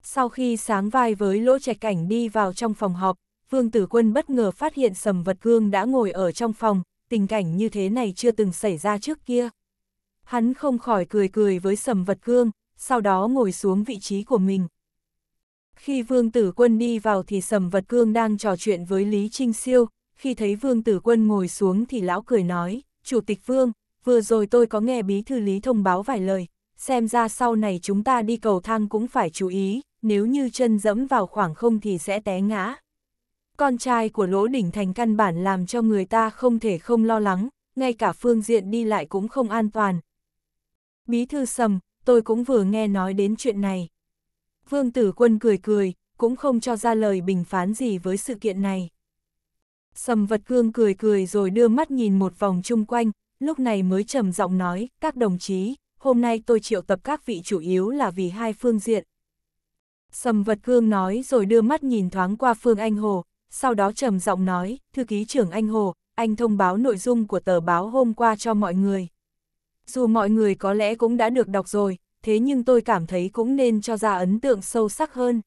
Sau khi sáng vai với lỗ trẻ cảnh đi vào trong phòng họp, vương tử quân bất ngờ phát hiện sầm vật cương đã ngồi ở trong phòng, tình cảnh như thế này chưa từng xảy ra trước kia. Hắn không khỏi cười cười với sầm vật cương, sau đó ngồi xuống vị trí của mình. Khi Vương Tử Quân đi vào thì sầm vật cương đang trò chuyện với Lý Trinh Siêu, khi thấy Vương Tử Quân ngồi xuống thì lão cười nói, Chủ tịch Vương, vừa rồi tôi có nghe bí thư Lý thông báo vài lời, xem ra sau này chúng ta đi cầu thang cũng phải chú ý, nếu như chân dẫm vào khoảng không thì sẽ té ngã con trai của Lỗ Đỉnh Thành căn bản làm cho người ta không thể không lo lắng, ngay cả phương diện đi lại cũng không an toàn. Bí thư sầm, tôi cũng vừa nghe nói đến chuyện này. Vương Tử Quân cười cười, cũng không cho ra lời bình phán gì với sự kiện này. Sầm vật cương cười cười rồi đưa mắt nhìn một vòng chung quanh, lúc này mới trầm giọng nói, các đồng chí, hôm nay tôi triệu tập các vị chủ yếu là vì hai phương diện. Sầm vật cương nói rồi đưa mắt nhìn thoáng qua Phương Anh Hồ, sau đó trầm giọng nói, thư ký trưởng anh Hồ, anh thông báo nội dung của tờ báo hôm qua cho mọi người. Dù mọi người có lẽ cũng đã được đọc rồi, thế nhưng tôi cảm thấy cũng nên cho ra ấn tượng sâu sắc hơn.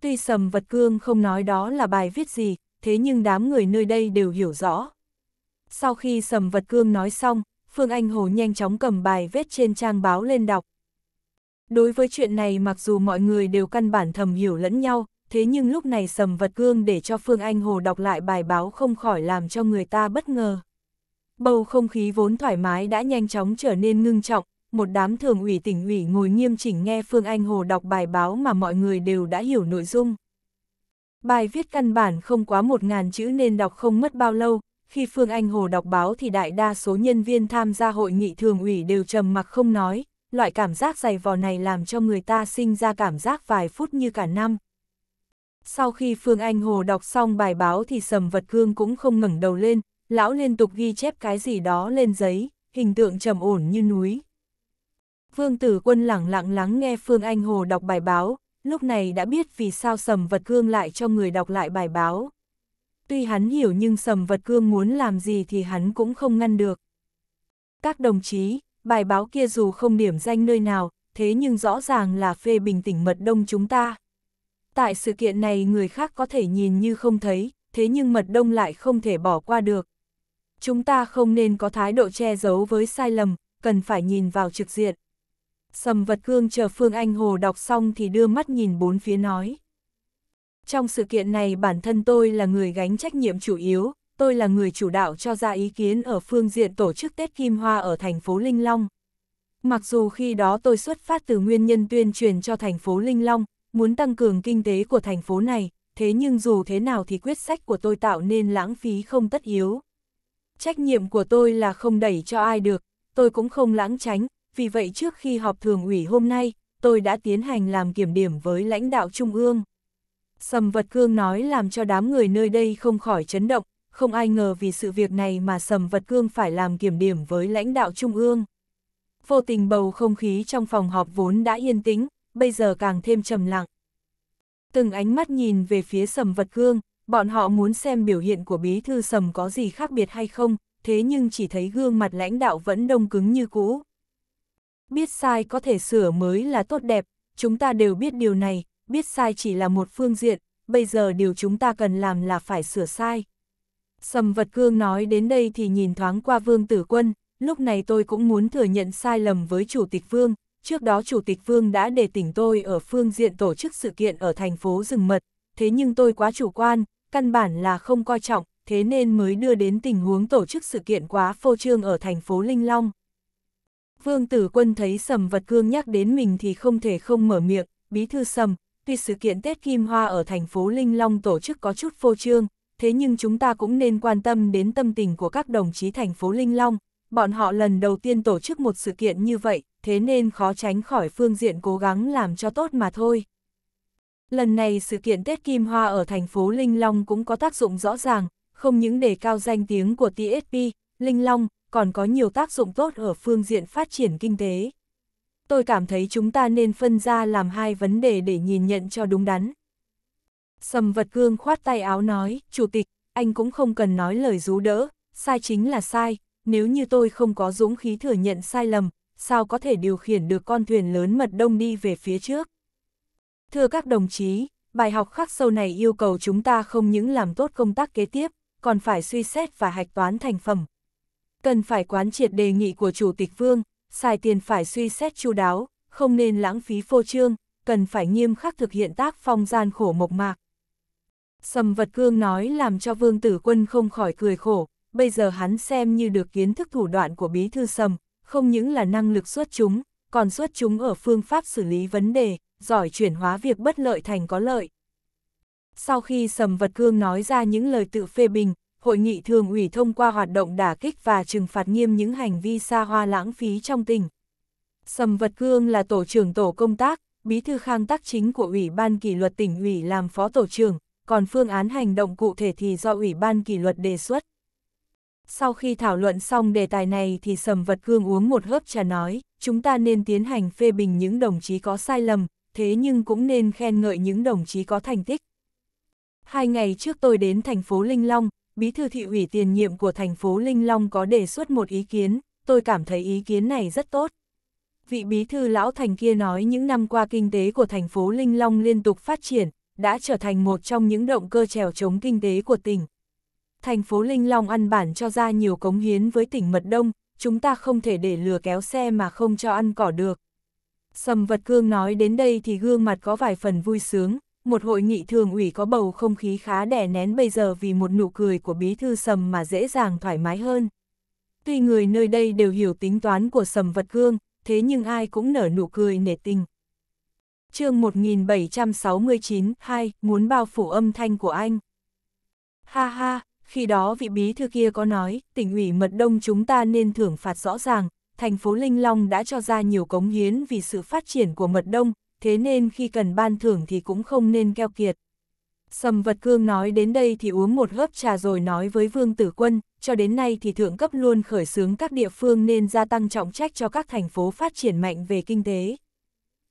Tuy Sầm Vật Cương không nói đó là bài viết gì, thế nhưng đám người nơi đây đều hiểu rõ. Sau khi Sầm Vật Cương nói xong, Phương Anh Hồ nhanh chóng cầm bài viết trên trang báo lên đọc. Đối với chuyện này mặc dù mọi người đều căn bản thầm hiểu lẫn nhau, thế nhưng lúc này sầm vật gương để cho Phương Anh Hồ đọc lại bài báo không khỏi làm cho người ta bất ngờ. Bầu không khí vốn thoải mái đã nhanh chóng trở nên ngưng trọng, một đám thường ủy tỉnh ủy ngồi nghiêm chỉnh nghe Phương Anh Hồ đọc bài báo mà mọi người đều đã hiểu nội dung. Bài viết căn bản không quá một ngàn chữ nên đọc không mất bao lâu, khi Phương Anh Hồ đọc báo thì đại đa số nhân viên tham gia hội nghị thường ủy đều trầm mặc không nói, loại cảm giác dày vò này làm cho người ta sinh ra cảm giác vài phút như cả năm, sau khi Phương Anh Hồ đọc xong bài báo thì sầm vật cương cũng không ngẩng đầu lên, lão liên tục ghi chép cái gì đó lên giấy, hình tượng trầm ổn như núi. Vương tử quân lẳng lặng lắng nghe Phương Anh Hồ đọc bài báo, lúc này đã biết vì sao sầm vật cương lại cho người đọc lại bài báo. Tuy hắn hiểu nhưng sầm vật cương muốn làm gì thì hắn cũng không ngăn được. Các đồng chí, bài báo kia dù không điểm danh nơi nào, thế nhưng rõ ràng là phê bình tỉnh mật đông chúng ta. Tại sự kiện này người khác có thể nhìn như không thấy, thế nhưng mật đông lại không thể bỏ qua được. Chúng ta không nên có thái độ che giấu với sai lầm, cần phải nhìn vào trực diện. Sầm vật cương chờ Phương Anh Hồ đọc xong thì đưa mắt nhìn bốn phía nói. Trong sự kiện này bản thân tôi là người gánh trách nhiệm chủ yếu, tôi là người chủ đạo cho ra ý kiến ở phương diện tổ chức Tết Kim Hoa ở thành phố Linh Long. Mặc dù khi đó tôi xuất phát từ nguyên nhân tuyên truyền cho thành phố Linh Long, muốn tăng cường kinh tế của thành phố này, thế nhưng dù thế nào thì quyết sách của tôi tạo nên lãng phí không tất yếu. Trách nhiệm của tôi là không đẩy cho ai được, tôi cũng không lãng tránh, vì vậy trước khi họp thường ủy hôm nay, tôi đã tiến hành làm kiểm điểm với lãnh đạo Trung ương. Sầm Vật Cương nói làm cho đám người nơi đây không khỏi chấn động, không ai ngờ vì sự việc này mà Sầm Vật Cương phải làm kiểm điểm với lãnh đạo Trung ương. Vô tình bầu không khí trong phòng họp vốn đã yên tĩnh, bây giờ càng thêm trầm lặng. Từng ánh mắt nhìn về phía sầm vật gương, bọn họ muốn xem biểu hiện của bí thư sầm có gì khác biệt hay không, thế nhưng chỉ thấy gương mặt lãnh đạo vẫn đông cứng như cũ. Biết sai có thể sửa mới là tốt đẹp, chúng ta đều biết điều này, biết sai chỉ là một phương diện, bây giờ điều chúng ta cần làm là phải sửa sai. Sầm vật gương nói đến đây thì nhìn thoáng qua vương tử quân, lúc này tôi cũng muốn thừa nhận sai lầm với chủ tịch vương, trước đó Chủ tịch Phương đã đề tỉnh tôi ở phương diện tổ chức sự kiện ở thành phố rừng mật, thế nhưng tôi quá chủ quan, căn bản là không coi trọng, thế nên mới đưa đến tình huống tổ chức sự kiện quá phô trương ở thành phố Linh Long. Vương Tử Quân thấy Sầm Vật Cương nhắc đến mình thì không thể không mở miệng, bí thư Sầm, tuy sự kiện Tết Kim Hoa ở thành phố Linh Long tổ chức có chút phô trương, thế nhưng chúng ta cũng nên quan tâm đến tâm tình của các đồng chí thành phố Linh Long. Bọn họ lần đầu tiên tổ chức một sự kiện như vậy, thế nên khó tránh khỏi phương diện cố gắng làm cho tốt mà thôi. Lần này sự kiện Tết Kim Hoa ở thành phố Linh Long cũng có tác dụng rõ ràng, không những đề cao danh tiếng của TSP, Linh Long, còn có nhiều tác dụng tốt ở phương diện phát triển kinh tế. Tôi cảm thấy chúng ta nên phân ra làm hai vấn đề để nhìn nhận cho đúng đắn. Sầm vật gương khoát tay áo nói, Chủ tịch, anh cũng không cần nói lời rú đỡ, sai chính là sai, nếu như tôi không có dũng khí thừa nhận sai lầm, sao có thể điều khiển được con thuyền lớn mật đông đi về phía trước. Thưa các đồng chí, bài học khắc sâu này yêu cầu chúng ta không những làm tốt công tác kế tiếp, còn phải suy xét và hạch toán thành phẩm. Cần phải quán triệt đề nghị của Chủ tịch Vương, xài tiền phải suy xét chu đáo, không nên lãng phí phô trương, cần phải nghiêm khắc thực hiện tác phong gian khổ mộc mạc. Sầm vật cương nói làm cho vương tử quân không khỏi cười khổ, bây giờ hắn xem như được kiến thức thủ đoạn của bí thư sầm, không những là năng lực xuất chúng, còn xuất chúng ở phương pháp xử lý vấn đề, giỏi chuyển hóa việc bất lợi thành có lợi. Sau khi Sầm Vật Cương nói ra những lời tự phê bình, hội nghị thường ủy thông qua hoạt động đả kích và trừng phạt nghiêm những hành vi xa hoa lãng phí trong tỉnh. Sầm Vật Cương là tổ trưởng tổ công tác, bí thư khang tác chính của Ủy ban kỷ luật tỉnh ủy làm phó tổ trưởng, còn phương án hành động cụ thể thì do Ủy ban kỷ luật đề xuất. Sau khi thảo luận xong đề tài này thì Sầm Vật Cương uống một hớp trà nói, chúng ta nên tiến hành phê bình những đồng chí có sai lầm, thế nhưng cũng nên khen ngợi những đồng chí có thành tích. Hai ngày trước tôi đến thành phố Linh Long, bí thư thị ủy tiền nhiệm của thành phố Linh Long có đề xuất một ý kiến, tôi cảm thấy ý kiến này rất tốt. Vị bí thư lão thành kia nói những năm qua kinh tế của thành phố Linh Long liên tục phát triển, đã trở thành một trong những động cơ trèo chống kinh tế của tỉnh thành phố Linh Long ăn bản cho ra nhiều cống hiến với tỉnh Mật Đông, chúng ta không thể để lừa kéo xe mà không cho ăn cỏ được. Sầm vật cương nói đến đây thì gương mặt có vài phần vui sướng, một hội nghị thường ủy có bầu không khí khá đè nén bây giờ vì một nụ cười của bí thư sầm mà dễ dàng thoải mái hơn. Tuy người nơi đây đều hiểu tính toán của sầm vật cương, thế nhưng ai cũng nở nụ cười nể tình. chương 1769-2, muốn bao phủ âm thanh của anh. Ha ha, khi đó vị bí thư kia có nói, tỉnh ủy mật đông chúng ta nên thưởng phạt rõ ràng, thành phố Linh Long đã cho ra nhiều cống hiến vì sự phát triển của mật đông, thế nên khi cần ban thưởng thì cũng không nên keo kiệt. Sầm vật cương nói đến đây thì uống một hớp trà rồi nói với Vương Tử Quân, cho đến nay thì thượng cấp luôn khởi xướng các địa phương nên gia tăng trọng trách cho các thành phố phát triển mạnh về kinh tế.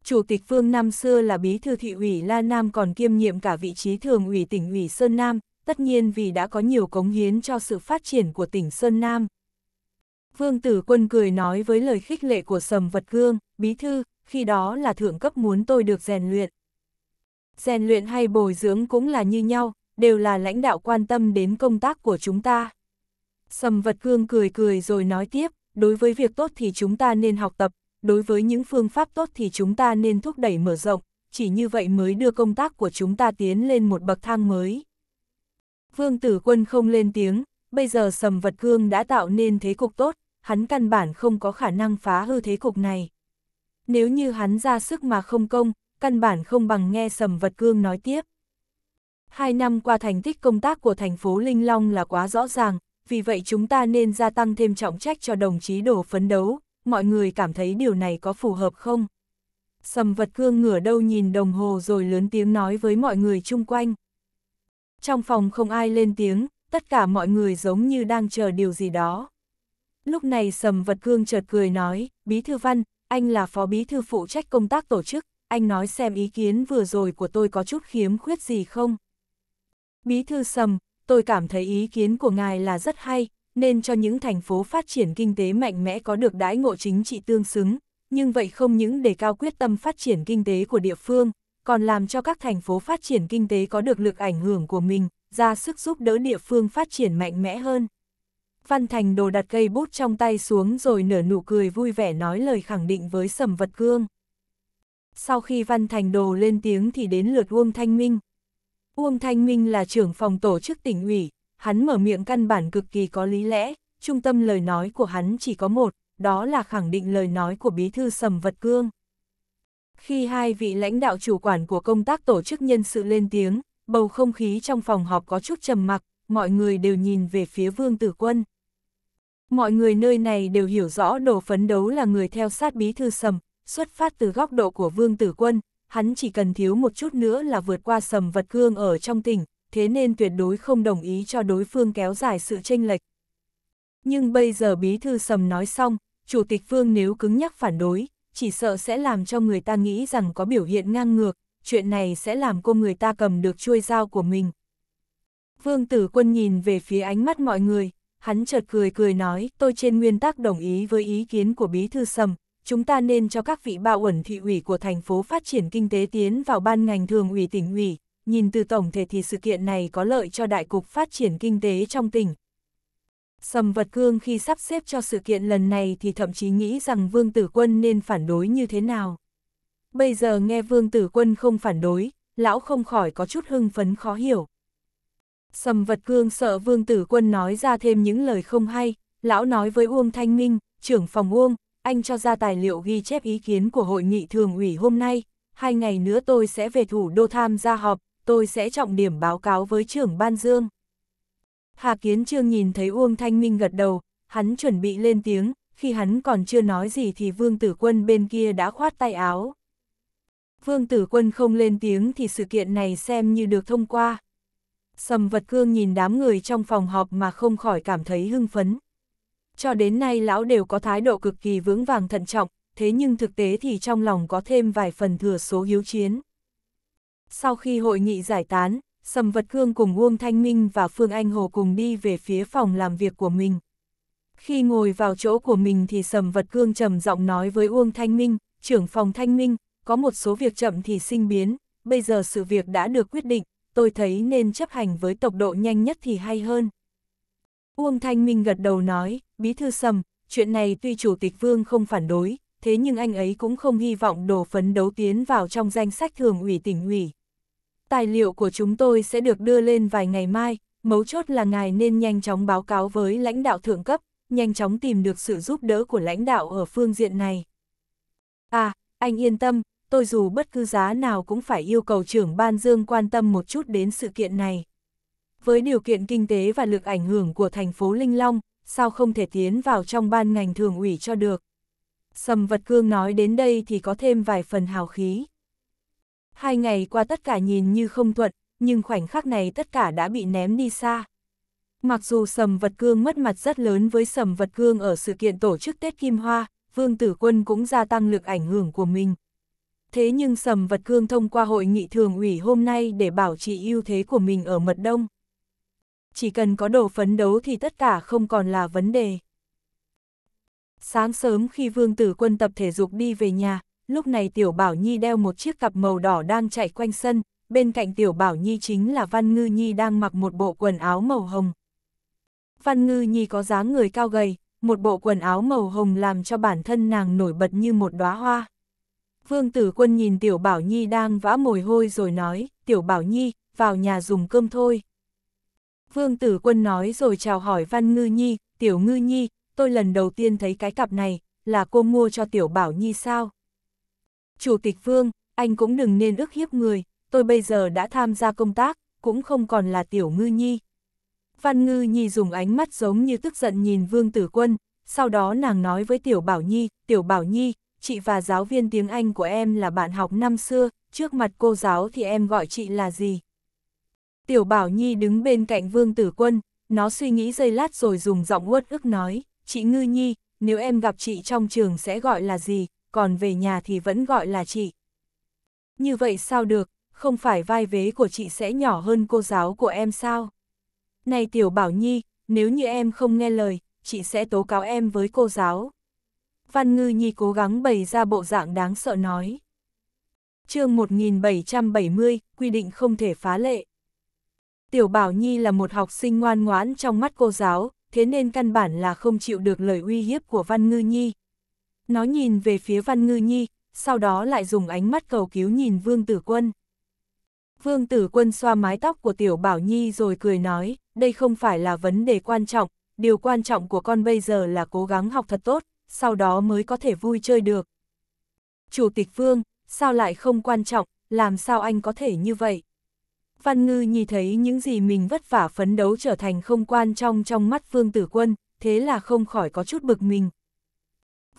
Chủ tịch Phương năm xưa là bí thư thị ủy La Nam còn kiêm nhiệm cả vị trí thường ủy tỉnh ủy Sơn Nam, tất nhiên vì đã có nhiều cống hiến cho sự phát triển của tỉnh Sơn Nam. Vương Tử Quân cười nói với lời khích lệ của Sầm Vật Cương, Bí Thư, khi đó là thượng cấp muốn tôi được rèn luyện. Rèn luyện hay bồi dưỡng cũng là như nhau, đều là lãnh đạo quan tâm đến công tác của chúng ta. Sầm Vật Cương cười cười rồi nói tiếp, đối với việc tốt thì chúng ta nên học tập, đối với những phương pháp tốt thì chúng ta nên thúc đẩy mở rộng, chỉ như vậy mới đưa công tác của chúng ta tiến lên một bậc thang mới. Vương tử quân không lên tiếng, bây giờ sầm vật cương đã tạo nên thế cục tốt, hắn căn bản không có khả năng phá hư thế cục này. Nếu như hắn ra sức mà không công, căn bản không bằng nghe sầm vật cương nói tiếp. Hai năm qua thành tích công tác của thành phố Linh Long là quá rõ ràng, vì vậy chúng ta nên gia tăng thêm trọng trách cho đồng chí đổ phấn đấu, mọi người cảm thấy điều này có phù hợp không? Sầm vật cương ngửa đâu nhìn đồng hồ rồi lớn tiếng nói với mọi người chung quanh. Trong phòng không ai lên tiếng, tất cả mọi người giống như đang chờ điều gì đó. Lúc này Sầm Vật Cương chợt cười nói, Bí Thư Văn, anh là phó bí thư phụ trách công tác tổ chức, anh nói xem ý kiến vừa rồi của tôi có chút khiếm khuyết gì không. Bí thư Sầm, tôi cảm thấy ý kiến của ngài là rất hay, nên cho những thành phố phát triển kinh tế mạnh mẽ có được đãi ngộ chính trị tương xứng, nhưng vậy không những đề cao quyết tâm phát triển kinh tế của địa phương, còn làm cho các thành phố phát triển kinh tế có được lực ảnh hưởng của mình, ra sức giúp đỡ địa phương phát triển mạnh mẽ hơn. Văn Thành đồ đặt cây bút trong tay xuống rồi nở nụ cười vui vẻ nói lời khẳng định với Sầm Vật Cương. Sau khi Văn Thành đồ lên tiếng thì đến lượt Uông Thanh Minh. Uông Thanh Minh là trưởng phòng tổ chức tỉnh ủy, hắn mở miệng căn bản cực kỳ có lý lẽ, trung tâm lời nói của hắn chỉ có một, đó là khẳng định lời nói của bí thư Sầm Vật Cương. Khi hai vị lãnh đạo chủ quản của công tác tổ chức nhân sự lên tiếng, bầu không khí trong phòng họp có chút trầm mặc, mọi người đều nhìn về phía Vương Tử Quân. Mọi người nơi này đều hiểu rõ đồ phấn đấu là người theo sát bí thư sầm, xuất phát từ góc độ của Vương Tử Quân, hắn chỉ cần thiếu một chút nữa là vượt qua sầm vật cương ở trong tỉnh, thế nên tuyệt đối không đồng ý cho đối phương kéo dài sự tranh lệch. Nhưng bây giờ bí thư sầm nói xong, chủ tịch Vương nếu cứng nhắc phản đối, chỉ sợ sẽ làm cho người ta nghĩ rằng có biểu hiện ngang ngược, chuyện này sẽ làm cô người ta cầm được chuôi dao của mình. Vương tử quân nhìn về phía ánh mắt mọi người, hắn chợt cười cười nói, tôi trên nguyên tắc đồng ý với ý kiến của Bí Thư Sầm, chúng ta nên cho các vị bạo ẩn thị ủy của thành phố phát triển kinh tế tiến vào ban ngành thường ủy tỉnh ủy, nhìn từ tổng thể thì sự kiện này có lợi cho đại cục phát triển kinh tế trong tỉnh, Sầm vật cương khi sắp xếp cho sự kiện lần này thì thậm chí nghĩ rằng Vương Tử Quân nên phản đối như thế nào. Bây giờ nghe Vương Tử Quân không phản đối, lão không khỏi có chút hưng phấn khó hiểu. Sầm vật cương sợ Vương Tử Quân nói ra thêm những lời không hay, lão nói với Uông Thanh Minh, trưởng phòng Uông, anh cho ra tài liệu ghi chép ý kiến của hội nghị thường ủy hôm nay, hai ngày nữa tôi sẽ về thủ đô tham gia họp, tôi sẽ trọng điểm báo cáo với trưởng Ban Dương. Hà Kiến Trương nhìn thấy Uông Thanh Minh gật đầu, hắn chuẩn bị lên tiếng, khi hắn còn chưa nói gì thì Vương Tử Quân bên kia đã khoát tay áo. Vương Tử Quân không lên tiếng thì sự kiện này xem như được thông qua. Sầm Vật Cương nhìn đám người trong phòng họp mà không khỏi cảm thấy hưng phấn. Cho đến nay lão đều có thái độ cực kỳ vững vàng thận trọng, thế nhưng thực tế thì trong lòng có thêm vài phần thừa số hiếu chiến. Sau khi hội nghị giải tán, Sầm Vật Cương cùng Uông Thanh Minh và Phương Anh Hồ cùng đi về phía phòng làm việc của mình. Khi ngồi vào chỗ của mình thì Sầm Vật Cương trầm giọng nói với Uông Thanh Minh, trưởng phòng Thanh Minh, có một số việc chậm thì sinh biến, bây giờ sự việc đã được quyết định, tôi thấy nên chấp hành với tốc độ nhanh nhất thì hay hơn. Uông Thanh Minh gật đầu nói, bí thư Sầm, chuyện này tuy Chủ tịch Vương không phản đối, thế nhưng anh ấy cũng không hy vọng đổ phấn đấu tiến vào trong danh sách thường ủy tỉnh ủy tài liệu của chúng tôi sẽ được đưa lên vài ngày mai, mấu chốt là ngài nên nhanh chóng báo cáo với lãnh đạo thượng cấp, nhanh chóng tìm được sự giúp đỡ của lãnh đạo ở phương diện này. À, anh yên tâm, tôi dù bất cứ giá nào cũng phải yêu cầu trưởng ban dương quan tâm một chút đến sự kiện này. Với điều kiện kinh tế và lực ảnh hưởng của thành phố Linh Long, sao không thể tiến vào trong ban ngành thường ủy cho được. Sầm vật cương nói đến đây thì có thêm vài phần hào khí. Hai ngày qua tất cả nhìn như không thuận, nhưng khoảnh khắc này tất cả đã bị ném đi xa. Mặc dù sầm vật cương mất mặt rất lớn với sầm vật cương ở sự kiện tổ chức Tết Kim Hoa, Vương Tử Quân cũng gia tăng lực ảnh hưởng của mình. Thế nhưng sầm vật cương thông qua hội nghị thường ủy hôm nay để bảo trì ưu thế của mình ở mật đông. Chỉ cần có đồ phấn đấu thì tất cả không còn là vấn đề. Sáng sớm khi Vương Tử Quân tập thể dục đi về nhà, lúc này Tiểu Bảo Nhi đeo một chiếc cặp màu đỏ đang chạy quanh sân, bên cạnh Tiểu Bảo Nhi chính là Văn Ngư Nhi đang mặc một bộ quần áo màu hồng. Văn Ngư Nhi có dáng người cao gầy, một bộ quần áo màu hồng làm cho bản thân nàng nổi bật như một đóa hoa. Vương Tử Quân nhìn Tiểu Bảo Nhi đang vã mồi hôi rồi nói, Tiểu Bảo Nhi, vào nhà dùng cơm thôi. Vương Tử Quân nói rồi chào hỏi Văn Ngư Nhi, Tiểu Ngư Nhi, tôi lần đầu tiên thấy cái cặp này, là cô mua cho Tiểu Bảo Nhi sao? Chủ tịch Vương, anh cũng đừng nên ức hiếp người, tôi bây giờ đã tham gia công tác, cũng không còn là tiểu ngư nhi. Văn ngư nhi dùng ánh mắt giống như tức giận nhìn Vương Tử Quân, sau đó nàng nói với tiểu bảo nhi, tiểu bảo nhi, chị và giáo viên tiếng Anh của em là bạn học năm xưa, trước mặt cô giáo thì em gọi chị là gì? Tiểu Bảo Nhi đứng bên cạnh Vương Tử Quân, nó suy nghĩ giây lát rồi dùng giọng uất ức nói, chị Ngư Nhi, nếu em gặp chị trong trường sẽ gọi là gì, còn về nhà thì vẫn gọi là chị. Như vậy sao được, không phải vai vế của chị sẽ nhỏ hơn cô giáo của em sao? Này Tiểu Bảo Nhi, nếu như em không nghe lời, chị sẽ tố cáo em với cô giáo. Văn Ngư Nhi cố gắng bày ra bộ dạng đáng sợ nói. chương 1770, quy định không thể phá lệ. Tiểu Bảo Nhi là một học sinh ngoan ngoãn trong mắt cô giáo, thế nên căn bản là không chịu được lời uy hiếp của Văn Ngư Nhi, nó nhìn về phía Văn Ngư Nhi, sau đó lại dùng ánh mắt cầu cứu nhìn Vương Tử Quân. Vương Tử Quân xoa mái tóc của Tiểu Bảo Nhi rồi cười nói, đây không phải là vấn đề quan trọng, điều quan trọng của con bây giờ là cố gắng học thật tốt, sau đó mới có thể vui chơi được. Chủ tịch Vương, sao lại không quan trọng, làm sao anh có thể như vậy? Văn Ngư Nhi thấy những gì mình vất vả phấn đấu trở thành không quan trọng trong mắt Vương Tử Quân, thế là không khỏi có chút bực mình,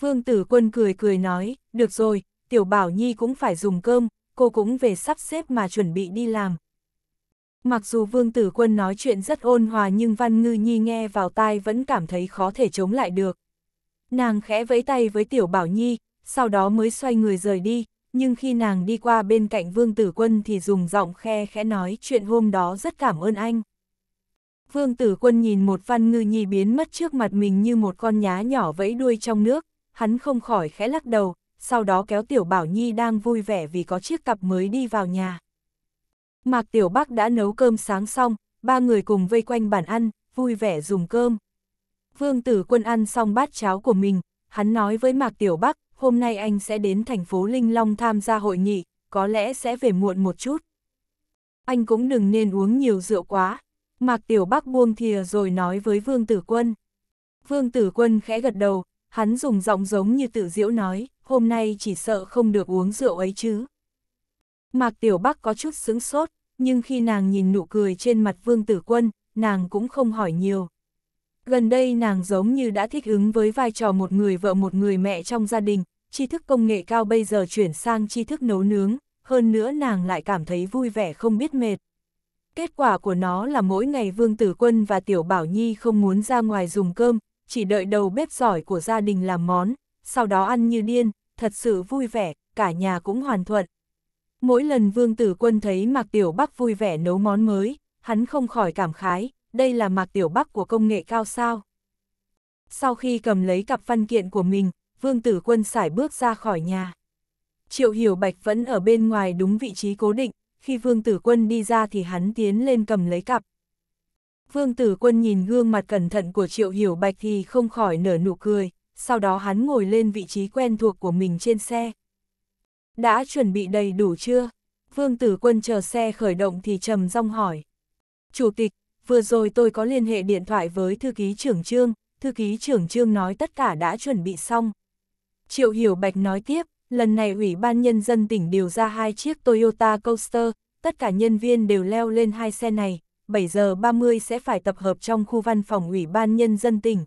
Vương Tử Quân cười cười nói, được rồi, Tiểu Bảo Nhi cũng phải dùng cơm, cô cũng về sắp xếp mà chuẩn bị đi làm. Mặc dù Vương Tử Quân nói chuyện rất ôn hòa nhưng Văn Ngư Nhi nghe vào tai vẫn cảm thấy khó thể chống lại được. Nàng khẽ vẫy tay với Tiểu Bảo Nhi, sau đó mới xoay người rời đi, nhưng khi nàng đi qua bên cạnh Vương Tử Quân thì dùng giọng khe khẽ nói chuyện hôm đó rất cảm ơn anh. Vương Tử Quân nhìn một Văn Ngư Nhi biến mất trước mặt mình như một con nhá nhỏ vẫy đuôi trong nước, hắn không khỏi khẽ lắc đầu, sau đó kéo Tiểu Bảo Nhi đang vui vẻ vì có chiếc cặp mới đi vào nhà. Mạc Tiểu Bắc đã nấu cơm sáng xong, ba người cùng vây quanh bàn ăn, vui vẻ dùng cơm. Vương Tử Quân ăn xong bát cháo của mình, hắn nói với Mạc Tiểu Bắc, hôm nay anh sẽ đến thành phố Linh Long tham gia hội nghị, có lẽ sẽ về muộn một chút. Anh cũng đừng nên uống nhiều rượu quá. Mạc Tiểu Bắc buông thìa rồi nói với Vương Tử Quân. Vương Tử Quân khẽ gật đầu, hắn dùng giọng giống như tự diễu nói, hôm nay chỉ sợ không được uống rượu ấy chứ. Mạc Tiểu Bắc có chút sững sốt, nhưng khi nàng nhìn nụ cười trên mặt Vương Tử Quân, nàng cũng không hỏi nhiều. Gần đây nàng giống như đã thích ứng với vai trò một người vợ một người mẹ trong gia đình, tri thức công nghệ cao bây giờ chuyển sang tri thức nấu nướng, hơn nữa nàng lại cảm thấy vui vẻ không biết mệt. Kết quả của nó là mỗi ngày Vương Tử Quân và Tiểu Bảo Nhi không muốn ra ngoài dùng cơm, chỉ đợi đầu bếp giỏi của gia đình làm món, sau đó ăn như điên, thật sự vui vẻ, cả nhà cũng hoàn thuận. Mỗi lần Vương Tử Quân thấy Mạc Tiểu Bắc vui vẻ nấu món mới, hắn không khỏi cảm khái, đây là Mạc Tiểu Bắc của công nghệ cao sao. Sau khi cầm lấy cặp văn kiện của mình, Vương Tử Quân xải bước ra khỏi nhà. Triệu Hiểu Bạch vẫn ở bên ngoài đúng vị trí cố định, khi Vương Tử Quân đi ra thì hắn tiến lên cầm lấy cặp, Vương Tử Quân nhìn gương mặt cẩn thận của Triệu Hiểu Bạch thì không khỏi nở nụ cười, sau đó hắn ngồi lên vị trí quen thuộc của mình trên xe. Đã chuẩn bị đầy đủ chưa? Vương Tử Quân chờ xe khởi động thì trầm rong hỏi. Chủ tịch, vừa rồi tôi có liên hệ điện thoại với thư ký trưởng trương, thư ký trưởng trương nói tất cả đã chuẩn bị xong. Triệu Hiểu Bạch nói tiếp, lần này Ủy ban Nhân dân tỉnh điều ra hai chiếc Toyota Coaster, tất cả nhân viên đều leo lên hai xe này, 7 giờ 30 sẽ phải tập hợp trong khu văn phòng Ủy ban Nhân dân tỉnh.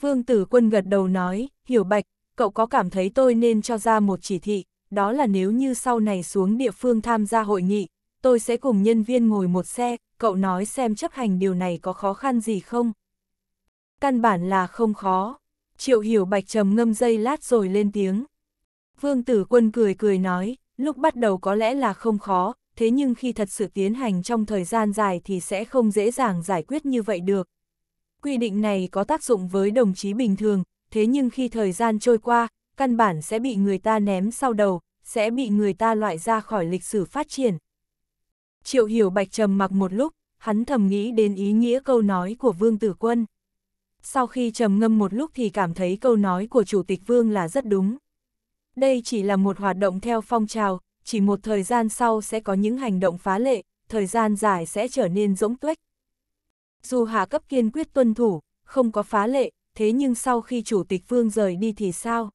Vương Tử Quân gật đầu nói, hiểu bạch, cậu có cảm thấy tôi nên cho ra một chỉ thị, đó là nếu như sau này xuống địa phương tham gia hội nghị, tôi sẽ cùng nhân viên ngồi một xe, cậu nói xem chấp hành điều này có khó khăn gì không? Căn bản là không khó. Triệu hiểu bạch trầm ngâm dây lát rồi lên tiếng. Vương tử quân cười cười nói, lúc bắt đầu có lẽ là không khó, thế nhưng khi thật sự tiến hành trong thời gian dài thì sẽ không dễ dàng giải quyết như vậy được. Quy định này có tác dụng với đồng chí bình thường, thế nhưng khi thời gian trôi qua, căn bản sẽ bị người ta ném sau đầu, sẽ bị người ta loại ra khỏi lịch sử phát triển. Triệu hiểu bạch trầm mặc một lúc, hắn thầm nghĩ đến ý nghĩa câu nói của Vương Tử Quân. Sau khi trầm ngâm một lúc thì cảm thấy câu nói của Chủ tịch Vương là rất đúng. Đây chỉ là một hoạt động theo phong trào, chỉ một thời gian sau sẽ có những hành động phá lệ, thời gian dài sẽ trở nên rỗng tuếch. Dù hạ cấp kiên quyết tuân thủ, không có phá lệ, thế nhưng sau khi chủ tịch phương rời đi thì sao?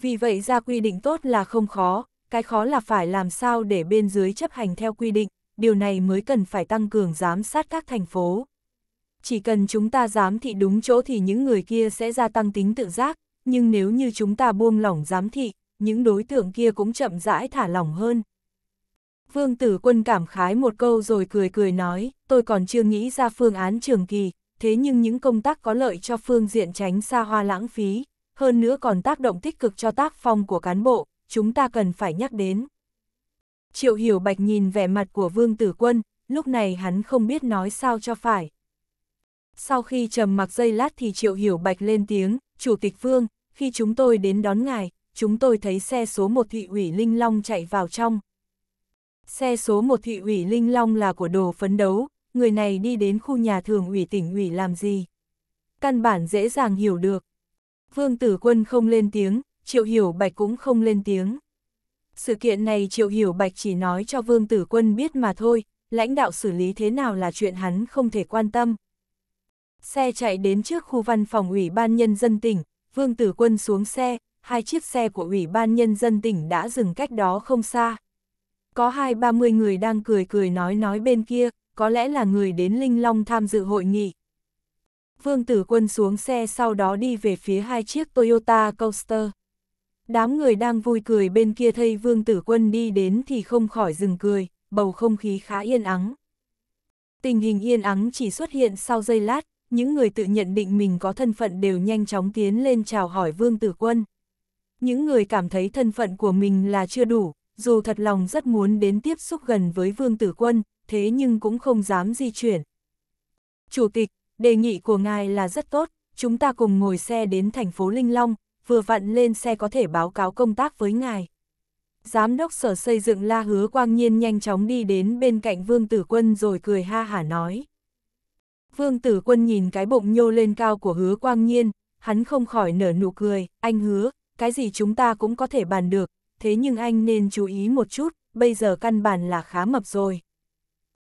Vì vậy ra quy định tốt là không khó, cái khó là phải làm sao để bên dưới chấp hành theo quy định, điều này mới cần phải tăng cường giám sát các thành phố. Chỉ cần chúng ta giám thị đúng chỗ thì những người kia sẽ gia tăng tính tự giác, nhưng nếu như chúng ta buông lỏng giám thị, những đối tượng kia cũng chậm rãi thả lỏng hơn. Vương tử quân cảm khái một câu rồi cười cười nói, tôi còn chưa nghĩ ra phương án trường kỳ, thế nhưng những công tác có lợi cho phương diện tránh xa hoa lãng phí, hơn nữa còn tác động tích cực cho tác phong của cán bộ, chúng ta cần phải nhắc đến. Triệu Hiểu Bạch nhìn vẻ mặt của Vương Tử Quân, lúc này hắn không biết nói sao cho phải. Sau khi trầm mặc dây lát thì Triệu Hiểu Bạch lên tiếng, Chủ tịch Vương, khi chúng tôi đến đón ngài, chúng tôi thấy xe số 1 thị ủy Linh Long chạy vào trong. Xe số 1 thị ủy Linh Long là của đồ phấn đấu, người này đi đến khu nhà thường ủy tỉnh ủy làm gì? Căn bản dễ dàng hiểu được. Vương Tử Quân không lên tiếng, Triệu Hiểu Bạch cũng không lên tiếng. Sự kiện này Triệu Hiểu Bạch chỉ nói cho Vương Tử Quân biết mà thôi, lãnh đạo xử lý thế nào là chuyện hắn không thể quan tâm. Xe chạy đến trước khu văn phòng ủy ban nhân dân tỉnh, Vương Tử Quân xuống xe, hai chiếc xe của Ủy ban Nhân dân tỉnh đã dừng cách đó không xa. Có hai ba mươi người đang cười cười nói nói bên kia, có lẽ là người đến Linh Long tham dự hội nghị. Vương Tử Quân xuống xe sau đó đi về phía hai chiếc Toyota Coaster. Đám người đang vui cười bên kia thấy Vương Tử Quân đi đến thì không khỏi dừng cười, bầu không khí khá yên ắng. Tình hình yên ắng chỉ xuất hiện sau giây lát, những người tự nhận định mình có thân phận đều nhanh chóng tiến lên chào hỏi Vương Tử Quân những người cảm thấy thân phận của mình là chưa đủ, dù thật lòng rất muốn đến tiếp xúc gần với Vương Tử Quân, thế nhưng cũng không dám di chuyển. Chủ tịch, đề nghị của ngài là rất tốt, chúng ta cùng ngồi xe đến thành phố Linh Long, vừa vặn lên xe có thể báo cáo công tác với ngài. Giám đốc sở xây dựng La Hứa Quang Nhiên nhanh chóng đi đến bên cạnh Vương Tử Quân rồi cười ha hả nói. Vương Tử Quân nhìn cái bụng nhô lên cao của Hứa Quang Nhiên, hắn không khỏi nở nụ cười, anh Hứa, cái gì chúng ta cũng có thể bàn được, thế nhưng anh nên chú ý một chút, bây giờ căn bản là khá mập rồi.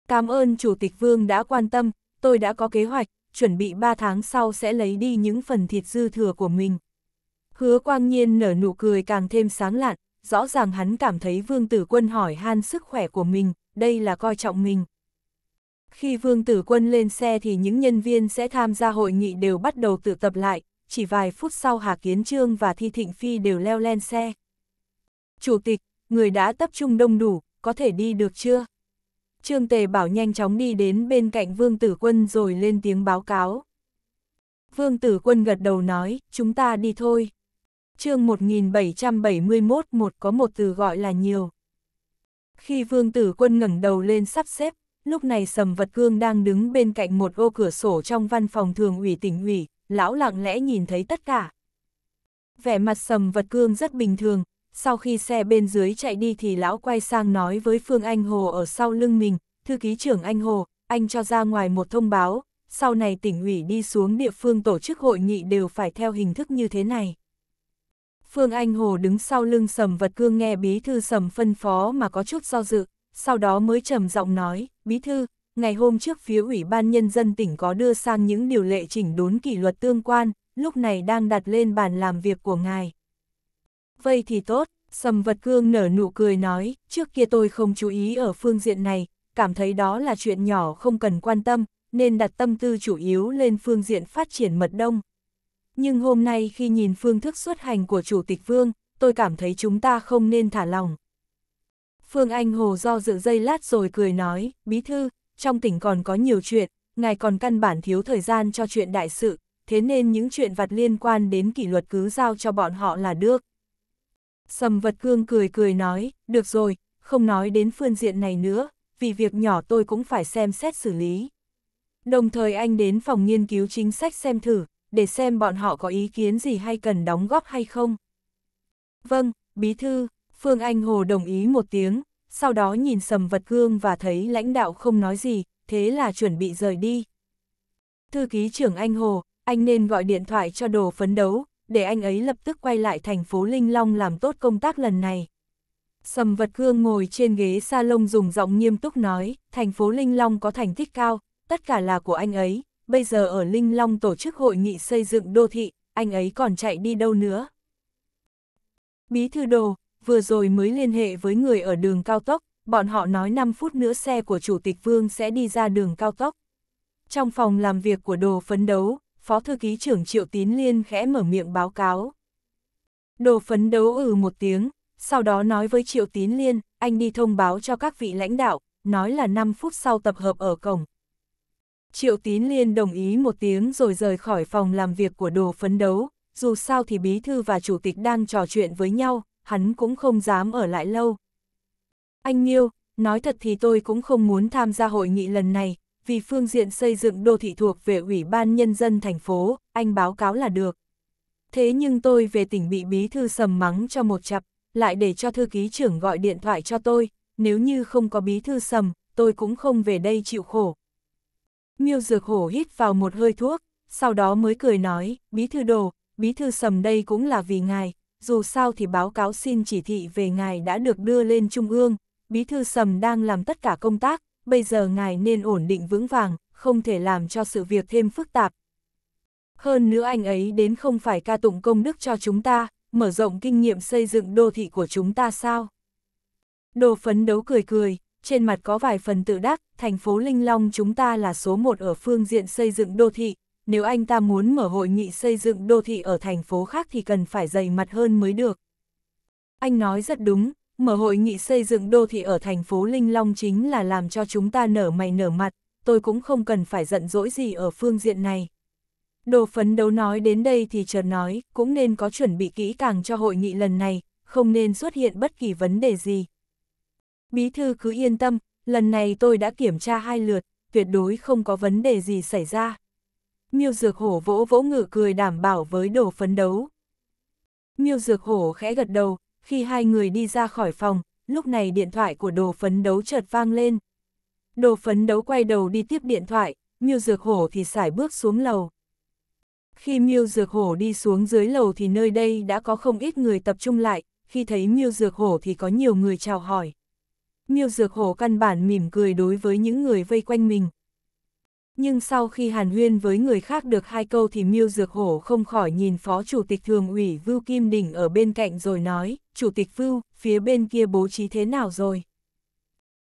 Cảm ơn Chủ tịch Vương đã quan tâm, tôi đã có kế hoạch, chuẩn bị 3 tháng sau sẽ lấy đi những phần thịt dư thừa của mình. Hứa quang nhiên nở nụ cười càng thêm sáng lạn, rõ ràng hắn cảm thấy Vương Tử Quân hỏi han sức khỏe của mình, đây là coi trọng mình. Khi Vương Tử Quân lên xe thì những nhân viên sẽ tham gia hội nghị đều bắt đầu tự tập lại, chỉ vài phút sau Hà Kiến Trương và Thi Thịnh Phi đều leo lên xe. Chủ tịch, người đã tập trung đông đủ, có thể đi được chưa? Trương Tề bảo nhanh chóng đi đến bên cạnh Vương Tử Quân rồi lên tiếng báo cáo. Vương Tử Quân gật đầu nói, chúng ta đi thôi. chương 1771 một có một từ gọi là nhiều. Khi Vương Tử Quân ngẩng đầu lên sắp xếp, lúc này Sầm Vật Cương đang đứng bên cạnh một ô cửa sổ trong văn phòng thường ủy tỉnh ủy, lão lặng lẽ nhìn thấy tất cả. Vẻ mặt sầm vật cương rất bình thường, sau khi xe bên dưới chạy đi thì lão quay sang nói với Phương Anh Hồ ở sau lưng mình, thư ký trưởng Anh Hồ, anh cho ra ngoài một thông báo, sau này tỉnh ủy đi xuống địa phương tổ chức hội nghị đều phải theo hình thức như thế này. Phương Anh Hồ đứng sau lưng sầm vật cương nghe bí thư sầm phân phó mà có chút do dự, sau đó mới trầm giọng nói, bí thư, ngày hôm trước phía Ủy ban Nhân dân tỉnh có đưa sang những điều lệ chỉnh đốn kỷ luật tương quan, lúc này đang đặt lên bàn làm việc của ngài. Vậy thì tốt, Sầm Vật Cương nở nụ cười nói, trước kia tôi không chú ý ở phương diện này, cảm thấy đó là chuyện nhỏ không cần quan tâm, nên đặt tâm tư chủ yếu lên phương diện phát triển mật đông. Nhưng hôm nay khi nhìn phương thức xuất hành của Chủ tịch Vương, tôi cảm thấy chúng ta không nên thả lòng. Phương Anh Hồ do dự dây lát rồi cười nói, Bí Thư, trong tỉnh còn có nhiều chuyện, ngài còn căn bản thiếu thời gian cho chuyện đại sự, thế nên những chuyện vặt liên quan đến kỷ luật cứ giao cho bọn họ là được. Sầm vật cương cười cười nói, được rồi, không nói đến phương diện này nữa, vì việc nhỏ tôi cũng phải xem xét xử lý. Đồng thời anh đến phòng nghiên cứu chính sách xem thử, để xem bọn họ có ý kiến gì hay cần đóng góp hay không. Vâng, Bí Thư, Phương Anh Hồ đồng ý một tiếng, sau đó nhìn sầm vật gương và thấy lãnh đạo không nói gì, thế là chuẩn bị rời đi. Thư ký trưởng anh Hồ, anh nên gọi điện thoại cho đồ phấn đấu, để anh ấy lập tức quay lại thành phố Linh Long làm tốt công tác lần này. Sầm vật gương ngồi trên ghế salon dùng giọng nghiêm túc nói, thành phố Linh Long có thành tích cao, tất cả là của anh ấy, bây giờ ở Linh Long tổ chức hội nghị xây dựng đô thị, anh ấy còn chạy đi đâu nữa. Bí thư đồ, vừa rồi mới liên hệ với người ở đường cao tốc, bọn họ nói 5 phút nữa xe của Chủ tịch Vương sẽ đi ra đường cao tốc. Trong phòng làm việc của đồ phấn đấu, Phó Thư ký trưởng Triệu Tín Liên khẽ mở miệng báo cáo. Đồ phấn đấu ừ một tiếng, sau đó nói với Triệu Tín Liên, anh đi thông báo cho các vị lãnh đạo, nói là 5 phút sau tập hợp ở cổng. Triệu Tín Liên đồng ý một tiếng rồi rời khỏi phòng làm việc của đồ phấn đấu, dù sao thì bí thư và chủ tịch đang trò chuyện với nhau, hắn cũng không dám ở lại lâu. Anh Nhiêu, nói thật thì tôi cũng không muốn tham gia hội nghị lần này, vì phương diện xây dựng đô thị thuộc về Ủy ban Nhân dân thành phố, anh báo cáo là được. Thế nhưng tôi về tỉnh bị bí thư sầm mắng cho một chập lại để cho thư ký trưởng gọi điện thoại cho tôi, nếu như không có bí thư sầm, tôi cũng không về đây chịu khổ. Miêu dược hổ hít vào một hơi thuốc, sau đó mới cười nói, bí thư đồ, bí thư sầm đây cũng là vì ngài, dù sao thì báo cáo xin chỉ thị về ngài đã được đưa lên Trung ương, Bí Thư Sầm đang làm tất cả công tác, bây giờ ngài nên ổn định vững vàng, không thể làm cho sự việc thêm phức tạp. Hơn nữa anh ấy đến không phải ca tụng công đức cho chúng ta, mở rộng kinh nghiệm xây dựng đô thị của chúng ta sao? Đồ phấn đấu cười cười, trên mặt có vài phần tự đắc, thành phố Linh Long chúng ta là số một ở phương diện xây dựng đô thị, nếu anh ta muốn mở hội nghị xây dựng đô thị ở thành phố khác thì cần phải dày mặt hơn mới được. Anh nói rất đúng, mở hội nghị xây dựng đô thị ở thành phố Linh Long chính là làm cho chúng ta nở mày nở mặt, tôi cũng không cần phải giận dỗi gì ở phương diện này. Đồ phấn đấu nói đến đây thì chợt nói, cũng nên có chuẩn bị kỹ càng cho hội nghị lần này, không nên xuất hiện bất kỳ vấn đề gì. Bí thư cứ yên tâm, lần này tôi đã kiểm tra hai lượt, tuyệt đối không có vấn đề gì xảy ra. Miêu Dược Hổ vỗ vỗ ngự cười đảm bảo với đồ phấn đấu. Miêu Dược Hổ khẽ gật đầu, khi hai người đi ra khỏi phòng, lúc này điện thoại của đồ phấn đấu chợt vang lên. Đồ phấn đấu quay đầu đi tiếp điện thoại, Miêu Dược Hổ thì sải bước xuống lầu. Khi Miêu Dược Hổ đi xuống dưới lầu thì nơi đây đã có không ít người tập trung lại, khi thấy Miêu Dược Hổ thì có nhiều người chào hỏi. Miêu Dược Hổ căn bản mỉm cười đối với những người vây quanh mình nhưng sau khi hàn huyên với người khác được hai câu thì Miêu Dược Hổ không khỏi nhìn Phó Chủ tịch Thường ủy Vưu Kim Đình ở bên cạnh rồi nói, Chủ tịch Vưu, phía bên kia bố trí thế nào rồi?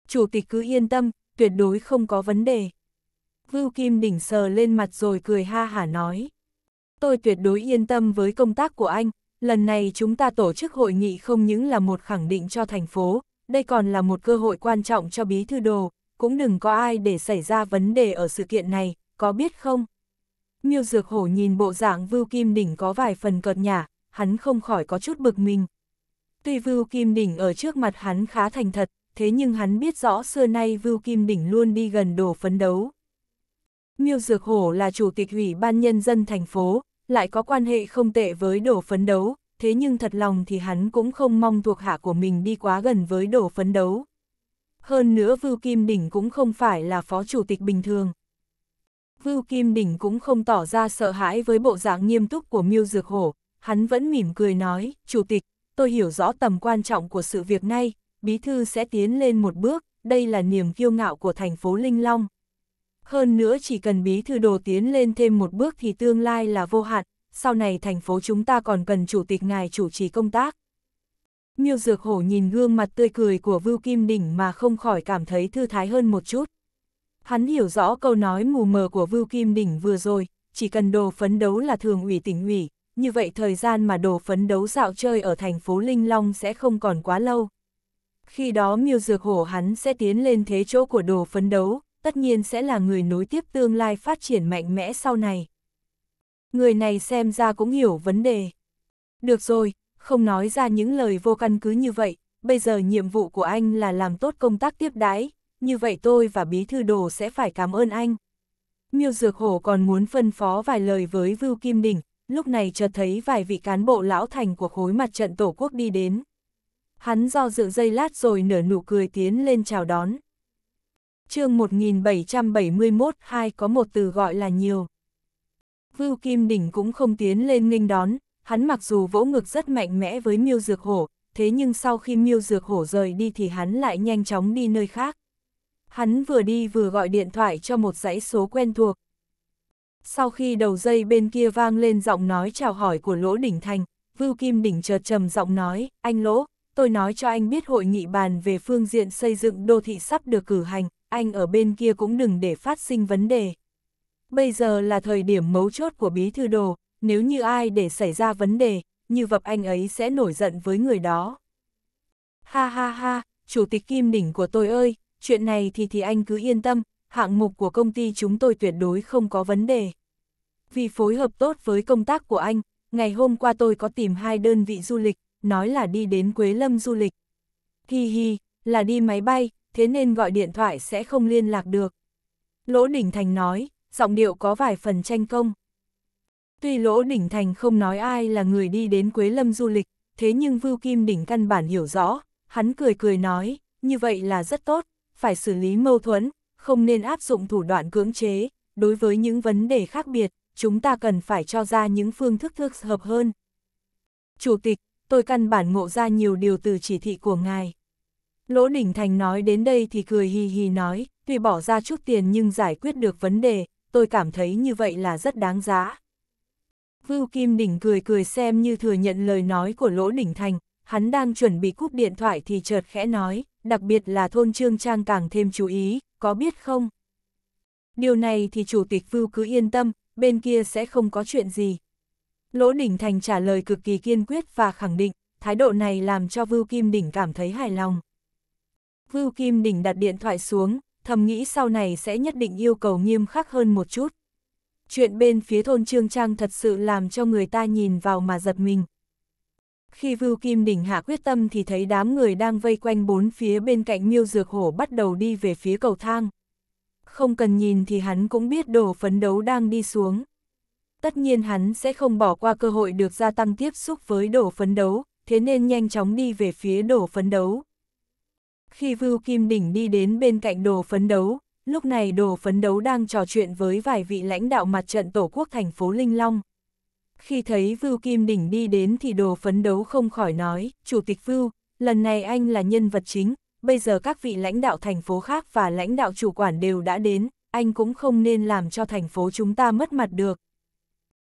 Chủ tịch cứ yên tâm, tuyệt đối không có vấn đề. Vưu Kim Đình sờ lên mặt rồi cười ha hả nói. Tôi tuyệt đối yên tâm với công tác của anh, lần này chúng ta tổ chức hội nghị không những là một khẳng định cho thành phố, đây còn là một cơ hội quan trọng cho bí thư đồ, cũng đừng có ai để xảy ra vấn đề ở sự kiện này, có biết không? Miêu Dược Hổ nhìn bộ dạng Vưu Kim Đỉnh có vài phần cợt nhả, hắn không khỏi có chút bực mình. Tuy Vưu Kim Đỉnh ở trước mặt hắn khá thành thật, thế nhưng hắn biết rõ xưa nay Vưu Kim Đỉnh luôn đi gần đồ phấn đấu. Miêu Dược Hổ là chủ tịch ủy ban nhân dân thành phố, lại có quan hệ không tệ với đồ phấn đấu, thế nhưng thật lòng thì hắn cũng không mong thuộc hạ của mình đi quá gần với đồ phấn đấu hơn nữa Vưu Kim Đỉnh cũng không phải là phó chủ tịch bình thường. Vưu Kim Đỉnh cũng không tỏ ra sợ hãi với bộ dạng nghiêm túc của Miêu Dược Hổ, hắn vẫn mỉm cười nói, Chủ tịch, tôi hiểu rõ tầm quan trọng của sự việc này, Bí Thư sẽ tiến lên một bước, đây là niềm kiêu ngạo của thành phố Linh Long. Hơn nữa chỉ cần Bí Thư đồ tiến lên thêm một bước thì tương lai là vô hạn, sau này thành phố chúng ta còn cần Chủ tịch ngài chủ trì công tác. Miêu Dược Hổ nhìn gương mặt tươi cười của Vưu Kim Đỉnh mà không khỏi cảm thấy thư thái hơn một chút. Hắn hiểu rõ câu nói mù mờ của Vưu Kim Đỉnh vừa rồi, chỉ cần đồ phấn đấu là thường ủy tỉnh ủy, như vậy thời gian mà đồ phấn đấu dạo chơi ở thành phố Linh Long sẽ không còn quá lâu. Khi đó miêu dược hổ hắn sẽ tiến lên thế chỗ của đồ phấn đấu, tất nhiên sẽ là người nối tiếp tương lai phát triển mạnh mẽ sau này. Người này xem ra cũng hiểu vấn đề. Được rồi, không nói ra những lời vô căn cứ như vậy, bây giờ nhiệm vụ của anh là làm tốt công tác tiếp đái, như vậy tôi và bí thư đồ sẽ phải cảm ơn anh. Miêu Dược Hổ còn muốn phân phó vài lời với Vưu Kim Đình, lúc này chợt thấy vài vị cán bộ lão thành của khối mặt trận Tổ quốc đi đến. Hắn do dự dây lát rồi nở nụ cười tiến lên chào đón. chương 1771 hai có một từ gọi là nhiều. Vưu Kim Đình cũng không tiến lên nghênh đón, hắn mặc dù vỗ ngực rất mạnh mẽ với miêu dược hổ, thế nhưng sau khi miêu dược hổ rời đi thì hắn lại nhanh chóng đi nơi khác. Hắn vừa đi vừa gọi điện thoại cho một dãy số quen thuộc. Sau khi đầu dây bên kia vang lên giọng nói chào hỏi của Lỗ Đỉnh Thành, Vưu Kim Đỉnh chợt trầm giọng nói, anh Lỗ, tôi nói cho anh biết hội nghị bàn về phương diện xây dựng đô thị sắp được cử hành, anh ở bên kia cũng đừng để phát sinh vấn đề. Bây giờ là thời điểm mấu chốt của bí thư đồ, nếu như ai để xảy ra vấn đề, như vập anh ấy sẽ nổi giận với người đó. Ha ha ha, chủ tịch kim đỉnh của tôi ơi, chuyện này thì thì anh cứ yên tâm, hạng mục của công ty chúng tôi tuyệt đối không có vấn đề. Vì phối hợp tốt với công tác của anh, ngày hôm qua tôi có tìm hai đơn vị du lịch, nói là đi đến Quế Lâm du lịch. Hi hi, là đi máy bay, thế nên gọi điện thoại sẽ không liên lạc được. Lỗ Đình Thành nói, giọng điệu có vài phần tranh công. Tuy Lỗ Đỉnh Thành không nói ai là người đi đến Quế Lâm du lịch, thế nhưng Vưu Kim Đỉnh căn bản hiểu rõ, hắn cười cười nói, như vậy là rất tốt, phải xử lý mâu thuẫn, không nên áp dụng thủ đoạn cưỡng chế, đối với những vấn đề khác biệt, chúng ta cần phải cho ra những phương thức thức hợp hơn. Chủ tịch, tôi căn bản ngộ ra nhiều điều từ chỉ thị của ngài. Lỗ Đỉnh Thành nói đến đây thì cười hì hì nói, tuy bỏ ra chút tiền nhưng giải quyết được vấn đề, tôi cảm thấy như vậy là rất đáng giá. Vưu Kim Đỉnh cười cười xem như thừa nhận lời nói của Lỗ Đỉnh Thành, hắn đang chuẩn bị cúp điện thoại thì chợt khẽ nói, đặc biệt là thôn Trương Trang càng thêm chú ý, có biết không? Điều này thì Chủ tịch Vưu cứ yên tâm, bên kia sẽ không có chuyện gì. Lỗ Đỉnh Thành trả lời cực kỳ kiên quyết và khẳng định, thái độ này làm cho Vưu Kim Đỉnh cảm thấy hài lòng. Vưu Kim Đỉnh đặt điện thoại xuống, thầm nghĩ sau này sẽ nhất định yêu cầu nghiêm khắc hơn một chút chuyện bên phía thôn Trương Trang thật sự làm cho người ta nhìn vào mà giật mình. Khi Vưu Kim Đỉnh hạ quyết tâm thì thấy đám người đang vây quanh bốn phía bên cạnh miêu dược hổ bắt đầu đi về phía cầu thang. Không cần nhìn thì hắn cũng biết đồ phấn đấu đang đi xuống. Tất nhiên hắn sẽ không bỏ qua cơ hội được gia tăng tiếp xúc với đồ phấn đấu, thế nên nhanh chóng đi về phía đồ phấn đấu. Khi Vưu Kim Đỉnh đi đến bên cạnh đồ phấn đấu, lúc này đồ phấn đấu đang trò chuyện với vài vị lãnh đạo mặt trận Tổ quốc thành phố Linh Long. Khi thấy Vưu Kim Đỉnh đi đến thì đồ phấn đấu không khỏi nói, Chủ tịch Vưu, lần này anh là nhân vật chính, bây giờ các vị lãnh đạo thành phố khác và lãnh đạo chủ quản đều đã đến, anh cũng không nên làm cho thành phố chúng ta mất mặt được.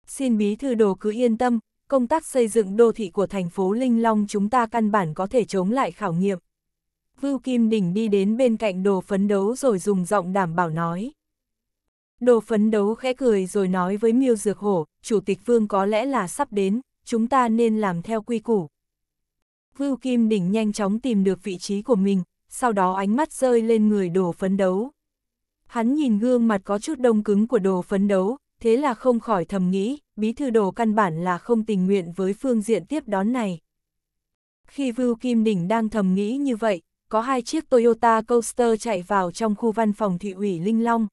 Xin bí thư đồ cứ yên tâm, công tác xây dựng đô thị của thành phố Linh Long chúng ta căn bản có thể chống lại khảo nghiệm. Vưu Kim Đình đi đến bên cạnh đồ phấn đấu rồi dùng giọng đảm bảo nói. Đồ phấn đấu khẽ cười rồi nói với Miêu Dược Hổ, Chủ tịch Vương có lẽ là sắp đến, chúng ta nên làm theo quy củ. Vưu Kim Đình nhanh chóng tìm được vị trí của mình, sau đó ánh mắt rơi lên người đồ phấn đấu. Hắn nhìn gương mặt có chút đông cứng của đồ phấn đấu, thế là không khỏi thầm nghĩ, bí thư đồ căn bản là không tình nguyện với phương diện tiếp đón này. Khi Vưu Kim Đình đang thầm nghĩ như vậy, có hai chiếc Toyota Coaster chạy vào trong khu văn phòng thị ủy Linh Long.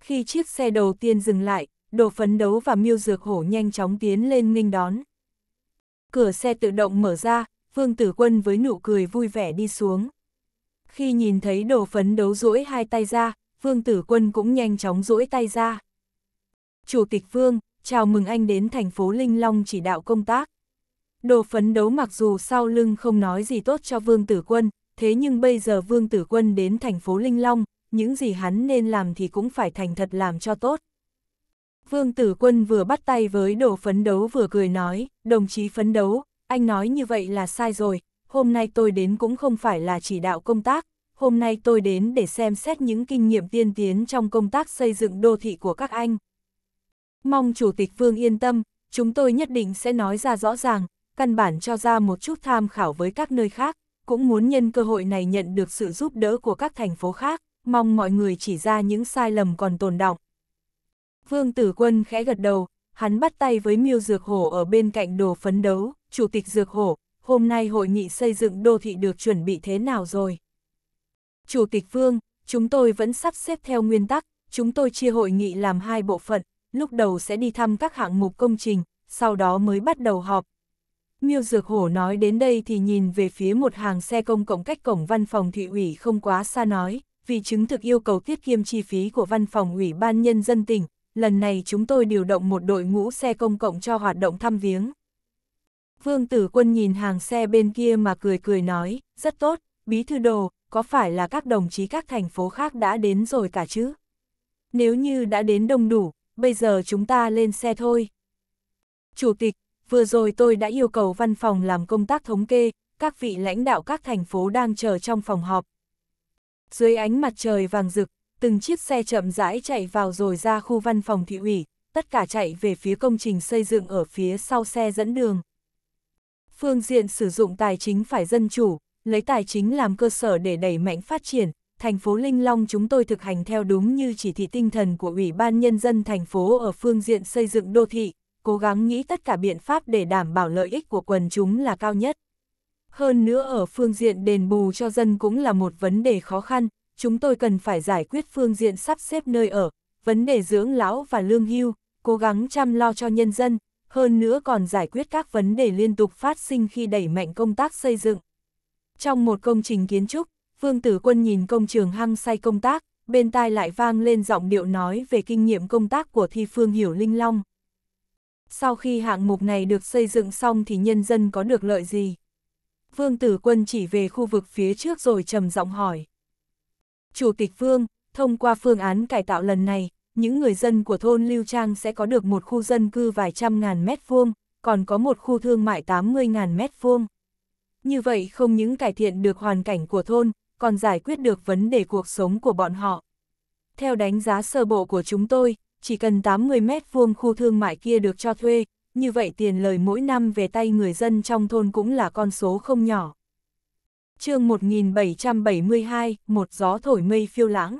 Khi chiếc xe đầu tiên dừng lại, đồ phấn đấu và miêu dược hổ nhanh chóng tiến lên nghênh đón. Cửa xe tự động mở ra, Vương Tử Quân với nụ cười vui vẻ đi xuống. Khi nhìn thấy đồ phấn đấu duỗi hai tay ra, Vương Tử Quân cũng nhanh chóng duỗi tay ra. Chủ tịch Vương, chào mừng anh đến thành phố Linh Long chỉ đạo công tác. Đồ phấn đấu mặc dù sau lưng không nói gì tốt cho Vương Tử Quân, thế nhưng bây giờ Vương Tử Quân đến thành phố Linh Long, những gì hắn nên làm thì cũng phải thành thật làm cho tốt. Vương Tử Quân vừa bắt tay với đồ phấn đấu vừa cười nói, đồng chí phấn đấu, anh nói như vậy là sai rồi, hôm nay tôi đến cũng không phải là chỉ đạo công tác, hôm nay tôi đến để xem xét những kinh nghiệm tiên tiến trong công tác xây dựng đô thị của các anh. Mong Chủ tịch Vương yên tâm, chúng tôi nhất định sẽ nói ra rõ ràng, căn bản cho ra một chút tham khảo với các nơi khác cũng muốn nhân cơ hội này nhận được sự giúp đỡ của các thành phố khác, mong mọi người chỉ ra những sai lầm còn tồn động. Vương Tử Quân khẽ gật đầu, hắn bắt tay với Miêu Dược Hổ ở bên cạnh đồ phấn đấu, Chủ tịch Dược Hổ, hôm nay hội nghị xây dựng đô thị được chuẩn bị thế nào rồi? Chủ tịch Vương, chúng tôi vẫn sắp xếp theo nguyên tắc, chúng tôi chia hội nghị làm hai bộ phận, lúc đầu sẽ đi thăm các hạng mục công trình, sau đó mới bắt đầu họp, Miêu Dược Hổ nói đến đây thì nhìn về phía một hàng xe công cộng cách cổng văn phòng thị ủy không quá xa nói, vì chứng thực yêu cầu tiết kiệm chi phí của văn phòng ủy ban nhân dân tỉnh, lần này chúng tôi điều động một đội ngũ xe công cộng cho hoạt động thăm viếng. Vương Tử Quân nhìn hàng xe bên kia mà cười cười nói, rất tốt, bí thư đồ, có phải là các đồng chí các thành phố khác đã đến rồi cả chứ? Nếu như đã đến đông đủ, bây giờ chúng ta lên xe thôi. Chủ tịch, vừa rồi tôi đã yêu cầu văn phòng làm công tác thống kê, các vị lãnh đạo các thành phố đang chờ trong phòng họp. Dưới ánh mặt trời vàng rực, từng chiếc xe chậm rãi chạy vào rồi ra khu văn phòng thị ủy, tất cả chạy về phía công trình xây dựng ở phía sau xe dẫn đường. Phương diện sử dụng tài chính phải dân chủ, lấy tài chính làm cơ sở để đẩy mạnh phát triển, thành phố Linh Long chúng tôi thực hành theo đúng như chỉ thị tinh thần của Ủy ban Nhân dân thành phố ở phương diện xây dựng đô thị, cố gắng nghĩ tất cả biện pháp để đảm bảo lợi ích của quần chúng là cao nhất. Hơn nữa ở phương diện đền bù cho dân cũng là một vấn đề khó khăn, chúng tôi cần phải giải quyết phương diện sắp xếp nơi ở, vấn đề dưỡng lão và lương hưu, cố gắng chăm lo cho nhân dân, hơn nữa còn giải quyết các vấn đề liên tục phát sinh khi đẩy mạnh công tác xây dựng. Trong một công trình kiến trúc, Vương Tử Quân nhìn công trường hăng say công tác, bên tai lại vang lên giọng điệu nói về kinh nghiệm công tác của Thi Phương Hiểu Linh Long sau khi hạng mục này được xây dựng xong thì nhân dân có được lợi gì? Vương Tử Quân chỉ về khu vực phía trước rồi trầm giọng hỏi. Chủ tịch Vương, thông qua phương án cải tạo lần này, những người dân của thôn Lưu Trang sẽ có được một khu dân cư vài trăm ngàn mét vuông, còn có một khu thương mại 80 ngàn mét vuông. Như vậy không những cải thiện được hoàn cảnh của thôn, còn giải quyết được vấn đề cuộc sống của bọn họ. Theo đánh giá sơ bộ của chúng tôi, chỉ cần 80 mét vuông khu thương mại kia được cho thuê, như vậy tiền lời mỗi năm về tay người dân trong thôn cũng là con số không nhỏ. chương 1772, một gió thổi mây phiêu lãng.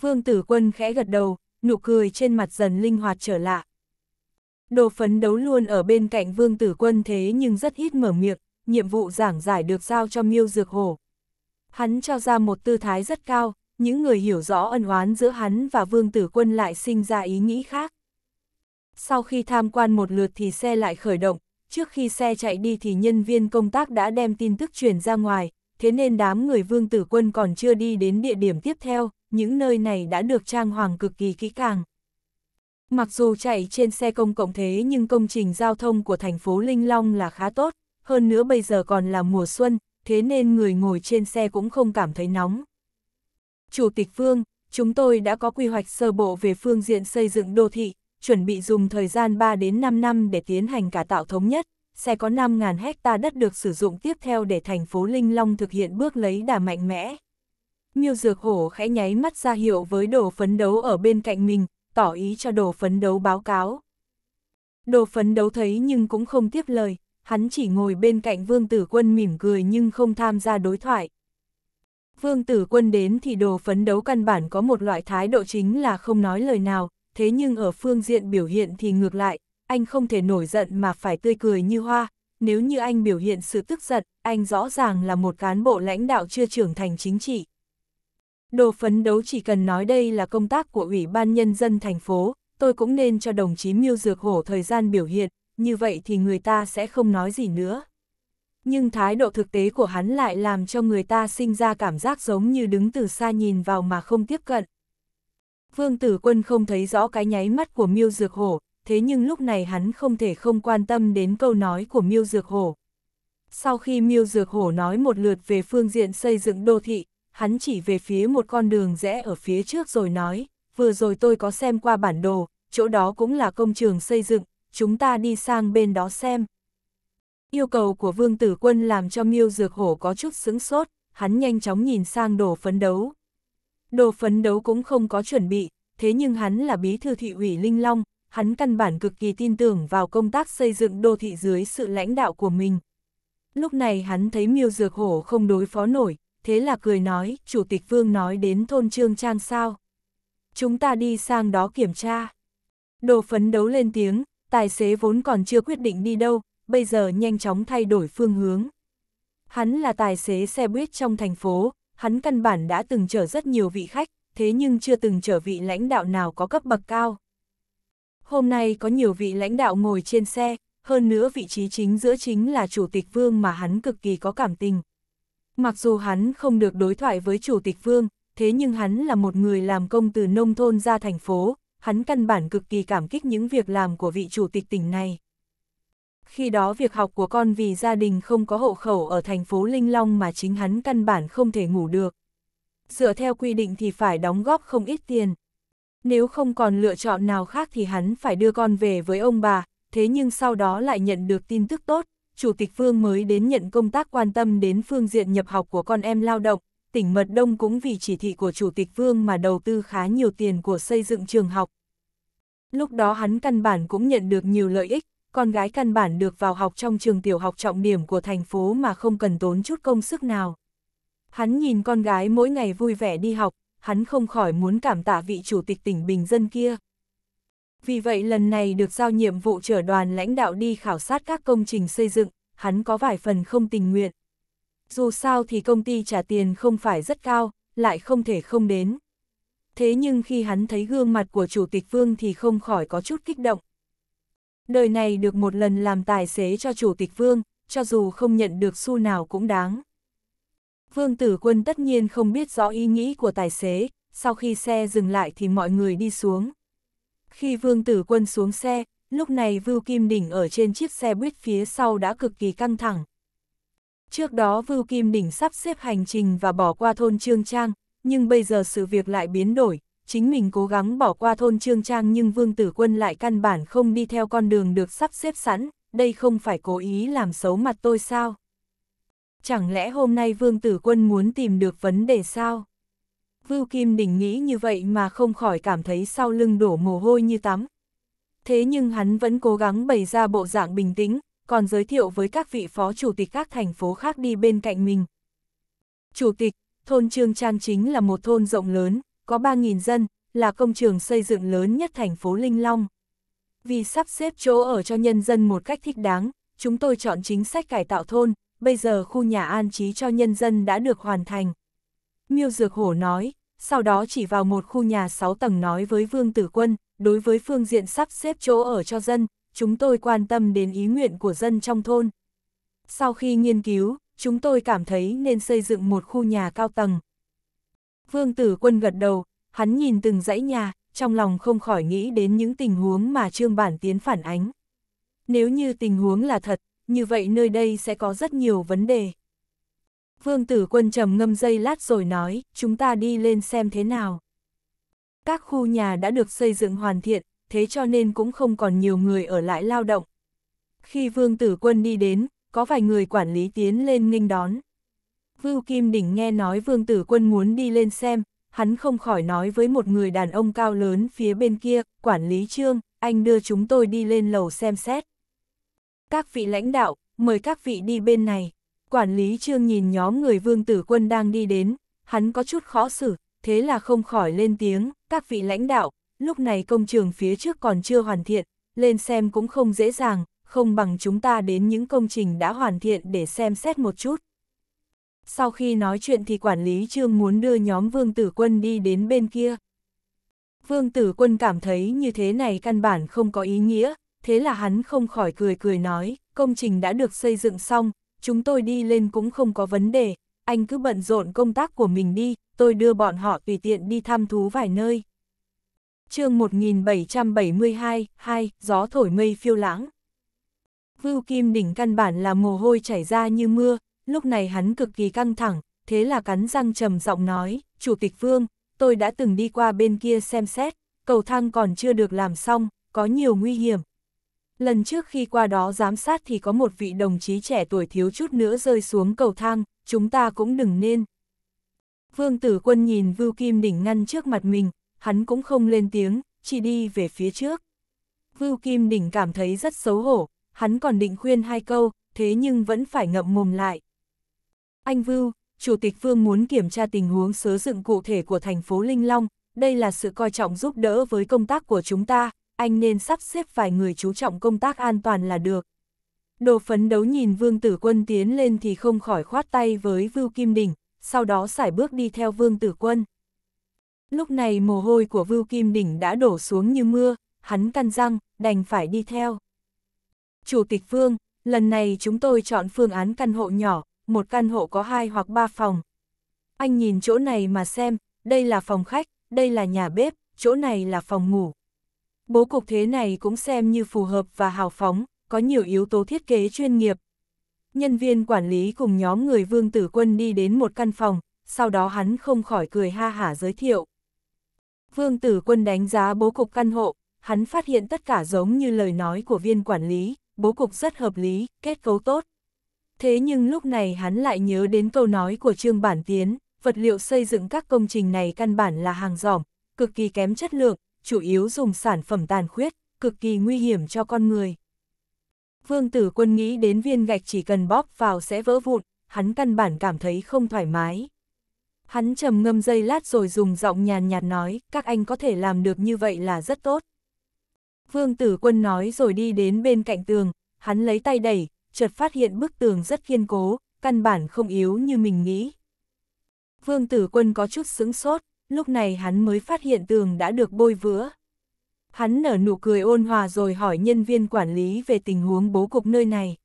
Vương tử quân khẽ gật đầu, nụ cười trên mặt dần linh hoạt trở lạ. Đồ phấn đấu luôn ở bên cạnh vương tử quân thế nhưng rất ít mở miệng, nhiệm vụ giảng giải được giao cho miêu dược hổ. Hắn cho ra một tư thái rất cao, những người hiểu rõ ân oán giữa hắn và Vương Tử Quân lại sinh ra ý nghĩ khác. Sau khi tham quan một lượt thì xe lại khởi động, trước khi xe chạy đi thì nhân viên công tác đã đem tin tức truyền ra ngoài, thế nên đám người Vương Tử Quân còn chưa đi đến địa điểm tiếp theo, những nơi này đã được trang hoàng cực kỳ kỹ càng. Mặc dù chạy trên xe công cộng thế nhưng công trình giao thông của thành phố Linh Long là khá tốt, hơn nữa bây giờ còn là mùa xuân, thế nên người ngồi trên xe cũng không cảm thấy nóng. Chủ tịch Phương, chúng tôi đã có quy hoạch sơ bộ về phương diện xây dựng đô thị, chuẩn bị dùng thời gian 3 đến 5 năm để tiến hành cả tạo thống nhất, sẽ có 5.000 hecta đất được sử dụng tiếp theo để thành phố Linh Long thực hiện bước lấy đà mạnh mẽ. Miêu Dược Hổ khẽ nháy mắt ra hiệu với đồ phấn đấu ở bên cạnh mình, tỏ ý cho đồ phấn đấu báo cáo. Đồ phấn đấu thấy nhưng cũng không tiếp lời, hắn chỉ ngồi bên cạnh Vương Tử Quân mỉm cười nhưng không tham gia đối thoại, Vương tử quân đến thì đồ phấn đấu căn bản có một loại thái độ chính là không nói lời nào, thế nhưng ở phương diện biểu hiện thì ngược lại, anh không thể nổi giận mà phải tươi cười như hoa, nếu như anh biểu hiện sự tức giận, anh rõ ràng là một cán bộ lãnh đạo chưa trưởng thành chính trị. Đồ phấn đấu chỉ cần nói đây là công tác của Ủy ban Nhân dân thành phố, tôi cũng nên cho đồng chí Miêu Dược Hổ thời gian biểu hiện, như vậy thì người ta sẽ không nói gì nữa nhưng thái độ thực tế của hắn lại làm cho người ta sinh ra cảm giác giống như đứng từ xa nhìn vào mà không tiếp cận. Vương Tử Quân không thấy rõ cái nháy mắt của Miêu Dược Hổ, thế nhưng lúc này hắn không thể không quan tâm đến câu nói của Miêu Dược Hổ. Sau khi Miêu Dược Hổ nói một lượt về phương diện xây dựng đô thị, hắn chỉ về phía một con đường rẽ ở phía trước rồi nói, vừa rồi tôi có xem qua bản đồ, chỗ đó cũng là công trường xây dựng, chúng ta đi sang bên đó xem. Yêu cầu của Vương Tử Quân làm cho Miêu Dược Hổ có chút sững sốt, hắn nhanh chóng nhìn sang đồ phấn đấu. Đồ phấn đấu cũng không có chuẩn bị, thế nhưng hắn là bí thư thị ủy Linh Long, hắn căn bản cực kỳ tin tưởng vào công tác xây dựng đô thị dưới sự lãnh đạo của mình. Lúc này hắn thấy Miêu Dược Hổ không đối phó nổi, thế là cười nói, Chủ tịch Vương nói đến thôn Trương Trang sao. Chúng ta đi sang đó kiểm tra. Đồ phấn đấu lên tiếng, tài xế vốn còn chưa quyết định đi đâu, bây giờ nhanh chóng thay đổi phương hướng. Hắn là tài xế xe buýt trong thành phố, hắn căn bản đã từng chở rất nhiều vị khách, thế nhưng chưa từng chở vị lãnh đạo nào có cấp bậc cao. Hôm nay có nhiều vị lãnh đạo ngồi trên xe, hơn nữa vị trí chính giữa chính là Chủ tịch Vương mà hắn cực kỳ có cảm tình. Mặc dù hắn không được đối thoại với Chủ tịch Vương, thế nhưng hắn là một người làm công từ nông thôn ra thành phố, hắn căn bản cực kỳ cảm kích những việc làm của vị Chủ tịch tỉnh này khi đó việc học của con vì gia đình không có hộ khẩu ở thành phố Linh Long mà chính hắn căn bản không thể ngủ được. Dựa theo quy định thì phải đóng góp không ít tiền. Nếu không còn lựa chọn nào khác thì hắn phải đưa con về với ông bà, thế nhưng sau đó lại nhận được tin tức tốt, Chủ tịch Phương mới đến nhận công tác quan tâm đến phương diện nhập học của con em lao động, tỉnh Mật Đông cũng vì chỉ thị của Chủ tịch Phương mà đầu tư khá nhiều tiền của xây dựng trường học. Lúc đó hắn căn bản cũng nhận được nhiều lợi ích, con gái căn bản được vào học trong trường tiểu học trọng điểm của thành phố mà không cần tốn chút công sức nào. Hắn nhìn con gái mỗi ngày vui vẻ đi học, hắn không khỏi muốn cảm tạ vị chủ tịch tỉnh Bình Dân kia. Vì vậy lần này được giao nhiệm vụ trở đoàn lãnh đạo đi khảo sát các công trình xây dựng, hắn có vài phần không tình nguyện. Dù sao thì công ty trả tiền không phải rất cao, lại không thể không đến. Thế nhưng khi hắn thấy gương mặt của Chủ tịch Vương thì không khỏi có chút kích động đời này được một lần làm tài xế cho chủ tịch vương, cho dù không nhận được xu nào cũng đáng. Vương tử quân tất nhiên không biết rõ ý nghĩ của tài xế, sau khi xe dừng lại thì mọi người đi xuống. Khi vương tử quân xuống xe, lúc này Vưu Kim Đỉnh ở trên chiếc xe buýt phía sau đã cực kỳ căng thẳng. Trước đó Vưu Kim Đỉnh sắp xếp hành trình và bỏ qua thôn Trương Trang, nhưng bây giờ sự việc lại biến đổi, chính mình cố gắng bỏ qua thôn Trương Trang nhưng Vương Tử Quân lại căn bản không đi theo con đường được sắp xếp sẵn, đây không phải cố ý làm xấu mặt tôi sao? Chẳng lẽ hôm nay Vương Tử Quân muốn tìm được vấn đề sao? Vưu Kim Đình nghĩ như vậy mà không khỏi cảm thấy sau lưng đổ mồ hôi như tắm. Thế nhưng hắn vẫn cố gắng bày ra bộ dạng bình tĩnh, còn giới thiệu với các vị phó chủ tịch các thành phố khác đi bên cạnh mình. Chủ tịch, thôn Trương Trang chính là một thôn rộng lớn, có 3.000 dân, là công trường xây dựng lớn nhất thành phố Linh Long. Vì sắp xếp chỗ ở cho nhân dân một cách thích đáng, chúng tôi chọn chính sách cải tạo thôn, bây giờ khu nhà an trí cho nhân dân đã được hoàn thành. Miêu Dược Hổ nói, sau đó chỉ vào một khu nhà 6 tầng nói với Vương Tử Quân, đối với phương diện sắp xếp chỗ ở cho dân, chúng tôi quan tâm đến ý nguyện của dân trong thôn. Sau khi nghiên cứu, chúng tôi cảm thấy nên xây dựng một khu nhà cao tầng, Vương tử quân gật đầu, hắn nhìn từng dãy nhà, trong lòng không khỏi nghĩ đến những tình huống mà trương bản tiến phản ánh. Nếu như tình huống là thật, như vậy nơi đây sẽ có rất nhiều vấn đề. Vương tử quân trầm ngâm dây lát rồi nói, chúng ta đi lên xem thế nào. Các khu nhà đã được xây dựng hoàn thiện, thế cho nên cũng không còn nhiều người ở lại lao động. Khi vương tử quân đi đến, có vài người quản lý tiến lên nghênh đón. Vưu Kim Đình nghe nói Vương Tử Quân muốn đi lên xem, hắn không khỏi nói với một người đàn ông cao lớn phía bên kia, quản lý trương, anh đưa chúng tôi đi lên lầu xem xét. Các vị lãnh đạo, mời các vị đi bên này. Quản lý trương nhìn nhóm người Vương Tử Quân đang đi đến, hắn có chút khó xử, thế là không khỏi lên tiếng, các vị lãnh đạo, lúc này công trường phía trước còn chưa hoàn thiện, lên xem cũng không dễ dàng, không bằng chúng ta đến những công trình đã hoàn thiện để xem xét một chút sau khi nói chuyện thì quản lý trương muốn đưa nhóm vương tử quân đi đến bên kia. Vương tử quân cảm thấy như thế này căn bản không có ý nghĩa, thế là hắn không khỏi cười cười nói, công trình đã được xây dựng xong, chúng tôi đi lên cũng không có vấn đề, anh cứ bận rộn công tác của mình đi, tôi đưa bọn họ tùy tiện đi thăm thú vài nơi. chương 1772, 2, gió thổi mây phiêu lãng. Vưu Kim Đỉnh căn bản là mồ hôi chảy ra như mưa, lúc này hắn cực kỳ căng thẳng, thế là cắn răng trầm giọng nói, Chủ tịch Vương, tôi đã từng đi qua bên kia xem xét, cầu thang còn chưa được làm xong, có nhiều nguy hiểm. Lần trước khi qua đó giám sát thì có một vị đồng chí trẻ tuổi thiếu chút nữa rơi xuống cầu thang, chúng ta cũng đừng nên. Vương tử quân nhìn Vưu Kim Đỉnh ngăn trước mặt mình, hắn cũng không lên tiếng, chỉ đi về phía trước. Vưu Kim Đỉnh cảm thấy rất xấu hổ, hắn còn định khuyên hai câu, thế nhưng vẫn phải ngậm mồm lại. Anh Vưu, Chủ tịch Vương muốn kiểm tra tình huống sớ dựng cụ thể của thành phố Linh Long, đây là sự coi trọng giúp đỡ với công tác của chúng ta, anh nên sắp xếp vài người chú trọng công tác an toàn là được. Đồ phấn đấu nhìn Vương Tử Quân tiến lên thì không khỏi khoát tay với Vưu Kim Đình, sau đó sải bước đi theo Vương Tử Quân. Lúc này mồ hôi của Vưu Kim Đình đã đổ xuống như mưa, hắn căn răng, đành phải đi theo. Chủ tịch Vương, lần này chúng tôi chọn phương án căn hộ nhỏ, một căn hộ có hai hoặc ba phòng. Anh nhìn chỗ này mà xem, đây là phòng khách, đây là nhà bếp, chỗ này là phòng ngủ. Bố cục thế này cũng xem như phù hợp và hào phóng, có nhiều yếu tố thiết kế chuyên nghiệp. Nhân viên quản lý cùng nhóm người Vương Tử Quân đi đến một căn phòng, sau đó hắn không khỏi cười ha hả giới thiệu. Vương Tử Quân đánh giá bố cục căn hộ, hắn phát hiện tất cả giống như lời nói của viên quản lý, bố cục rất hợp lý, kết cấu tốt, thế nhưng lúc này hắn lại nhớ đến câu nói của Trương Bản Tiến, vật liệu xây dựng các công trình này căn bản là hàng giỏm, cực kỳ kém chất lượng, chủ yếu dùng sản phẩm tàn khuyết, cực kỳ nguy hiểm cho con người. Vương Tử Quân nghĩ đến viên gạch chỉ cần bóp vào sẽ vỡ vụn, hắn căn bản cảm thấy không thoải mái. Hắn trầm ngâm dây lát rồi dùng giọng nhàn nhạt nói, các anh có thể làm được như vậy là rất tốt. Vương Tử Quân nói rồi đi đến bên cạnh tường, hắn lấy tay đẩy, chợt phát hiện bức tường rất kiên cố, căn bản không yếu như mình nghĩ. Vương tử quân có chút sững sốt, lúc này hắn mới phát hiện tường đã được bôi vữa. Hắn nở nụ cười ôn hòa rồi hỏi nhân viên quản lý về tình huống bố cục nơi này.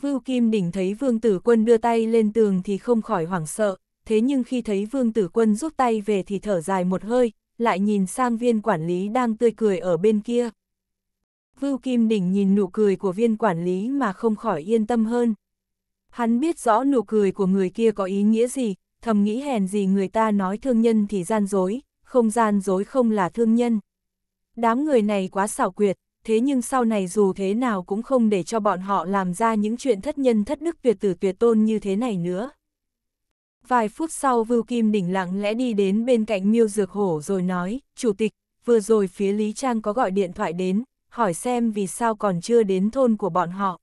Vưu Kim Đỉnh thấy Vương Tử Quân đưa tay lên tường thì không khỏi hoảng sợ, thế nhưng khi thấy Vương Tử Quân rút tay về thì thở dài một hơi, lại nhìn sang viên quản lý đang tươi cười ở bên kia. Vưu Kim Đỉnh nhìn nụ cười của viên quản lý mà không khỏi yên tâm hơn. Hắn biết rõ nụ cười của người kia có ý nghĩa gì, thầm nghĩ hèn gì người ta nói thương nhân thì gian dối, không gian dối không là thương nhân. Đám người này quá xảo quyệt, thế nhưng sau này dù thế nào cũng không để cho bọn họ làm ra những chuyện thất nhân thất đức tuyệt tử tuyệt tôn như thế này nữa. Vài phút sau Vưu Kim Đỉnh lặng lẽ đi đến bên cạnh Miêu Dược Hổ rồi nói, Chủ tịch, vừa rồi phía Lý Trang có gọi điện thoại đến, hỏi xem vì sao còn chưa đến thôn của bọn họ.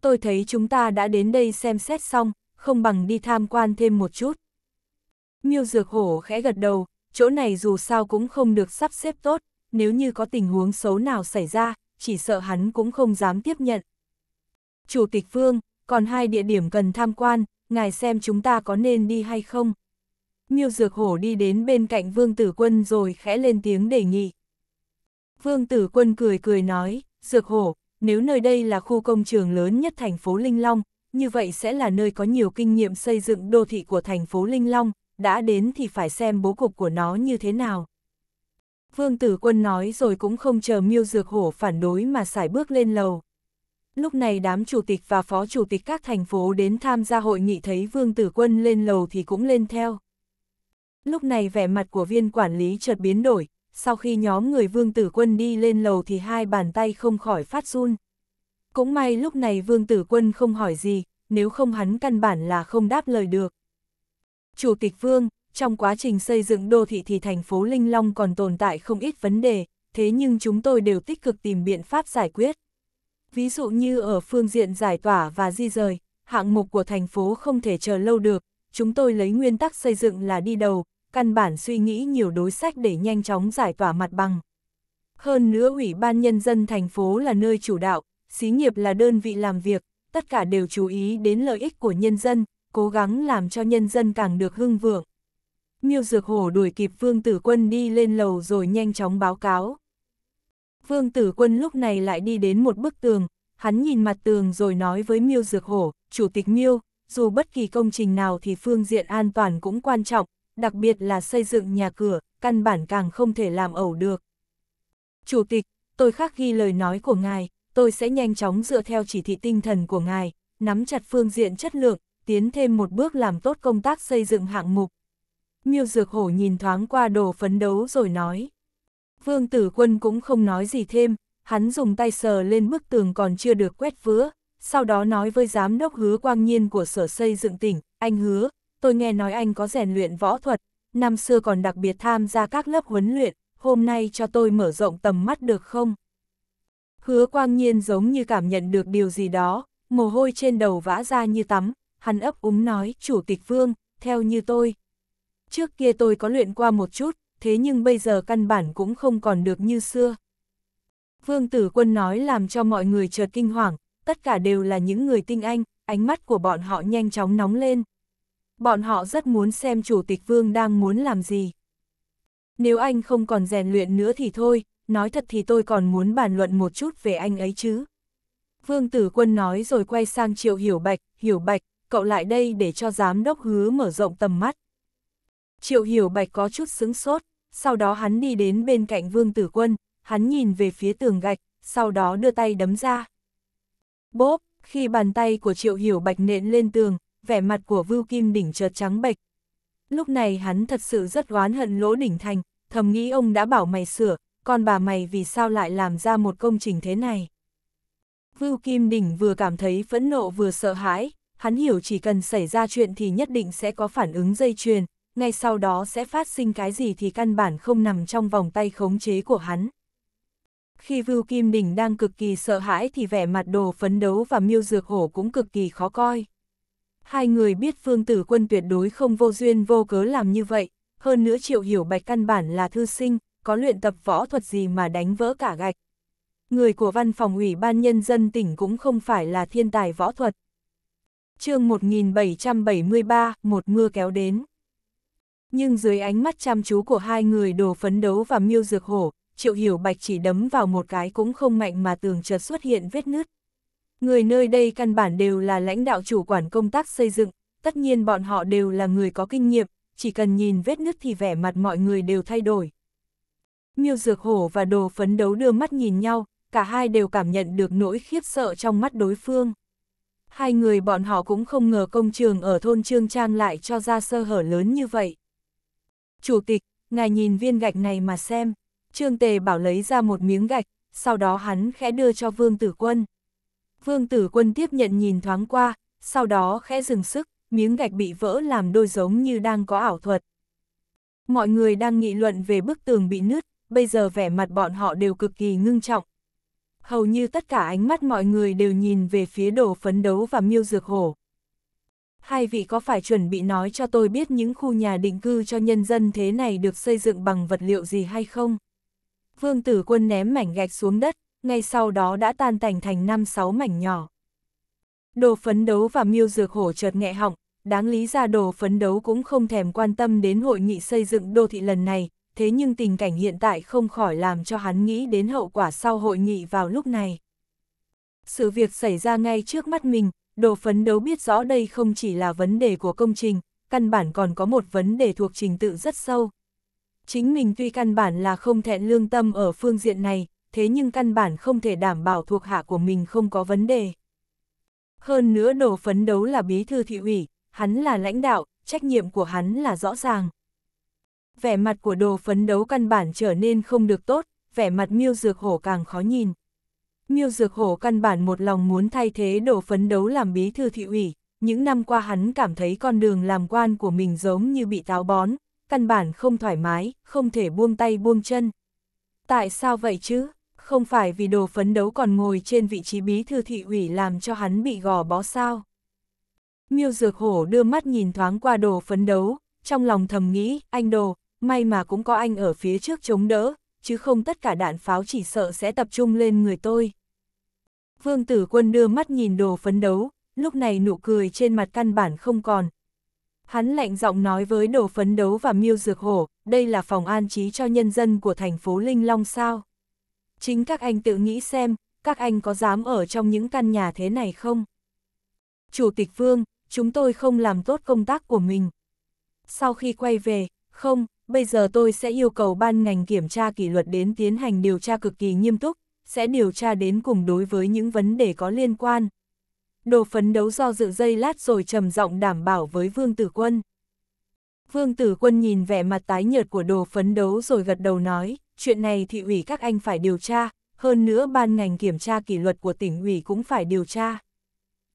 Tôi thấy chúng ta đã đến đây xem xét xong, không bằng đi tham quan thêm một chút. Miêu Dược Hổ khẽ gật đầu, chỗ này dù sao cũng không được sắp xếp tốt, nếu như có tình huống xấu nào xảy ra, chỉ sợ hắn cũng không dám tiếp nhận. Chủ tịch Phương, còn hai địa điểm cần tham quan, ngài xem chúng ta có nên đi hay không. Miêu Dược Hổ đi đến bên cạnh Vương Tử Quân rồi khẽ lên tiếng đề nghị. Vương Tử Quân cười cười nói, Dược Hổ, nếu nơi đây là khu công trường lớn nhất thành phố Linh Long, như vậy sẽ là nơi có nhiều kinh nghiệm xây dựng đô thị của thành phố Linh Long, đã đến thì phải xem bố cục của nó như thế nào. Vương Tử Quân nói rồi cũng không chờ Miêu Dược Hổ phản đối mà xài bước lên lầu. Lúc này đám chủ tịch và phó chủ tịch các thành phố đến tham gia hội nghị thấy Vương Tử Quân lên lầu thì cũng lên theo. Lúc này vẻ mặt của viên quản lý chợt biến đổi, sau khi nhóm người vương tử quân đi lên lầu thì hai bàn tay không khỏi phát run. Cũng may lúc này vương tử quân không hỏi gì, nếu không hắn căn bản là không đáp lời được. Chủ tịch vương, trong quá trình xây dựng đô thị thì thành phố Linh Long còn tồn tại không ít vấn đề, thế nhưng chúng tôi đều tích cực tìm biện pháp giải quyết. Ví dụ như ở phương diện giải tỏa và di rời, hạng mục của thành phố không thể chờ lâu được, chúng tôi lấy nguyên tắc xây dựng là đi đầu, căn bản suy nghĩ nhiều đối sách để nhanh chóng giải tỏa mặt bằng. Hơn nữa Ủy ban Nhân dân thành phố là nơi chủ đạo, xí nghiệp là đơn vị làm việc, tất cả đều chú ý đến lợi ích của nhân dân, cố gắng làm cho nhân dân càng được hưng vượng. Miêu Dược Hổ đuổi kịp Vương Tử Quân đi lên lầu rồi nhanh chóng báo cáo. Vương Tử Quân lúc này lại đi đến một bức tường, hắn nhìn mặt tường rồi nói với Miêu Dược Hổ, Chủ tịch Miêu, dù bất kỳ công trình nào thì phương diện an toàn cũng quan trọng, đặc biệt là xây dựng nhà cửa, căn bản càng không thể làm ẩu được. Chủ tịch, tôi khắc ghi lời nói của ngài, tôi sẽ nhanh chóng dựa theo chỉ thị tinh thần của ngài, nắm chặt phương diện chất lượng, tiến thêm một bước làm tốt công tác xây dựng hạng mục. Miêu Dược Hổ nhìn thoáng qua đồ phấn đấu rồi nói. Vương Tử Quân cũng không nói gì thêm, hắn dùng tay sờ lên bức tường còn chưa được quét vữa, sau đó nói với giám đốc hứa quang nhiên của sở xây dựng tỉnh, anh hứa, tôi nghe nói anh có rèn luyện võ thuật, năm xưa còn đặc biệt tham gia các lớp huấn luyện, hôm nay cho tôi mở rộng tầm mắt được không? Hứa quang nhiên giống như cảm nhận được điều gì đó, mồ hôi trên đầu vã ra như tắm, hắn ấp úng nói, chủ tịch vương, theo như tôi. Trước kia tôi có luyện qua một chút, thế nhưng bây giờ căn bản cũng không còn được như xưa. Vương tử quân nói làm cho mọi người chợt kinh hoàng, tất cả đều là những người tinh anh, ánh mắt của bọn họ nhanh chóng nóng lên, bọn họ rất muốn xem chủ tịch vương đang muốn làm gì. Nếu anh không còn rèn luyện nữa thì thôi, nói thật thì tôi còn muốn bàn luận một chút về anh ấy chứ. Vương Tử Quân nói rồi quay sang Triệu Hiểu Bạch, Hiểu Bạch, cậu lại đây để cho giám đốc hứa mở rộng tầm mắt. Triệu Hiểu Bạch có chút sững sốt, sau đó hắn đi đến bên cạnh Vương Tử Quân, hắn nhìn về phía tường gạch, sau đó đưa tay đấm ra. Bốp, khi bàn tay của Triệu Hiểu Bạch nện lên tường, vẻ mặt của Vưu Kim Đỉnh chợt trắng bệch. Lúc này hắn thật sự rất oán hận Lỗ Đỉnh Thành, thầm nghĩ ông đã bảo mày sửa, còn bà mày vì sao lại làm ra một công trình thế này. Vưu Kim Đỉnh vừa cảm thấy phẫn nộ vừa sợ hãi, hắn hiểu chỉ cần xảy ra chuyện thì nhất định sẽ có phản ứng dây chuyền, ngay sau đó sẽ phát sinh cái gì thì căn bản không nằm trong vòng tay khống chế của hắn. Khi Vưu Kim Đình đang cực kỳ sợ hãi thì vẻ mặt đồ phấn đấu và miêu dược hổ cũng cực kỳ khó coi. Hai người biết Phương Tử Quân tuyệt đối không vô duyên vô cớ làm như vậy, hơn nữa Triệu Hiểu Bạch căn bản là thư sinh, có luyện tập võ thuật gì mà đánh vỡ cả gạch. Người của văn phòng ủy ban nhân dân tỉnh cũng không phải là thiên tài võ thuật. chương 1773, một mưa kéo đến. Nhưng dưới ánh mắt chăm chú của hai người đồ phấn đấu và miêu dược hổ, Triệu Hiểu Bạch chỉ đấm vào một cái cũng không mạnh mà tường chợt xuất hiện vết nứt. Người nơi đây căn bản đều là lãnh đạo chủ quản công tác xây dựng, tất nhiên bọn họ đều là người có kinh nghiệm, chỉ cần nhìn vết nứt thì vẻ mặt mọi người đều thay đổi. Miêu Dược Hổ và Đồ Phấn Đấu đưa mắt nhìn nhau, cả hai đều cảm nhận được nỗi khiếp sợ trong mắt đối phương. Hai người bọn họ cũng không ngờ công trường ở thôn Trương Trang lại cho ra sơ hở lớn như vậy. Chủ tịch, ngài nhìn viên gạch này mà xem. Trương Tề bảo lấy ra một miếng gạch, sau đó hắn khẽ đưa cho Vương Tử Quân. Vương tử quân tiếp nhận nhìn thoáng qua, sau đó khẽ dừng sức, miếng gạch bị vỡ làm đôi giống như đang có ảo thuật. Mọi người đang nghị luận về bức tường bị nứt, bây giờ vẻ mặt bọn họ đều cực kỳ ngưng trọng. Hầu như tất cả ánh mắt mọi người đều nhìn về phía đồ phấn đấu và miêu dược hổ. Hai vị có phải chuẩn bị nói cho tôi biết những khu nhà định cư cho nhân dân thế này được xây dựng bằng vật liệu gì hay không? Vương tử quân ném mảnh gạch xuống đất, ngay sau đó đã tan tành thành năm sáu mảnh nhỏ. Đồ phấn đấu và miêu dược hổ chợt nghẹ họng, đáng lý ra đồ phấn đấu cũng không thèm quan tâm đến hội nghị xây dựng đô thị lần này, thế nhưng tình cảnh hiện tại không khỏi làm cho hắn nghĩ đến hậu quả sau hội nghị vào lúc này. Sự việc xảy ra ngay trước mắt mình, đồ phấn đấu biết rõ đây không chỉ là vấn đề của công trình, căn bản còn có một vấn đề thuộc trình tự rất sâu. Chính mình tuy căn bản là không thẹn lương tâm ở phương diện này, thế nhưng căn bản không thể đảm bảo thuộc hạ của mình không có vấn đề. Hơn nữa đồ phấn đấu là bí thư thị ủy, hắn là lãnh đạo, trách nhiệm của hắn là rõ ràng. Vẻ mặt của đồ phấn đấu căn bản trở nên không được tốt, vẻ mặt miêu dược hổ càng khó nhìn. Miêu dược hổ căn bản một lòng muốn thay thế đồ phấn đấu làm bí thư thị ủy, những năm qua hắn cảm thấy con đường làm quan của mình giống như bị táo bón, căn bản không thoải mái, không thể buông tay buông chân. Tại sao vậy chứ? không phải vì đồ phấn đấu còn ngồi trên vị trí bí thư thị ủy làm cho hắn bị gò bó sao. Miêu Dược Hổ đưa mắt nhìn thoáng qua đồ phấn đấu, trong lòng thầm nghĩ, anh đồ, may mà cũng có anh ở phía trước chống đỡ, chứ không tất cả đạn pháo chỉ sợ sẽ tập trung lên người tôi. Vương Tử Quân đưa mắt nhìn đồ phấn đấu, lúc này nụ cười trên mặt căn bản không còn. Hắn lạnh giọng nói với đồ phấn đấu và miêu dược hổ, đây là phòng an trí cho nhân dân của thành phố Linh Long sao chính các anh tự nghĩ xem, các anh có dám ở trong những căn nhà thế này không? Chủ tịch Vương, chúng tôi không làm tốt công tác của mình. Sau khi quay về, không, bây giờ tôi sẽ yêu cầu ban ngành kiểm tra kỷ luật đến tiến hành điều tra cực kỳ nghiêm túc, sẽ điều tra đến cùng đối với những vấn đề có liên quan. Đồ phấn đấu do dự dây lát rồi trầm giọng đảm bảo với Vương Tử Quân. Vương Tử Quân nhìn vẻ mặt tái nhợt của đồ phấn đấu rồi gật đầu nói, chuyện này thị ủy các anh phải điều tra, hơn nữa ban ngành kiểm tra kỷ luật của tỉnh ủy cũng phải điều tra.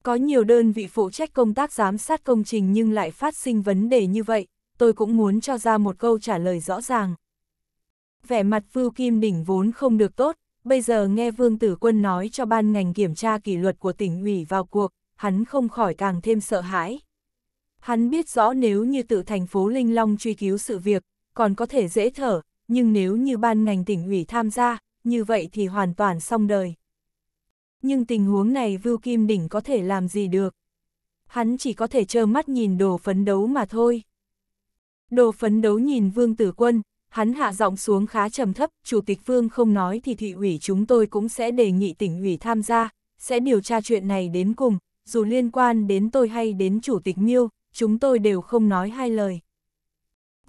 Có nhiều đơn vị phụ trách công tác giám sát công trình nhưng lại phát sinh vấn đề như vậy, tôi cũng muốn cho ra một câu trả lời rõ ràng. Vẻ mặt Vưu Kim Đỉnh vốn không được tốt, bây giờ nghe Vương Tử Quân nói cho ban ngành kiểm tra kỷ luật của tỉnh ủy vào cuộc, hắn không khỏi càng thêm sợ hãi. Hắn biết rõ nếu như tự thành phố Linh Long truy cứu sự việc, còn có thể dễ thở, nhưng nếu như ban ngành tỉnh ủy tham gia, như vậy thì hoàn toàn xong đời. Nhưng tình huống này Vưu Kim Đỉnh có thể làm gì được? Hắn chỉ có thể trơ mắt nhìn đồ phấn đấu mà thôi. Đồ phấn đấu nhìn Vương Tử Quân, hắn hạ giọng xuống khá trầm thấp, Chủ tịch Vương không nói thì thị ủy chúng tôi cũng sẽ đề nghị tỉnh ủy tham gia, sẽ điều tra chuyện này đến cùng, dù liên quan đến tôi hay đến Chủ tịch Miêu, chúng tôi đều không nói hai lời.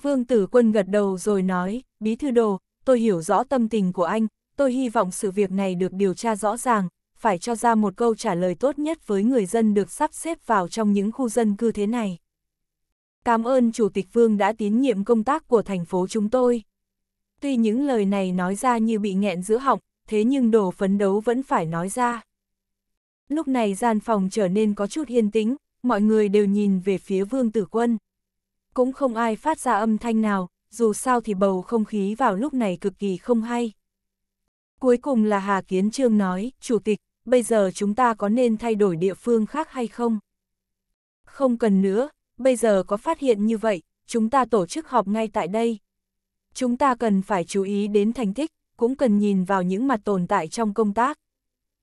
Vương tử quân gật đầu rồi nói, bí thư đồ, tôi hiểu rõ tâm tình của anh, tôi hy vọng sự việc này được điều tra rõ ràng, phải cho ra một câu trả lời tốt nhất với người dân được sắp xếp vào trong những khu dân cư thế này. Cảm ơn Chủ tịch Vương đã tín nhiệm công tác của thành phố chúng tôi. Tuy những lời này nói ra như bị nghẹn giữa họng, thế nhưng đồ phấn đấu vẫn phải nói ra. Lúc này gian phòng trở nên có chút yên tĩnh, mọi người đều nhìn về phía Vương Tử Quân cũng không ai phát ra âm thanh nào, dù sao thì bầu không khí vào lúc này cực kỳ không hay. Cuối cùng là Hà Kiến Trương nói, Chủ tịch, bây giờ chúng ta có nên thay đổi địa phương khác hay không? Không cần nữa, bây giờ có phát hiện như vậy, chúng ta tổ chức họp ngay tại đây. Chúng ta cần phải chú ý đến thành tích, cũng cần nhìn vào những mặt tồn tại trong công tác.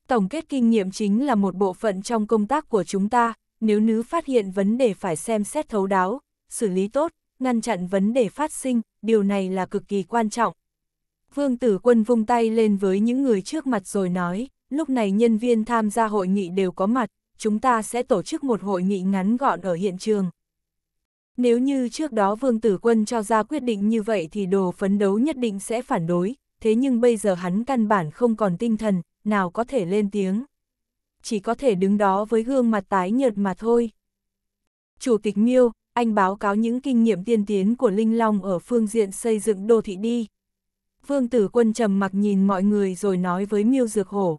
Tổng kết kinh nghiệm chính là một bộ phận trong công tác của chúng ta, nếu nữ phát hiện vấn đề phải xem xét thấu đáo, xử lý tốt, ngăn chặn vấn đề phát sinh, điều này là cực kỳ quan trọng. Vương Tử Quân vung tay lên với những người trước mặt rồi nói, lúc này nhân viên tham gia hội nghị đều có mặt, chúng ta sẽ tổ chức một hội nghị ngắn gọn ở hiện trường. Nếu như trước đó Vương Tử Quân cho ra quyết định như vậy thì đồ phấn đấu nhất định sẽ phản đối, thế nhưng bây giờ hắn căn bản không còn tinh thần, nào có thể lên tiếng. Chỉ có thể đứng đó với gương mặt tái nhợt mà thôi. Chủ tịch Miêu, anh báo cáo những kinh nghiệm tiên tiến của Linh Long ở phương diện xây dựng đô thị đi. Vương Tử Quân trầm mặc nhìn mọi người rồi nói với Miêu Dược Hổ.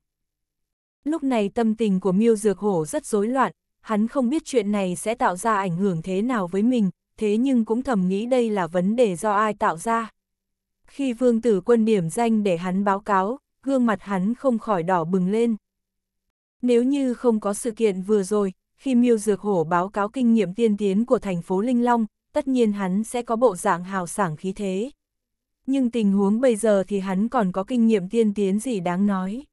Lúc này tâm tình của Miêu Dược Hổ rất rối loạn, hắn không biết chuyện này sẽ tạo ra ảnh hưởng thế nào với mình, thế nhưng cũng thầm nghĩ đây là vấn đề do ai tạo ra. Khi Vương Tử Quân điểm danh để hắn báo cáo, gương mặt hắn không khỏi đỏ bừng lên. Nếu như không có sự kiện vừa rồi, khi miêu dược hổ báo cáo kinh nghiệm tiên tiến của thành phố Linh Long, tất nhiên hắn sẽ có bộ dạng hào sảng khí thế. Nhưng tình huống bây giờ thì hắn còn có kinh nghiệm tiên tiến gì đáng nói.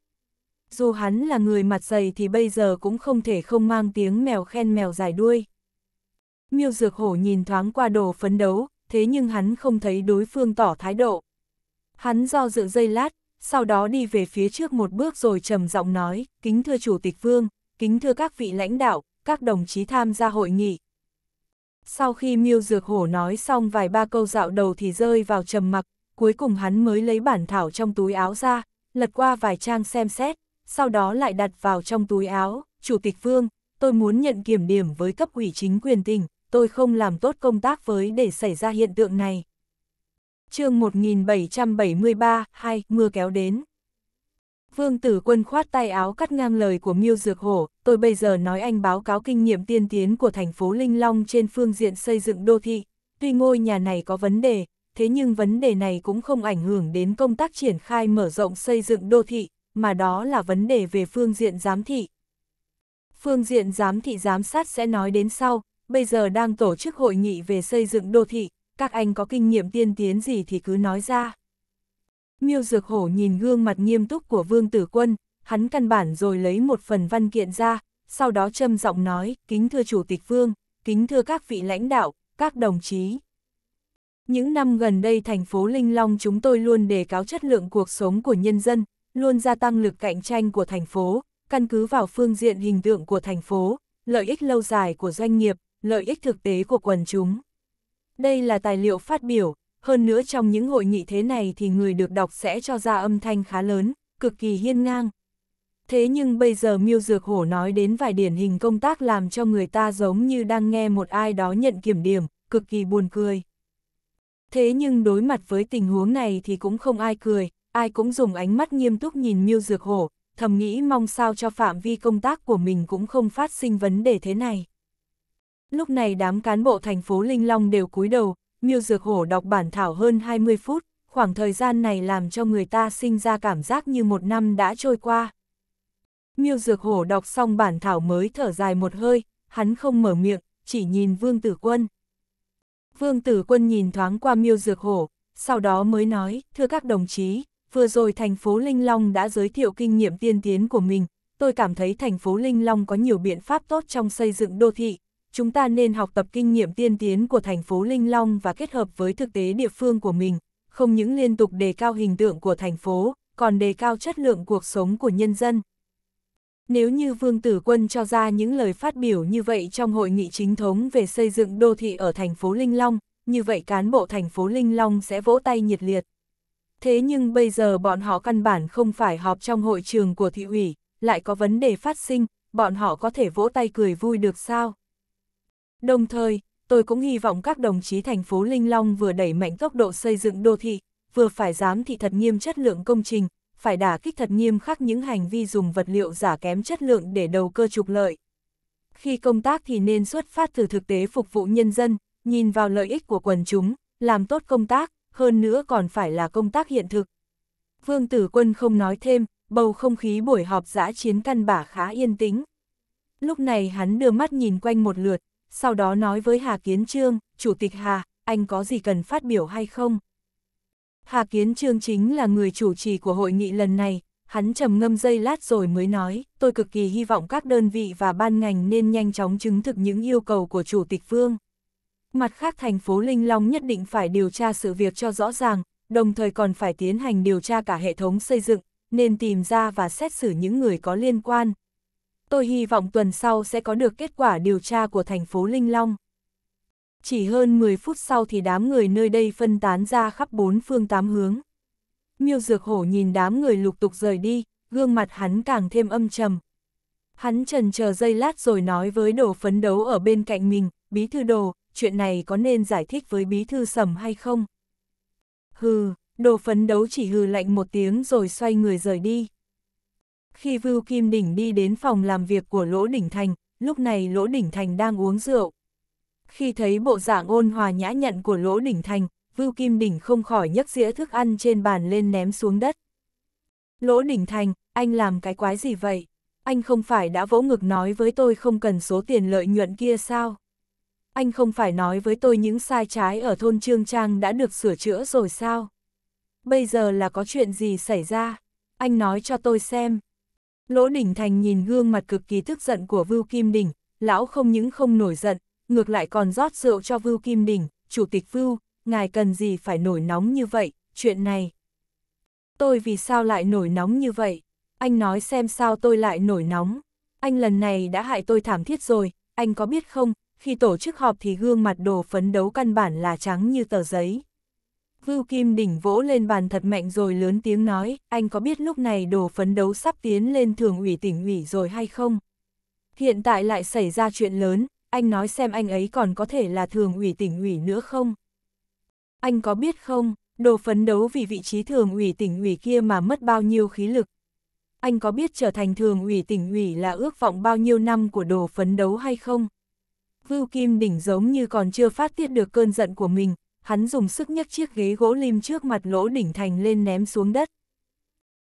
Dù hắn là người mặt dày thì bây giờ cũng không thể không mang tiếng mèo khen mèo dài đuôi. Miêu dược hổ nhìn thoáng qua đồ phấn đấu, thế nhưng hắn không thấy đối phương tỏ thái độ. Hắn do dự dây lát, sau đó đi về phía trước một bước rồi trầm giọng nói, kính thưa Chủ tịch Vương, kính thưa các vị lãnh đạo, các đồng chí tham gia hội nghị. Sau khi Miêu Dược Hổ nói xong vài ba câu dạo đầu thì rơi vào trầm mặc, cuối cùng hắn mới lấy bản thảo trong túi áo ra, lật qua vài trang xem xét, sau đó lại đặt vào trong túi áo, Chủ tịch Vương, tôi muốn nhận kiểm điểm với cấp ủy chính quyền tỉnh, tôi không làm tốt công tác với để xảy ra hiện tượng này. chương 1773, 2, mưa kéo đến. Vương tử quân khoát tay áo cắt ngang lời của Miêu Dược Hổ, tôi bây giờ nói anh báo cáo kinh nghiệm tiên tiến của thành phố Linh Long trên phương diện xây dựng đô thị. Tuy ngôi nhà này có vấn đề, thế nhưng vấn đề này cũng không ảnh hưởng đến công tác triển khai mở rộng xây dựng đô thị, mà đó là vấn đề về phương diện giám thị. Phương diện giám thị giám sát sẽ nói đến sau, bây giờ đang tổ chức hội nghị về xây dựng đô thị, các anh có kinh nghiệm tiên tiến gì thì cứ nói ra. Miêu Dược Hổ nhìn gương mặt nghiêm túc của Vương Tử Quân, hắn căn bản rồi lấy một phần văn kiện ra, sau đó châm giọng nói, kính thưa Chủ tịch Vương, kính thưa các vị lãnh đạo, các đồng chí. Những năm gần đây thành phố Linh Long chúng tôi luôn đề cao chất lượng cuộc sống của nhân dân, luôn gia tăng lực cạnh tranh của thành phố, căn cứ vào phương diện hình tượng của thành phố, lợi ích lâu dài của doanh nghiệp, lợi ích thực tế của quần chúng. Đây là tài liệu phát biểu, hơn nữa trong những hội nghị thế này thì người được đọc sẽ cho ra âm thanh khá lớn, cực kỳ hiên ngang. Thế nhưng bây giờ miêu dược hổ nói đến vài điển hình công tác làm cho người ta giống như đang nghe một ai đó nhận kiểm điểm, cực kỳ buồn cười. Thế nhưng đối mặt với tình huống này thì cũng không ai cười, ai cũng dùng ánh mắt nghiêm túc nhìn miêu dược hổ, thầm nghĩ mong sao cho phạm vi công tác của mình cũng không phát sinh vấn đề thế này. Lúc này đám cán bộ thành phố Linh Long đều cúi đầu, Miêu Dược Hổ đọc bản thảo hơn 20 phút, khoảng thời gian này làm cho người ta sinh ra cảm giác như một năm đã trôi qua. Miêu Dược Hổ đọc xong bản thảo mới thở dài một hơi, hắn không mở miệng, chỉ nhìn Vương Tử Quân. Vương Tử Quân nhìn thoáng qua Miêu Dược Hổ, sau đó mới nói, thưa các đồng chí, vừa rồi thành phố Linh Long đã giới thiệu kinh nghiệm tiên tiến của mình, tôi cảm thấy thành phố Linh Long có nhiều biện pháp tốt trong xây dựng đô thị, chúng ta nên học tập kinh nghiệm tiên tiến của thành phố Linh Long và kết hợp với thực tế địa phương của mình, không những liên tục đề cao hình tượng của thành phố, còn đề cao chất lượng cuộc sống của nhân dân. Nếu như Vương Tử Quân cho ra những lời phát biểu như vậy trong hội nghị chính thống về xây dựng đô thị ở thành phố Linh Long, như vậy cán bộ thành phố Linh Long sẽ vỗ tay nhiệt liệt. Thế nhưng bây giờ bọn họ căn bản không phải họp trong hội trường của thị ủy, lại có vấn đề phát sinh, bọn họ có thể vỗ tay cười vui được sao? Đồng thời, tôi cũng hy vọng các đồng chí thành phố Linh Long vừa đẩy mạnh tốc độ xây dựng đô thị, vừa phải giám thị thật nghiêm chất lượng công trình, phải đả kích thật nghiêm khắc những hành vi dùng vật liệu giả kém chất lượng để đầu cơ trục lợi. Khi công tác thì nên xuất phát từ thực tế phục vụ nhân dân, nhìn vào lợi ích của quần chúng, làm tốt công tác, hơn nữa còn phải là công tác hiện thực. Vương Tử Quân không nói thêm, bầu không khí buổi họp giã chiến căn bả khá yên tĩnh. Lúc này hắn đưa mắt nhìn quanh một lượt, sau đó nói với Hà Kiến Trương, Chủ tịch Hà, anh có gì cần phát biểu hay không? Hà Kiến Trương chính là người chủ trì của hội nghị lần này, hắn trầm ngâm giây lát rồi mới nói, tôi cực kỳ hy vọng các đơn vị và ban ngành nên nhanh chóng chứng thực những yêu cầu của Chủ tịch Vương. Mặt khác thành phố Linh Long nhất định phải điều tra sự việc cho rõ ràng, đồng thời còn phải tiến hành điều tra cả hệ thống xây dựng, nên tìm ra và xét xử những người có liên quan, tôi hy vọng tuần sau sẽ có được kết quả điều tra của thành phố Linh Long. Chỉ hơn 10 phút sau thì đám người nơi đây phân tán ra khắp bốn phương tám hướng. Miêu Dược Hổ nhìn đám người lục tục rời đi, gương mặt hắn càng thêm âm trầm. Hắn trần chờ giây lát rồi nói với đồ phấn đấu ở bên cạnh mình, bí thư đồ, chuyện này có nên giải thích với bí thư sầm hay không? Hừ, đồ phấn đấu chỉ hừ lạnh một tiếng rồi xoay người rời đi. Khi Vưu Kim Đỉnh đi đến phòng làm việc của Lỗ Đỉnh Thành, lúc này Lỗ Đỉnh Thành đang uống rượu. Khi thấy bộ dạng ôn hòa nhã nhặn của Lỗ Đỉnh Thành, Vưu Kim Đỉnh không khỏi nhấc dĩa thức ăn trên bàn lên ném xuống đất. Lỗ Đỉnh Thành, anh làm cái quái gì vậy? Anh không phải đã vỗ ngực nói với tôi không cần số tiền lợi nhuận kia sao? Anh không phải nói với tôi những sai trái ở thôn Trương Trang đã được sửa chữa rồi sao? Bây giờ là có chuyện gì xảy ra? Anh nói cho tôi xem. Lỗ Đình Thành nhìn gương mặt cực kỳ tức giận của Vưu Kim Đình, lão không những không nổi giận, ngược lại còn rót rượu cho Vưu Kim Đình, Chủ tịch Vưu, ngài cần gì phải nổi nóng như vậy, chuyện này. Tôi vì sao lại nổi nóng như vậy? Anh nói xem sao tôi lại nổi nóng. Anh lần này đã hại tôi thảm thiết rồi, anh có biết không, khi tổ chức họp thì gương mặt đồ phấn đấu căn bản là trắng như tờ giấy. Vưu Kim Đỉnh vỗ lên bàn thật mạnh rồi lớn tiếng nói, anh có biết lúc này đồ phấn đấu sắp tiến lên thường ủy tỉnh ủy rồi hay không? Hiện tại lại xảy ra chuyện lớn, anh nói xem anh ấy còn có thể là thường ủy tỉnh ủy nữa không? Anh có biết không, đồ phấn đấu vì vị trí thường ủy tỉnh ủy kia mà mất bao nhiêu khí lực? Anh có biết trở thành thường ủy tỉnh ủy là ước vọng bao nhiêu năm của đồ phấn đấu hay không? Vưu Kim Đỉnh giống như còn chưa phát tiết được cơn giận của mình, hắn dùng sức nhấc chiếc ghế gỗ lim trước mặt Lỗ Đỉnh Thành lên ném xuống đất.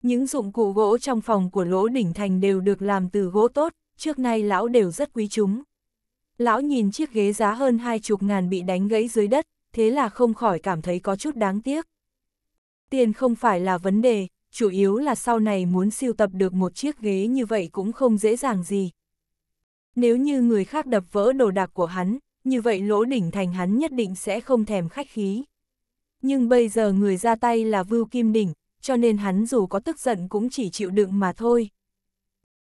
Những dụng cụ gỗ trong phòng của Lỗ Đỉnh Thành đều được làm từ gỗ tốt, trước nay lão đều rất quý chúng. Lão nhìn chiếc ghế giá hơn hai chục ngàn bị đánh gãy dưới đất, thế là không khỏi cảm thấy có chút đáng tiếc. Tiền không phải là vấn đề, chủ yếu là sau này muốn siêu tập được một chiếc ghế như vậy cũng không dễ dàng gì. Nếu như người khác đập vỡ đồ đạc của hắn, như vậy lỗ đỉnh thành hắn nhất định sẽ không thèm khách khí. Nhưng bây giờ người ra tay là Vưu Kim Đỉnh, cho nên hắn dù có tức giận cũng chỉ chịu đựng mà thôi.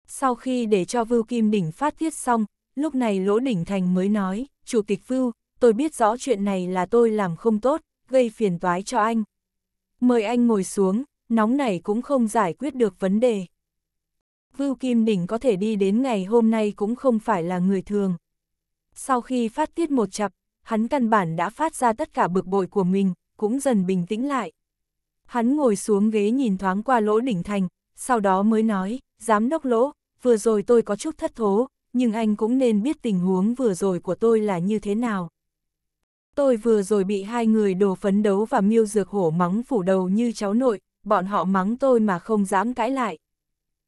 Sau khi để cho Vưu Kim Đỉnh phát thiết xong, lúc này Lỗ Đỉnh Thành mới nói, Chủ tịch Vưu, tôi biết rõ chuyện này là tôi làm không tốt, gây phiền toái cho anh. Mời anh ngồi xuống, nóng này cũng không giải quyết được vấn đề. Vưu Kim Đỉnh có thể đi đến ngày hôm nay cũng không phải là người thường sau khi phát tiết một chập, hắn căn bản đã phát ra tất cả bực bội của mình, cũng dần bình tĩnh lại. Hắn ngồi xuống ghế nhìn thoáng qua lỗ đỉnh thành, sau đó mới nói, giám đốc lỗ, vừa rồi tôi có chút thất thố, nhưng anh cũng nên biết tình huống vừa rồi của tôi là như thế nào. Tôi vừa rồi bị hai người đồ phấn đấu và miêu dược hổ mắng phủ đầu như cháu nội, bọn họ mắng tôi mà không dám cãi lại.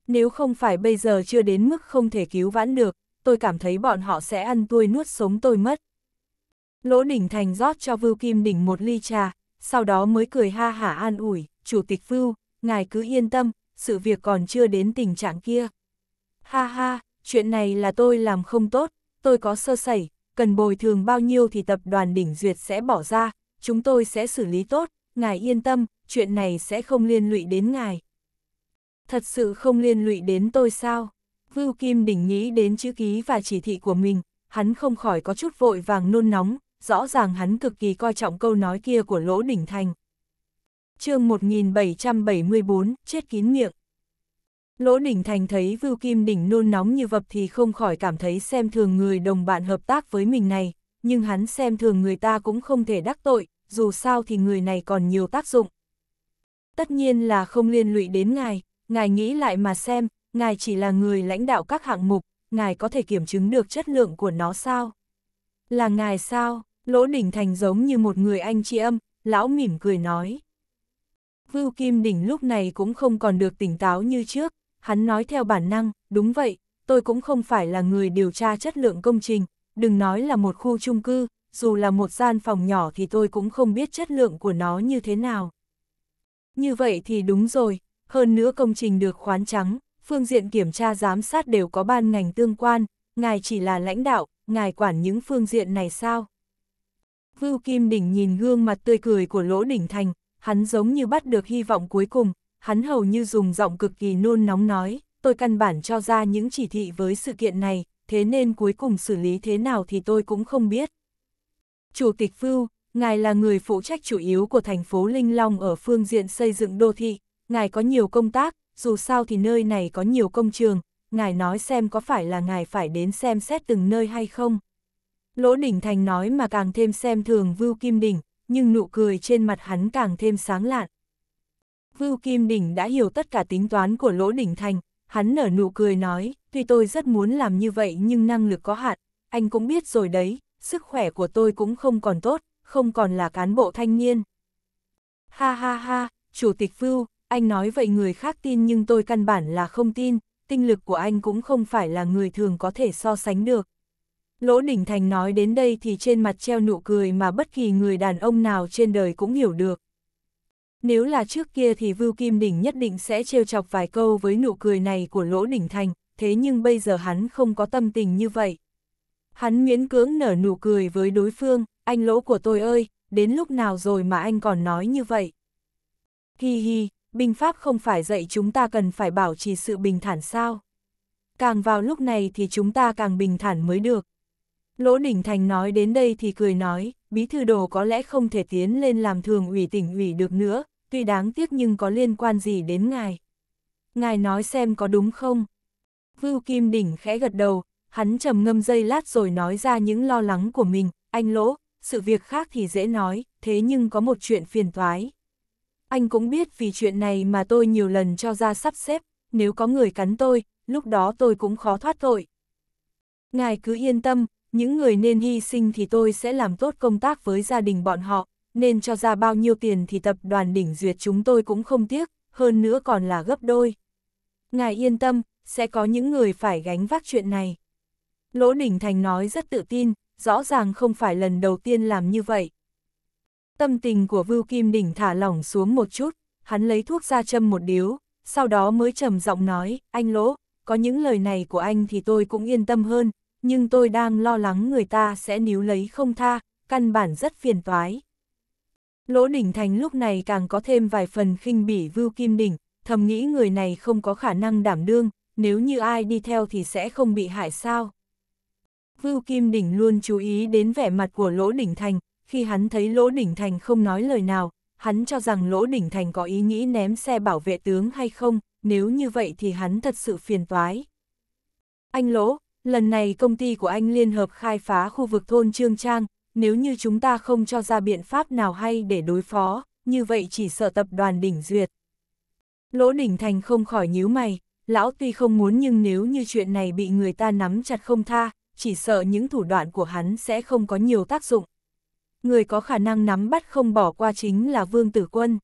Nếu không phải bây giờ chưa đến mức không thể cứu vãn được, tôi cảm thấy bọn họ sẽ ăn tôi nuốt sống tôi mất. Lỗ Đình Thành rót cho Vưu Kim đỉnh một ly trà, sau đó mới cười ha hả an ủi, Chủ tịch Vưu, ngài cứ yên tâm, sự việc còn chưa đến tình trạng kia. Ha ha, chuyện này là tôi làm không tốt, tôi có sơ sẩy, cần bồi thường bao nhiêu thì tập đoàn đỉnh duyệt sẽ bỏ ra, chúng tôi sẽ xử lý tốt, ngài yên tâm, chuyện này sẽ không liên lụy đến ngài. Thật sự không liên lụy đến tôi sao? Vưu Kim Đình nghĩ đến chữ ký và chỉ thị của mình, hắn không khỏi có chút vội vàng nôn nóng, rõ ràng hắn cực kỳ coi trọng câu nói kia của Lỗ Đình Thành. chương 1774, chết kín miệng. Lỗ Đình Thành thấy Vưu Kim Đình nôn nóng như vập thì không khỏi cảm thấy xem thường người đồng bạn hợp tác với mình này, nhưng hắn xem thường người ta cũng không thể đắc tội, dù sao thì người này còn nhiều tác dụng. Tất nhiên là không liên lụy đến ngài, ngài nghĩ lại mà xem, ngài chỉ là người lãnh đạo các hạng mục, ngài có thể kiểm chứng được chất lượng của nó sao? Là ngài sao? Lỗ Đình Thành giống như một người anh chị âm, lão mỉm cười nói. Vưu Kim Đỉnh lúc này cũng không còn được tỉnh táo như trước, hắn nói theo bản năng, đúng vậy, tôi cũng không phải là người điều tra chất lượng công trình, đừng nói là một khu chung cư, dù là một gian phòng nhỏ thì tôi cũng không biết chất lượng của nó như thế nào. Như vậy thì đúng rồi, hơn nữa công trình được khoán trắng, phương diện kiểm tra giám sát đều có ban ngành tương quan, ngài chỉ là lãnh đạo, ngài quản những phương diện này sao? Vưu Kim Đỉnh nhìn gương mặt tươi cười của Lỗ Đỉnh Thành, hắn giống như bắt được hy vọng cuối cùng, hắn hầu như dùng giọng cực kỳ nôn nóng nói, tôi căn bản cho ra những chỉ thị với sự kiện này, thế nên cuối cùng xử lý thế nào thì tôi cũng không biết. Chủ tịch Vưu, ngài là người phụ trách chủ yếu của thành phố Linh Long ở phương diện xây dựng đô thị, ngài có nhiều công tác, dù sao thì nơi này có nhiều công trường, ngài nói xem có phải là ngài phải đến xem xét từng nơi hay không. Lỗ Đình Thành nói mà càng thêm xem thường Vưu Kim Đỉnh, nhưng nụ cười trên mặt hắn càng thêm sáng lạn. Vưu Kim Đỉnh đã hiểu tất cả tính toán của Lỗ Đình Thành, hắn nở nụ cười nói, tuy tôi rất muốn làm như vậy nhưng năng lực có hạn, anh cũng biết rồi đấy, sức khỏe của tôi cũng không còn tốt, không còn là cán bộ thanh niên. Ha ha ha, Chủ tịch Vưu, anh nói vậy người khác tin nhưng tôi căn bản là không tin, tinh lực của anh cũng không phải là người thường có thể so sánh được. Lỗ Đình Thành nói đến đây thì trên mặt treo nụ cười mà bất kỳ người đàn ông nào trên đời cũng hiểu được. Nếu là trước kia thì Vưu Kim Đỉnh nhất định sẽ trêu chọc vài câu với nụ cười này của Lỗ Đình Thành, thế nhưng bây giờ hắn không có tâm tình như vậy. Hắn miễn cưỡng nở nụ cười với đối phương, anh lỗ của tôi ơi, đến lúc nào rồi mà anh còn nói như vậy. Hi hi, binh pháp không phải dạy chúng ta cần phải bảo trì sự bình thản sao. Càng vào lúc này thì chúng ta càng bình thản mới được. Lỗ Đình Thành nói đến đây thì cười nói, bí thư đồ có lẽ không thể tiến lên làm thường ủy tỉnh ủy được nữa, tuy đáng tiếc nhưng có liên quan gì đến ngài. Ngài nói xem có đúng không? Vưu Kim Đỉnh khẽ gật đầu, hắn trầm ngâm dây lát rồi nói ra những lo lắng của mình, anh Lỗ, sự việc khác thì dễ nói, thế nhưng có một chuyện phiền toái. Anh cũng biết vì chuyện này mà tôi nhiều lần cho ra sắp xếp, nếu có người cắn tôi, lúc đó tôi cũng khó thoát tội. Ngài cứ yên tâm, những người nên hy sinh thì tôi sẽ làm tốt công tác với gia đình bọn họ, nên cho ra bao nhiêu tiền thì tập đoàn đỉnh duyệt chúng tôi cũng không tiếc, hơn nữa còn là gấp đôi. Ngài yên tâm, sẽ có những người phải gánh vác chuyện này. Lỗ Đình Thành nói rất tự tin, rõ ràng không phải lần đầu tiên làm như vậy. Tâm tình của Vưu Kim Đỉnh thả lỏng xuống một chút, hắn lấy thuốc ra châm một điếu, sau đó mới trầm giọng nói, anh Lỗ, có những lời này của anh thì tôi cũng yên tâm hơn, nhưng tôi đang lo lắng người ta sẽ níu lấy không tha, căn bản rất phiền toái. Lỗ Đỉnh Thành lúc này càng có thêm vài phần khinh bỉ Vưu Kim Đỉnh, thầm nghĩ người này không có khả năng đảm đương, nếu như ai đi theo thì sẽ không bị hại sao. Vưu Kim Đỉnh luôn chú ý đến vẻ mặt của Lỗ Đỉnh Thành, khi hắn thấy Lỗ Đỉnh Thành không nói lời nào, hắn cho rằng Lỗ Đỉnh Thành có ý nghĩ ném xe bảo vệ tướng hay không, nếu như vậy thì hắn thật sự phiền toái. Anh Lỗ, lần này công ty của anh liên hợp khai phá khu vực thôn Trương Trang, nếu như chúng ta không cho ra biện pháp nào hay để đối phó, như vậy chỉ sợ tập đoàn đỉnh duyệt. Lỗ Đỉnh Thành không khỏi nhíu mày, lão tuy không muốn nhưng nếu như chuyện này bị người ta nắm chặt không tha, chỉ sợ những thủ đoạn của hắn sẽ không có nhiều tác dụng người có khả năng nắm bắt không bỏ qua chính là Vương Tử Quân.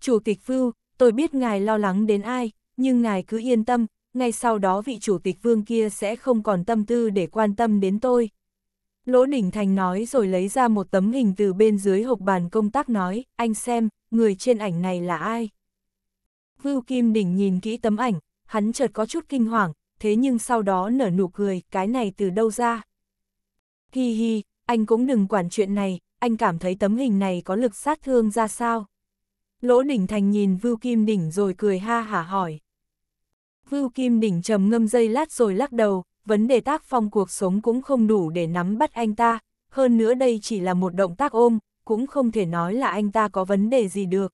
Chủ tịch Vưu, tôi biết ngài lo lắng đến ai, nhưng ngài cứ yên tâm, ngay sau đó vị chủ tịch Vương kia sẽ không còn tâm tư để quan tâm đến tôi. Lỗ Đình Thành nói rồi lấy ra một tấm hình từ bên dưới hộp bàn công tác nói, anh xem, người trên ảnh này là ai? Vưu Kim Đỉnh nhìn kỹ tấm ảnh, hắn chợt có chút kinh hoàng, thế nhưng sau đó nở nụ cười, cái này từ đâu ra? Hi hi, anh cũng đừng quản chuyện này, anh cảm thấy tấm hình này có lực sát thương ra sao. Lỗ Đình Thành nhìn Vưu Kim Đỉnh rồi cười ha hả hỏi. Vưu Kim Đỉnh trầm ngâm dây lát rồi lắc đầu, vấn đề tác phong cuộc sống cũng không đủ để nắm bắt anh ta, hơn nữa đây chỉ là một động tác ôm, cũng không thể nói là anh ta có vấn đề gì được.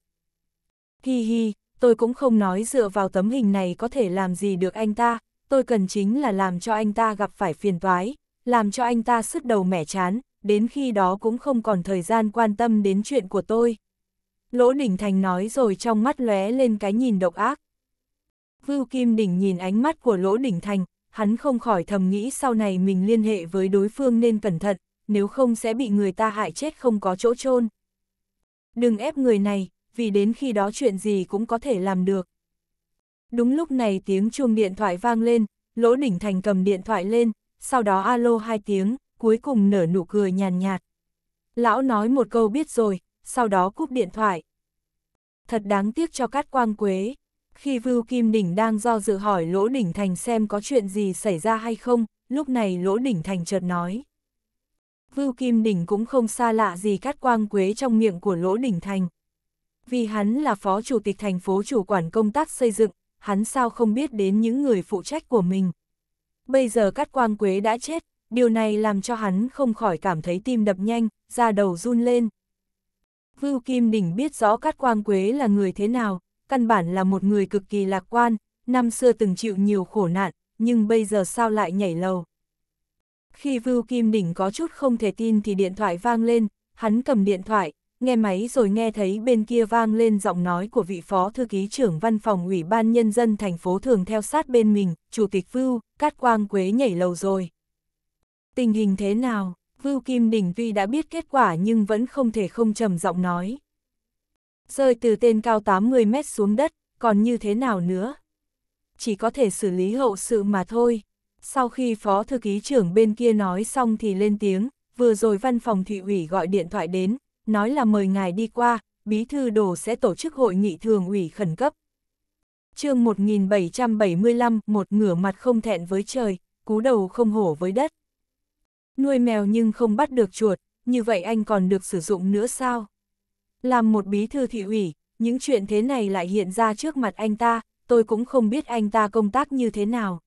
Hi hi, tôi cũng không nói dựa vào tấm hình này có thể làm gì được anh ta, tôi cần chính là làm cho anh ta gặp phải phiền toái, làm cho anh ta sứt đầu mẻ chán, đến khi đó cũng không còn thời gian quan tâm đến chuyện của tôi. Lỗ Đình Thành nói rồi trong mắt lóe lên cái nhìn độc ác. Vưu Kim Đỉnh nhìn ánh mắt của Lỗ Đình Thành, hắn không khỏi thầm nghĩ sau này mình liên hệ với đối phương nên cẩn thận, nếu không sẽ bị người ta hại chết không có chỗ chôn. Đừng ép người này, vì đến khi đó chuyện gì cũng có thể làm được. Đúng lúc này tiếng chuông điện thoại vang lên, Lỗ Đỉnh Thành cầm điện thoại lên, sau đó alo hai tiếng, cuối cùng nở nụ cười nhàn nhạt. Lão nói một câu biết rồi, sau đó cúp điện thoại. Thật đáng tiếc cho Cát Quang Quế. Khi Vưu Kim Đỉnh đang do dự hỏi Lỗ Đỉnh Thành xem có chuyện gì xảy ra hay không, lúc này Lỗ Đỉnh Thành chợt nói. Vưu Kim Đỉnh cũng không xa lạ gì Cát Quang Quế trong miệng của Lỗ Đỉnh Thành. Vì hắn là phó chủ tịch thành phố chủ quản công tác xây dựng, hắn sao không biết đến những người phụ trách của mình bây giờ Cát quang quế đã chết, điều này làm cho hắn không khỏi cảm thấy tim đập nhanh, da đầu run lên. Vưu Kim Đỉnh biết rõ Cát quang quế là người thế nào, căn bản là một người cực kỳ lạc quan, năm xưa từng chịu nhiều khổ nạn, nhưng bây giờ sao lại nhảy lầu. Khi Vưu Kim Đỉnh có chút không thể tin thì điện thoại vang lên, hắn cầm điện thoại, nghe máy rồi nghe thấy bên kia vang lên giọng nói của vị phó thư ký trưởng văn phòng ủy ban nhân dân thành phố thường theo sát bên mình, chủ tịch Vưu, Cát Quang Quế nhảy lầu rồi. Tình hình thế nào, Vưu Kim Đình Vi đã biết kết quả nhưng vẫn không thể không trầm giọng nói. Rơi từ tên cao 80 mét xuống đất, còn như thế nào nữa? Chỉ có thể xử lý hậu sự mà thôi. Sau khi phó thư ký trưởng bên kia nói xong thì lên tiếng, vừa rồi văn phòng thị ủy gọi điện thoại đến, nói là mời ngài đi qua, bí thư đồ sẽ tổ chức hội nghị thường ủy khẩn cấp. chương 1775, một ngửa mặt không thẹn với trời, cú đầu không hổ với đất. Nuôi mèo nhưng không bắt được chuột, như vậy anh còn được sử dụng nữa sao? Làm một bí thư thị ủy, những chuyện thế này lại hiện ra trước mặt anh ta, tôi cũng không biết anh ta công tác như thế nào.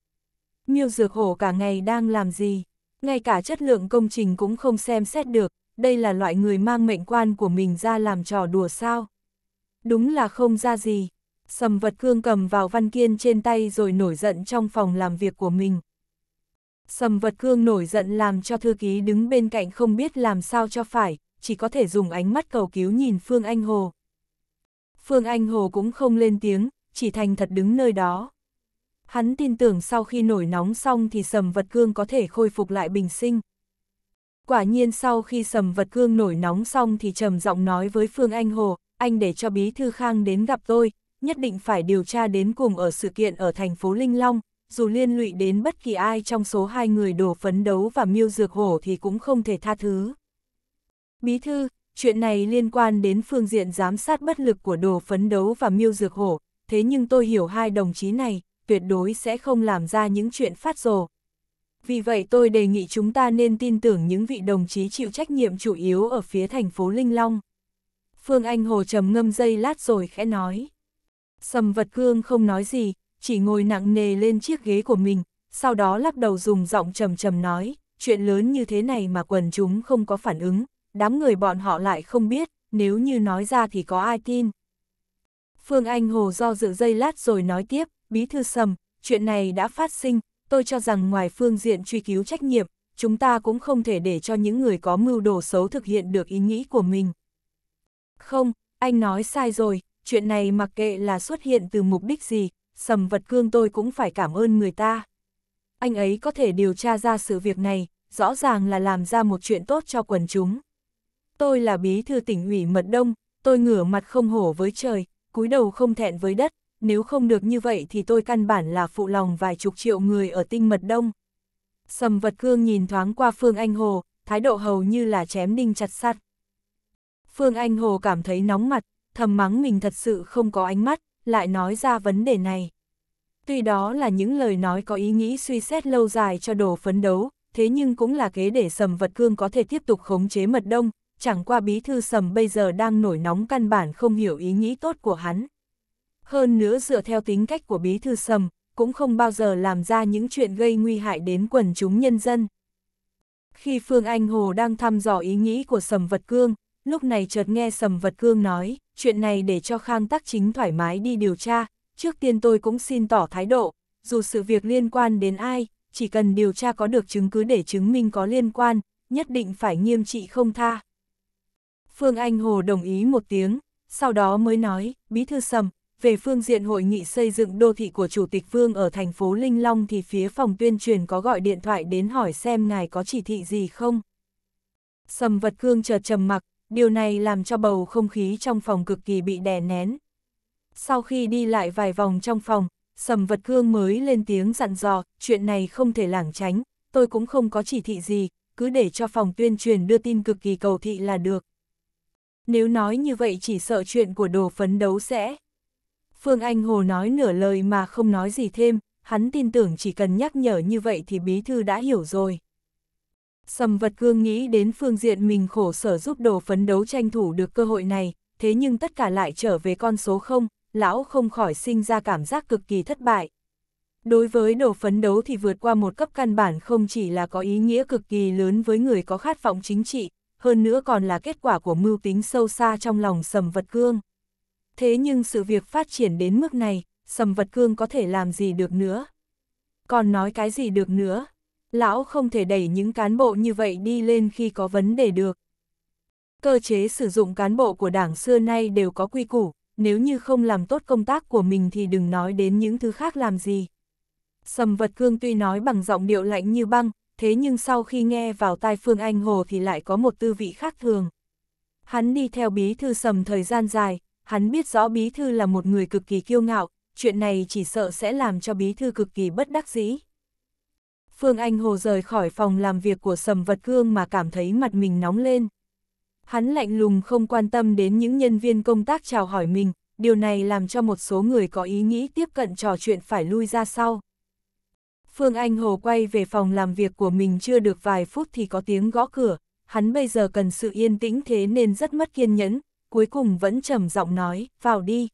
Miêu Dược Hổ cả ngày đang làm gì, ngay cả chất lượng công trình cũng không xem xét được, đây là loại người mang mệnh quan của mình ra làm trò đùa sao. Đúng là không ra gì. Sầm vật cương cầm vào văn kiên trên tay rồi nổi giận trong phòng làm việc của mình. Sầm vật cương nổi giận làm cho thư ký đứng bên cạnh không biết làm sao cho phải, chỉ có thể dùng ánh mắt cầu cứu nhìn Phương Anh Hồ. Phương Anh Hồ cũng không lên tiếng, chỉ thành thật đứng nơi đó. Hắn tin tưởng sau khi nổi nóng xong thì sầm vật cương có thể khôi phục lại bình sinh. Quả nhiên sau khi sầm vật cương nổi nóng xong thì trầm giọng nói với Phương Anh Hồ, anh để cho Bí Thư Khang đến gặp tôi, nhất định phải điều tra đến cùng ở sự kiện ở thành phố Linh Long, dù liên lụy đến bất kỳ ai trong số hai người đổ phấn đấu và miêu dược hổ thì cũng không thể tha thứ. Bí Thư, chuyện này liên quan đến phương diện giám sát bất lực của đồ phấn đấu và miêu dược hổ, thế nhưng tôi hiểu hai đồng chí này, tuyệt đối sẽ không làm ra những chuyện phát rồ, vì vậy tôi đề nghị chúng ta nên tin tưởng những vị đồng chí chịu trách nhiệm chủ yếu ở phía thành phố Linh Long. Phương Anh Hồ trầm ngâm dây lát rồi khẽ nói. Sầm vật cương không nói gì, chỉ ngồi nặng nề lên chiếc ghế của mình, sau đó lắc đầu dùng giọng trầm trầm nói, chuyện lớn như thế này mà quần chúng không có phản ứng, đám người bọn họ lại không biết, nếu như nói ra thì có ai tin. Phương Anh Hồ do dự dây lát rồi nói tiếp, bí thư sầm, chuyện này đã phát sinh, tôi cho rằng ngoài phương diện truy cứu trách nhiệm, chúng ta cũng không thể để cho những người có mưu đồ xấu thực hiện được ý nghĩ của mình. Không, anh nói sai rồi, chuyện này mặc kệ là xuất hiện từ mục đích gì, sầm vật cương tôi cũng phải cảm ơn người ta. Anh ấy có thể điều tra ra sự việc này, rõ ràng là làm ra một chuyện tốt cho quần chúng. Tôi là bí thư tỉnh ủy Mật Đông, tôi ngửa mặt không hổ với trời, cúi đầu không thẹn với đất, nếu không được như vậy thì tôi căn bản là phụ lòng vài chục triệu người ở tinh mật đông. Sầm vật cương nhìn thoáng qua Phương Anh Hồ, thái độ hầu như là chém đinh chặt sắt. Phương Anh Hồ cảm thấy nóng mặt, thầm mắng mình thật sự không có ánh mắt, lại nói ra vấn đề này. Tuy đó là những lời nói có ý nghĩ suy xét lâu dài cho đồ phấn đấu, thế nhưng cũng là kế để sầm vật cương có thể tiếp tục khống chế mật đông, chẳng qua bí thư sầm bây giờ đang nổi nóng căn bản không hiểu ý nghĩ tốt của hắn hơn nữa dựa theo tính cách của bí thư sầm, cũng không bao giờ làm ra những chuyện gây nguy hại đến quần chúng nhân dân. Khi Phương Anh Hồ đang thăm dò ý nghĩ của Sầm Vật Cương, lúc này chợt nghe Sầm Vật Cương nói, chuyện này để cho Khang Tắc Chính thoải mái đi điều tra, trước tiên tôi cũng xin tỏ thái độ, dù sự việc liên quan đến ai, chỉ cần điều tra có được chứng cứ để chứng minh có liên quan, nhất định phải nghiêm trị không tha. Phương Anh Hồ đồng ý một tiếng, sau đó mới nói, Bí Thư Sầm, về phương diện hội nghị xây dựng đô thị của Chủ tịch Vương ở thành phố Linh Long thì phía phòng tuyên truyền có gọi điện thoại đến hỏi xem ngài có chỉ thị gì không. Sầm vật cương chợt trầm mặc, điều này làm cho bầu không khí trong phòng cực kỳ bị đè nén. Sau khi đi lại vài vòng trong phòng, sầm vật cương mới lên tiếng dặn dò, chuyện này không thể lảng tránh, tôi cũng không có chỉ thị gì, cứ để cho phòng tuyên truyền đưa tin cực kỳ cầu thị là được. Nếu nói như vậy chỉ sợ chuyện của đồ phấn đấu sẽ... Phương Anh Hồ nói nửa lời mà không nói gì thêm, hắn tin tưởng chỉ cần nhắc nhở như vậy thì bí thư đã hiểu rồi. Sầm vật cương nghĩ đến phương diện mình khổ sở giúp đồ phấn đấu tranh thủ được cơ hội này, thế nhưng tất cả lại trở về con số 0, lão không khỏi sinh ra cảm giác cực kỳ thất bại. Đối với đồ phấn đấu thì vượt qua một cấp căn bản không chỉ là có ý nghĩa cực kỳ lớn với người có khát vọng chính trị, hơn nữa còn là kết quả của mưu tính sâu xa trong lòng sầm vật cương thế nhưng sự việc phát triển đến mức này, sầm vật cương có thể làm gì được nữa. Còn nói cái gì được nữa, lão không thể đẩy những cán bộ như vậy đi lên khi có vấn đề được. Cơ chế sử dụng cán bộ của đảng xưa nay đều có quy củ, nếu như không làm tốt công tác của mình thì đừng nói đến những thứ khác làm gì. Sầm vật cương tuy nói bằng giọng điệu lạnh như băng, thế nhưng sau khi nghe vào tai Phương Anh Hồ thì lại có một tư vị khác thường. Hắn đi theo bí thư sầm thời gian dài, Hắn biết rõ Bí Thư là một người cực kỳ kiêu ngạo, chuyện này chỉ sợ sẽ làm cho Bí Thư cực kỳ bất đắc dĩ. Phương Anh Hồ rời khỏi phòng làm việc của Sầm Vật Cương mà cảm thấy mặt mình nóng lên. Hắn lạnh lùng không quan tâm đến những nhân viên công tác chào hỏi mình, điều này làm cho một số người có ý nghĩ tiếp cận trò chuyện phải lui ra sau. Phương Anh Hồ quay về phòng làm việc của mình chưa được vài phút thì có tiếng gõ cửa, hắn bây giờ cần sự yên tĩnh thế nên rất mất kiên nhẫn, cuối cùng vẫn trầm giọng nói, vào đi.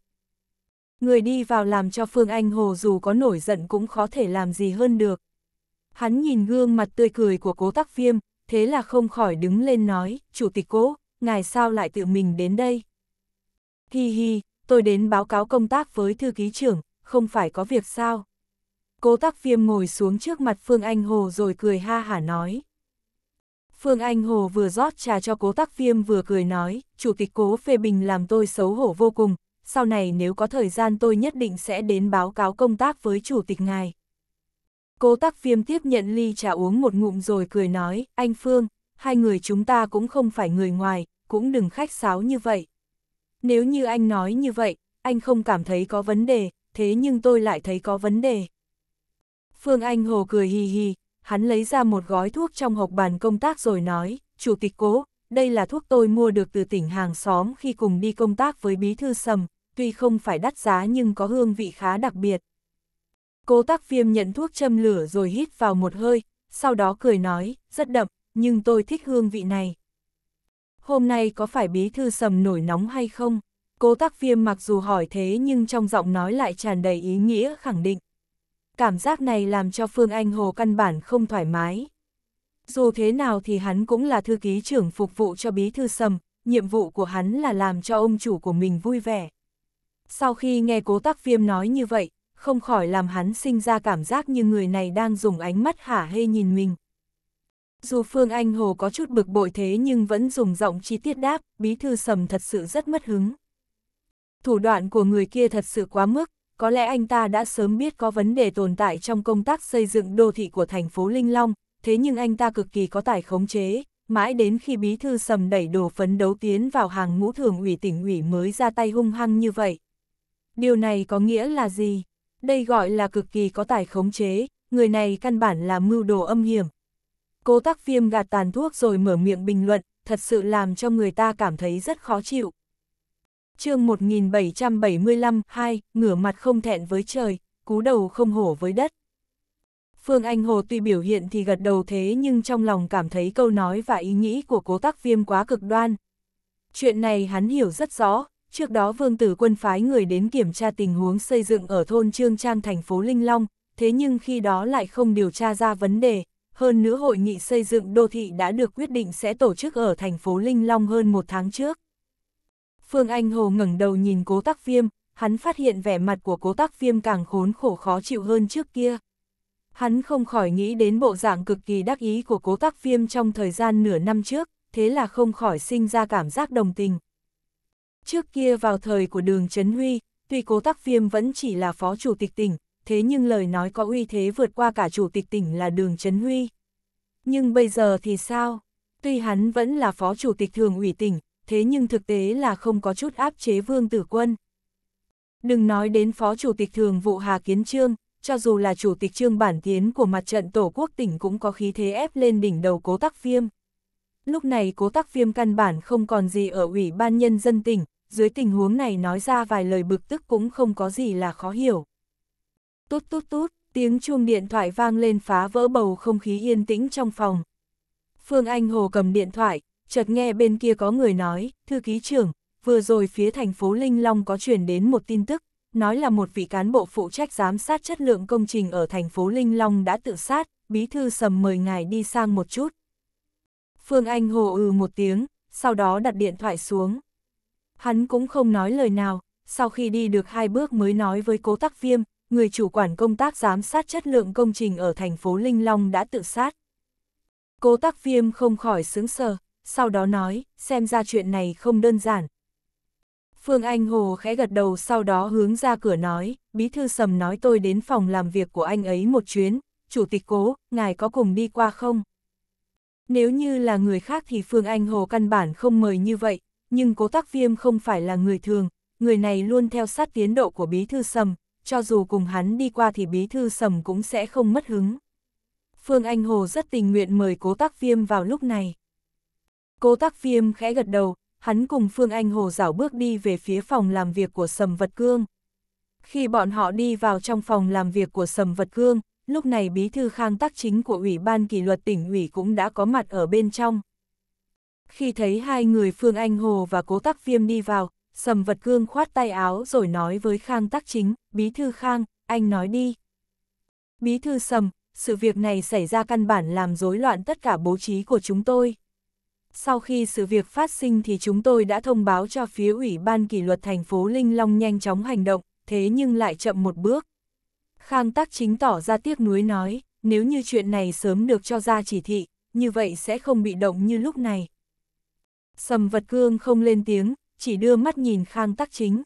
Người đi vào làm cho Phương Anh Hồ dù có nổi giận cũng khó thể làm gì hơn được. Hắn nhìn gương mặt tươi cười của cố tắc viêm, thế là không khỏi đứng lên nói, chủ tịch cố, ngài sao lại tự mình đến đây? Hi hi, tôi đến báo cáo công tác với thư ký trưởng, không phải có việc sao? Cố tắc viêm ngồi xuống trước mặt Phương Anh Hồ rồi cười ha hả nói. Phương Anh Hồ vừa rót trà cho cố tắc viêm vừa cười nói, chủ tịch cố phê bình làm tôi xấu hổ vô cùng, sau này nếu có thời gian tôi nhất định sẽ đến báo cáo công tác với chủ tịch ngài. Cố tắc viêm tiếp nhận ly trà uống một ngụm rồi cười nói, anh Phương, hai người chúng ta cũng không phải người ngoài, cũng đừng khách sáo như vậy. Nếu như anh nói như vậy, anh không cảm thấy có vấn đề, thế nhưng tôi lại thấy có vấn đề. Phương Anh Hồ cười hì hì, hắn lấy ra một gói thuốc trong hộp bàn công tác rồi nói, Chủ tịch cố, đây là thuốc tôi mua được từ tỉnh hàng xóm khi cùng đi công tác với bí thư sầm, tuy không phải đắt giá nhưng có hương vị khá đặc biệt. Cố tác viêm nhận thuốc châm lửa rồi hít vào một hơi, sau đó cười nói, rất đậm, nhưng tôi thích hương vị này. Hôm nay có phải bí thư sầm nổi nóng hay không? Cố tác viêm mặc dù hỏi thế nhưng trong giọng nói lại tràn đầy ý nghĩa khẳng định cảm giác này làm cho Phương Anh Hồ căn bản không thoải mái. Dù thế nào thì hắn cũng là thư ký trưởng phục vụ cho bí thư sầm, nhiệm vụ của hắn là làm cho ông chủ của mình vui vẻ. Sau khi nghe cố tác viêm nói như vậy, không khỏi làm hắn sinh ra cảm giác như người này đang dùng ánh mắt hả hê nhìn mình. Dù Phương Anh Hồ có chút bực bội thế nhưng vẫn dùng giọng chi tiết đáp, bí thư sầm thật sự rất mất hứng. Thủ đoạn của người kia thật sự quá mức, có lẽ anh ta đã sớm biết có vấn đề tồn tại trong công tác xây dựng đô thị của thành phố Linh Long, thế nhưng anh ta cực kỳ có tài khống chế, mãi đến khi bí thư sầm đẩy đồ phấn đấu tiến vào hàng ngũ thường ủy tỉnh ủy mới ra tay hung hăng như vậy. Điều này có nghĩa là gì? Đây gọi là cực kỳ có tài khống chế, người này căn bản là mưu đồ âm hiểm. Cố tắc viêm gạt tàn thuốc rồi mở miệng bình luận, thật sự làm cho người ta cảm thấy rất khó chịu chương 1775, 2, ngửa mặt không thẹn với trời, cú đầu không hổ với đất. Phương Anh Hồ tuy biểu hiện thì gật đầu thế nhưng trong lòng cảm thấy câu nói và ý nghĩ của cố tác viêm quá cực đoan. Chuyện này hắn hiểu rất rõ, trước đó vương tử quân phái người đến kiểm tra tình huống xây dựng ở thôn Trương Trang thành phố Linh Long, thế nhưng khi đó lại không điều tra ra vấn đề. Hơn nữa hội nghị xây dựng đô thị đã được quyết định sẽ tổ chức ở thành phố Linh Long hơn một tháng trước. Phương Anh Hồ ngẩng đầu nhìn cố tắc viêm, hắn phát hiện vẻ mặt của cố tắc viêm càng khốn khổ khó chịu hơn trước kia. Hắn không khỏi nghĩ đến bộ dạng cực kỳ đắc ý của cố tắc viêm trong thời gian nửa năm trước, thế là không khỏi sinh ra cảm giác đồng tình. Trước kia vào thời của đường Trấn Huy, tuy cố tắc viêm vẫn chỉ là phó chủ tịch tỉnh, thế nhưng lời nói có uy thế vượt qua cả chủ tịch tỉnh là đường Trấn Huy. Nhưng bây giờ thì sao? Tuy hắn vẫn là phó chủ tịch thường ủy tỉnh, thế nhưng thực tế là không có chút áp chế vương tử quân. Đừng nói đến Phó Chủ tịch Thường vụ Hà Kiến Trương, cho dù là Chủ tịch Trương Bản Tiến của mặt trận Tổ quốc tỉnh cũng có khí thế ép lên đỉnh đầu cố tắc viêm. Lúc này cố tắc viêm căn bản không còn gì ở Ủy ban Nhân dân tỉnh, dưới tình huống này nói ra vài lời bực tức cũng không có gì là khó hiểu. tút tút tút tiếng chuông điện thoại vang lên phá vỡ bầu không khí yên tĩnh trong phòng. Phương Anh Hồ cầm điện thoại, chợt nghe bên kia có người nói, thư ký trưởng, vừa rồi phía thành phố Linh Long có truyền đến một tin tức, nói là một vị cán bộ phụ trách giám sát chất lượng công trình ở thành phố Linh Long đã tự sát, bí thư sầm mời ngài đi sang một chút. Phương Anh hồ ừ một tiếng, sau đó đặt điện thoại xuống. Hắn cũng không nói lời nào, sau khi đi được hai bước mới nói với cố tắc viêm, người chủ quản công tác giám sát chất lượng công trình ở thành phố Linh Long đã tự sát. Cố tắc viêm không khỏi sướng sờ, sau đó nói, xem ra chuyện này không đơn giản. Phương Anh Hồ khẽ gật đầu sau đó hướng ra cửa nói, bí thư sầm nói tôi đến phòng làm việc của anh ấy một chuyến, chủ tịch cố, ngài có cùng đi qua không? Nếu như là người khác thì Phương Anh Hồ căn bản không mời như vậy, nhưng cố tác viêm không phải là người thường, người này luôn theo sát tiến độ của bí thư sầm, cho dù cùng hắn đi qua thì bí thư sầm cũng sẽ không mất hứng. Phương Anh Hồ rất tình nguyện mời cố tác viêm vào lúc này. Cố tác phiêm khẽ gật đầu, hắn cùng Phương Anh Hồ dảo bước đi về phía phòng làm việc của Sầm Vật Cương. Khi bọn họ đi vào trong phòng làm việc của Sầm Vật Cương, lúc này bí thư khang tác chính của Ủy ban kỷ luật tỉnh ủy cũng đã có mặt ở bên trong. Khi thấy hai người Phương Anh Hồ và Cố Tắc Phiêm đi vào, Sầm Vật Cương khoát tay áo rồi nói với Khang Tắc Chính, Bí Thư Khang, anh nói đi. Bí Thư Sầm, sự việc này xảy ra căn bản làm rối loạn tất cả bố trí của chúng tôi. Sau khi sự việc phát sinh thì chúng tôi đã thông báo cho phía ủy ban kỷ luật thành phố Linh Long nhanh chóng hành động, thế nhưng lại chậm một bước. Khang Tắc chính tỏ ra tiếc nuối nói, nếu như chuyện này sớm được cho ra chỉ thị, như vậy sẽ không bị động như lúc này. Sầm vật cương không lên tiếng, chỉ đưa mắt nhìn Khang Tắc chính.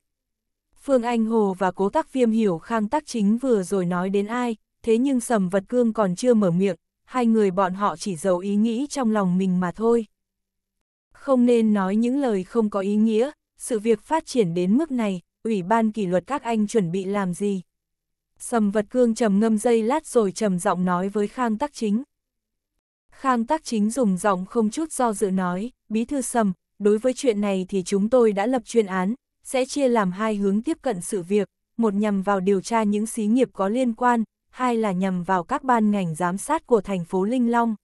Phương Anh Hồ và Cố Tắc Viêm hiểu Khang Tắc chính vừa rồi nói đến ai, thế nhưng sầm vật cương còn chưa mở miệng, hai người bọn họ chỉ giấu ý nghĩ trong lòng mình mà thôi không nên nói những lời không có ý nghĩa, sự việc phát triển đến mức này, Ủy ban kỷ luật các anh chuẩn bị làm gì? Sầm vật cương trầm ngâm dây lát rồi trầm giọng nói với Khang Tắc Chính. Khang Tắc Chính dùng giọng không chút do dự nói, Bí thư Sầm, đối với chuyện này thì chúng tôi đã lập chuyên án, sẽ chia làm hai hướng tiếp cận sự việc, một nhằm vào điều tra những xí nghiệp có liên quan, hai là nhằm vào các ban ngành giám sát của thành phố Linh Long.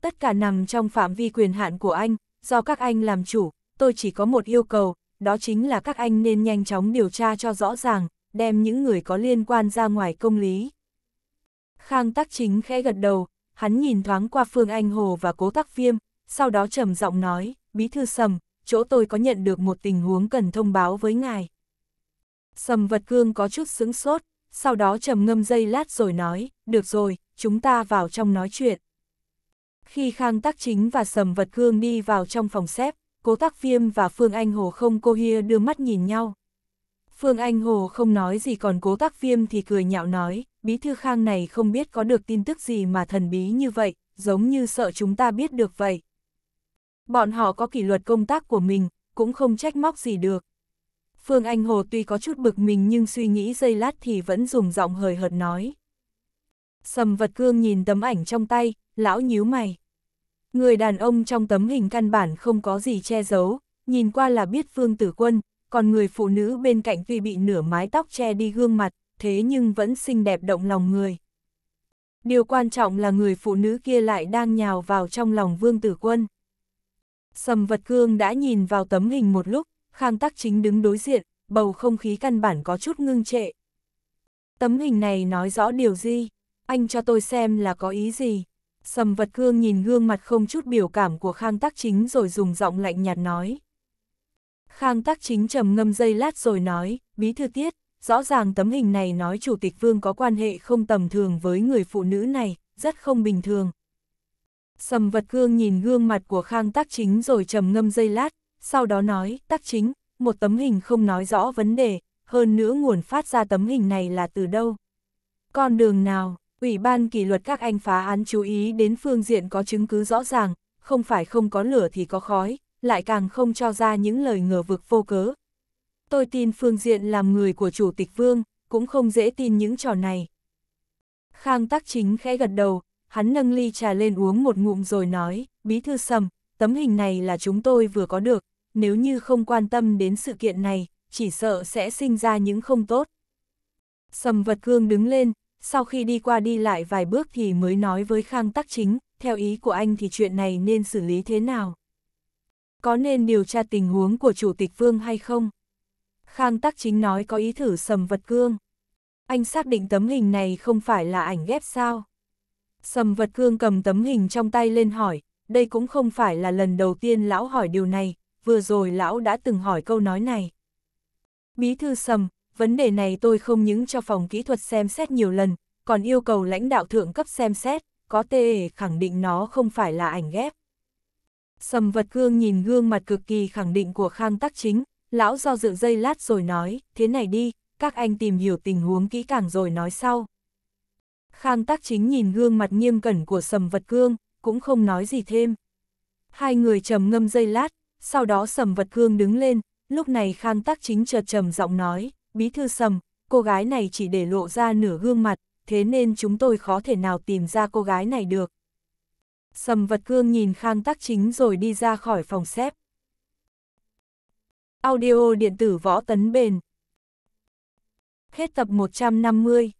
Tất cả nằm trong phạm vi quyền hạn của anh, do các anh làm chủ, tôi chỉ có một yêu cầu, đó chính là các anh nên nhanh chóng điều tra cho rõ ràng, đem những người có liên quan ra ngoài công lý. Khang Tắc Chính khẽ gật đầu, hắn nhìn thoáng qua Phương Anh Hồ và Cố Tắc Viêm, sau đó trầm giọng nói, Bí Thư Sầm, chỗ tôi có nhận được một tình huống cần thông báo với ngài. Sầm Vật Cương có chút sững sốt, sau đó trầm ngâm dây lát rồi nói, được rồi, chúng ta vào trong nói chuyện. Khi Khang Tắc Chính và Sầm Vật Cương đi vào trong phòng xếp, Cố Tắc Viêm và Phương Anh Hồ không cô hia đưa mắt nhìn nhau. Phương Anh Hồ không nói gì còn Cố Tắc Viêm thì cười nhạo nói, Bí Thư Khang này không biết có được tin tức gì mà thần bí như vậy, giống như sợ chúng ta biết được vậy. Bọn họ có kỷ luật công tác của mình, cũng không trách móc gì được. Phương Anh Hồ tuy có chút bực mình nhưng suy nghĩ giây lát thì vẫn dùng giọng hời hợt nói. Sầm vật cương nhìn tấm ảnh trong tay, lão nhíu mày. Người đàn ông trong tấm hình căn bản không có gì che giấu, nhìn qua là biết Phương Tử Quân, còn người phụ nữ bên cạnh tuy bị nửa mái tóc che đi gương mặt, thế nhưng vẫn xinh đẹp động lòng người. Điều quan trọng là người phụ nữ kia lại đang nhào vào trong lòng Vương Tử Quân. Sầm vật cương đã nhìn vào tấm hình một lúc, Khang Tắc Chính đứng đối diện, bầu không khí căn bản có chút ngưng trệ. Tấm hình này nói rõ điều gì? Anh cho tôi xem là có ý gì? Sầm vật gương nhìn gương mặt không chút biểu cảm của Khang Tác Chính rồi dùng giọng lạnh nhạt nói. Khang Tác Chính trầm ngâm dây lát rồi nói, bí thư tiết, rõ ràng tấm hình này nói Chủ tịch Vương có quan hệ không tầm thường với người phụ nữ này, rất không bình thường. Sầm vật gương nhìn gương mặt của Khang Tác Chính rồi trầm ngâm dây lát, sau đó nói, Tác Chính, một tấm hình không nói rõ vấn đề, hơn nữa nguồn phát ra tấm hình này là từ đâu. Con đường nào? Ủy ban kỷ luật các anh phá án chú ý đến phương diện có chứng cứ rõ ràng, không phải không có lửa thì có khói, lại càng không cho ra những lời ngờ vực vô cớ. Tôi tin phương diện làm người của Chủ tịch Vương, cũng không dễ tin những trò này. Khang Tắc Chính khẽ gật đầu, hắn nâng ly trà lên uống một ngụm rồi nói, bí thư sầm, tấm hình này là chúng tôi vừa có được, nếu như không quan tâm đến sự kiện này, chỉ sợ sẽ sinh ra những không tốt. Sầm vật cương đứng lên, sau khi đi qua đi lại vài bước thì mới nói với Khang Tắc Chính, theo ý của anh thì chuyện này nên xử lý thế nào? Có nên điều tra tình huống của Chủ tịch Vương hay không? Khang Tắc Chính nói có ý thử sầm vật cương. Anh xác định tấm hình này không phải là ảnh ghép sao? Sầm vật cương cầm tấm hình trong tay lên hỏi, đây cũng không phải là lần đầu tiên lão hỏi điều này, vừa rồi lão đã từng hỏi câu nói này. Bí thư sầm, vấn đề này tôi không những cho phòng kỹ thuật xem xét nhiều lần, còn yêu cầu lãnh đạo thượng cấp xem xét, có tê khẳng định nó không phải là ảnh ghép. Sầm vật gương nhìn gương mặt cực kỳ khẳng định của Khang Tắc Chính, lão do dự dây lát rồi nói, thế này đi, các anh tìm hiểu tình huống kỹ càng rồi nói sau. Khang Tắc Chính nhìn gương mặt nghiêm cẩn của Sầm Vật gương, cũng không nói gì thêm. Hai người trầm ngâm dây lát, sau đó Sầm Vật gương đứng lên, lúc này Khang Tắc Chính chợt trầm giọng nói, bí thư sầm, cô gái này chỉ để lộ ra nửa gương mặt, thế nên chúng tôi khó thể nào tìm ra cô gái này được. Sầm vật gương nhìn khang tác chính rồi đi ra khỏi phòng xếp. Audio điện tử võ tấn bền. Hết tập 150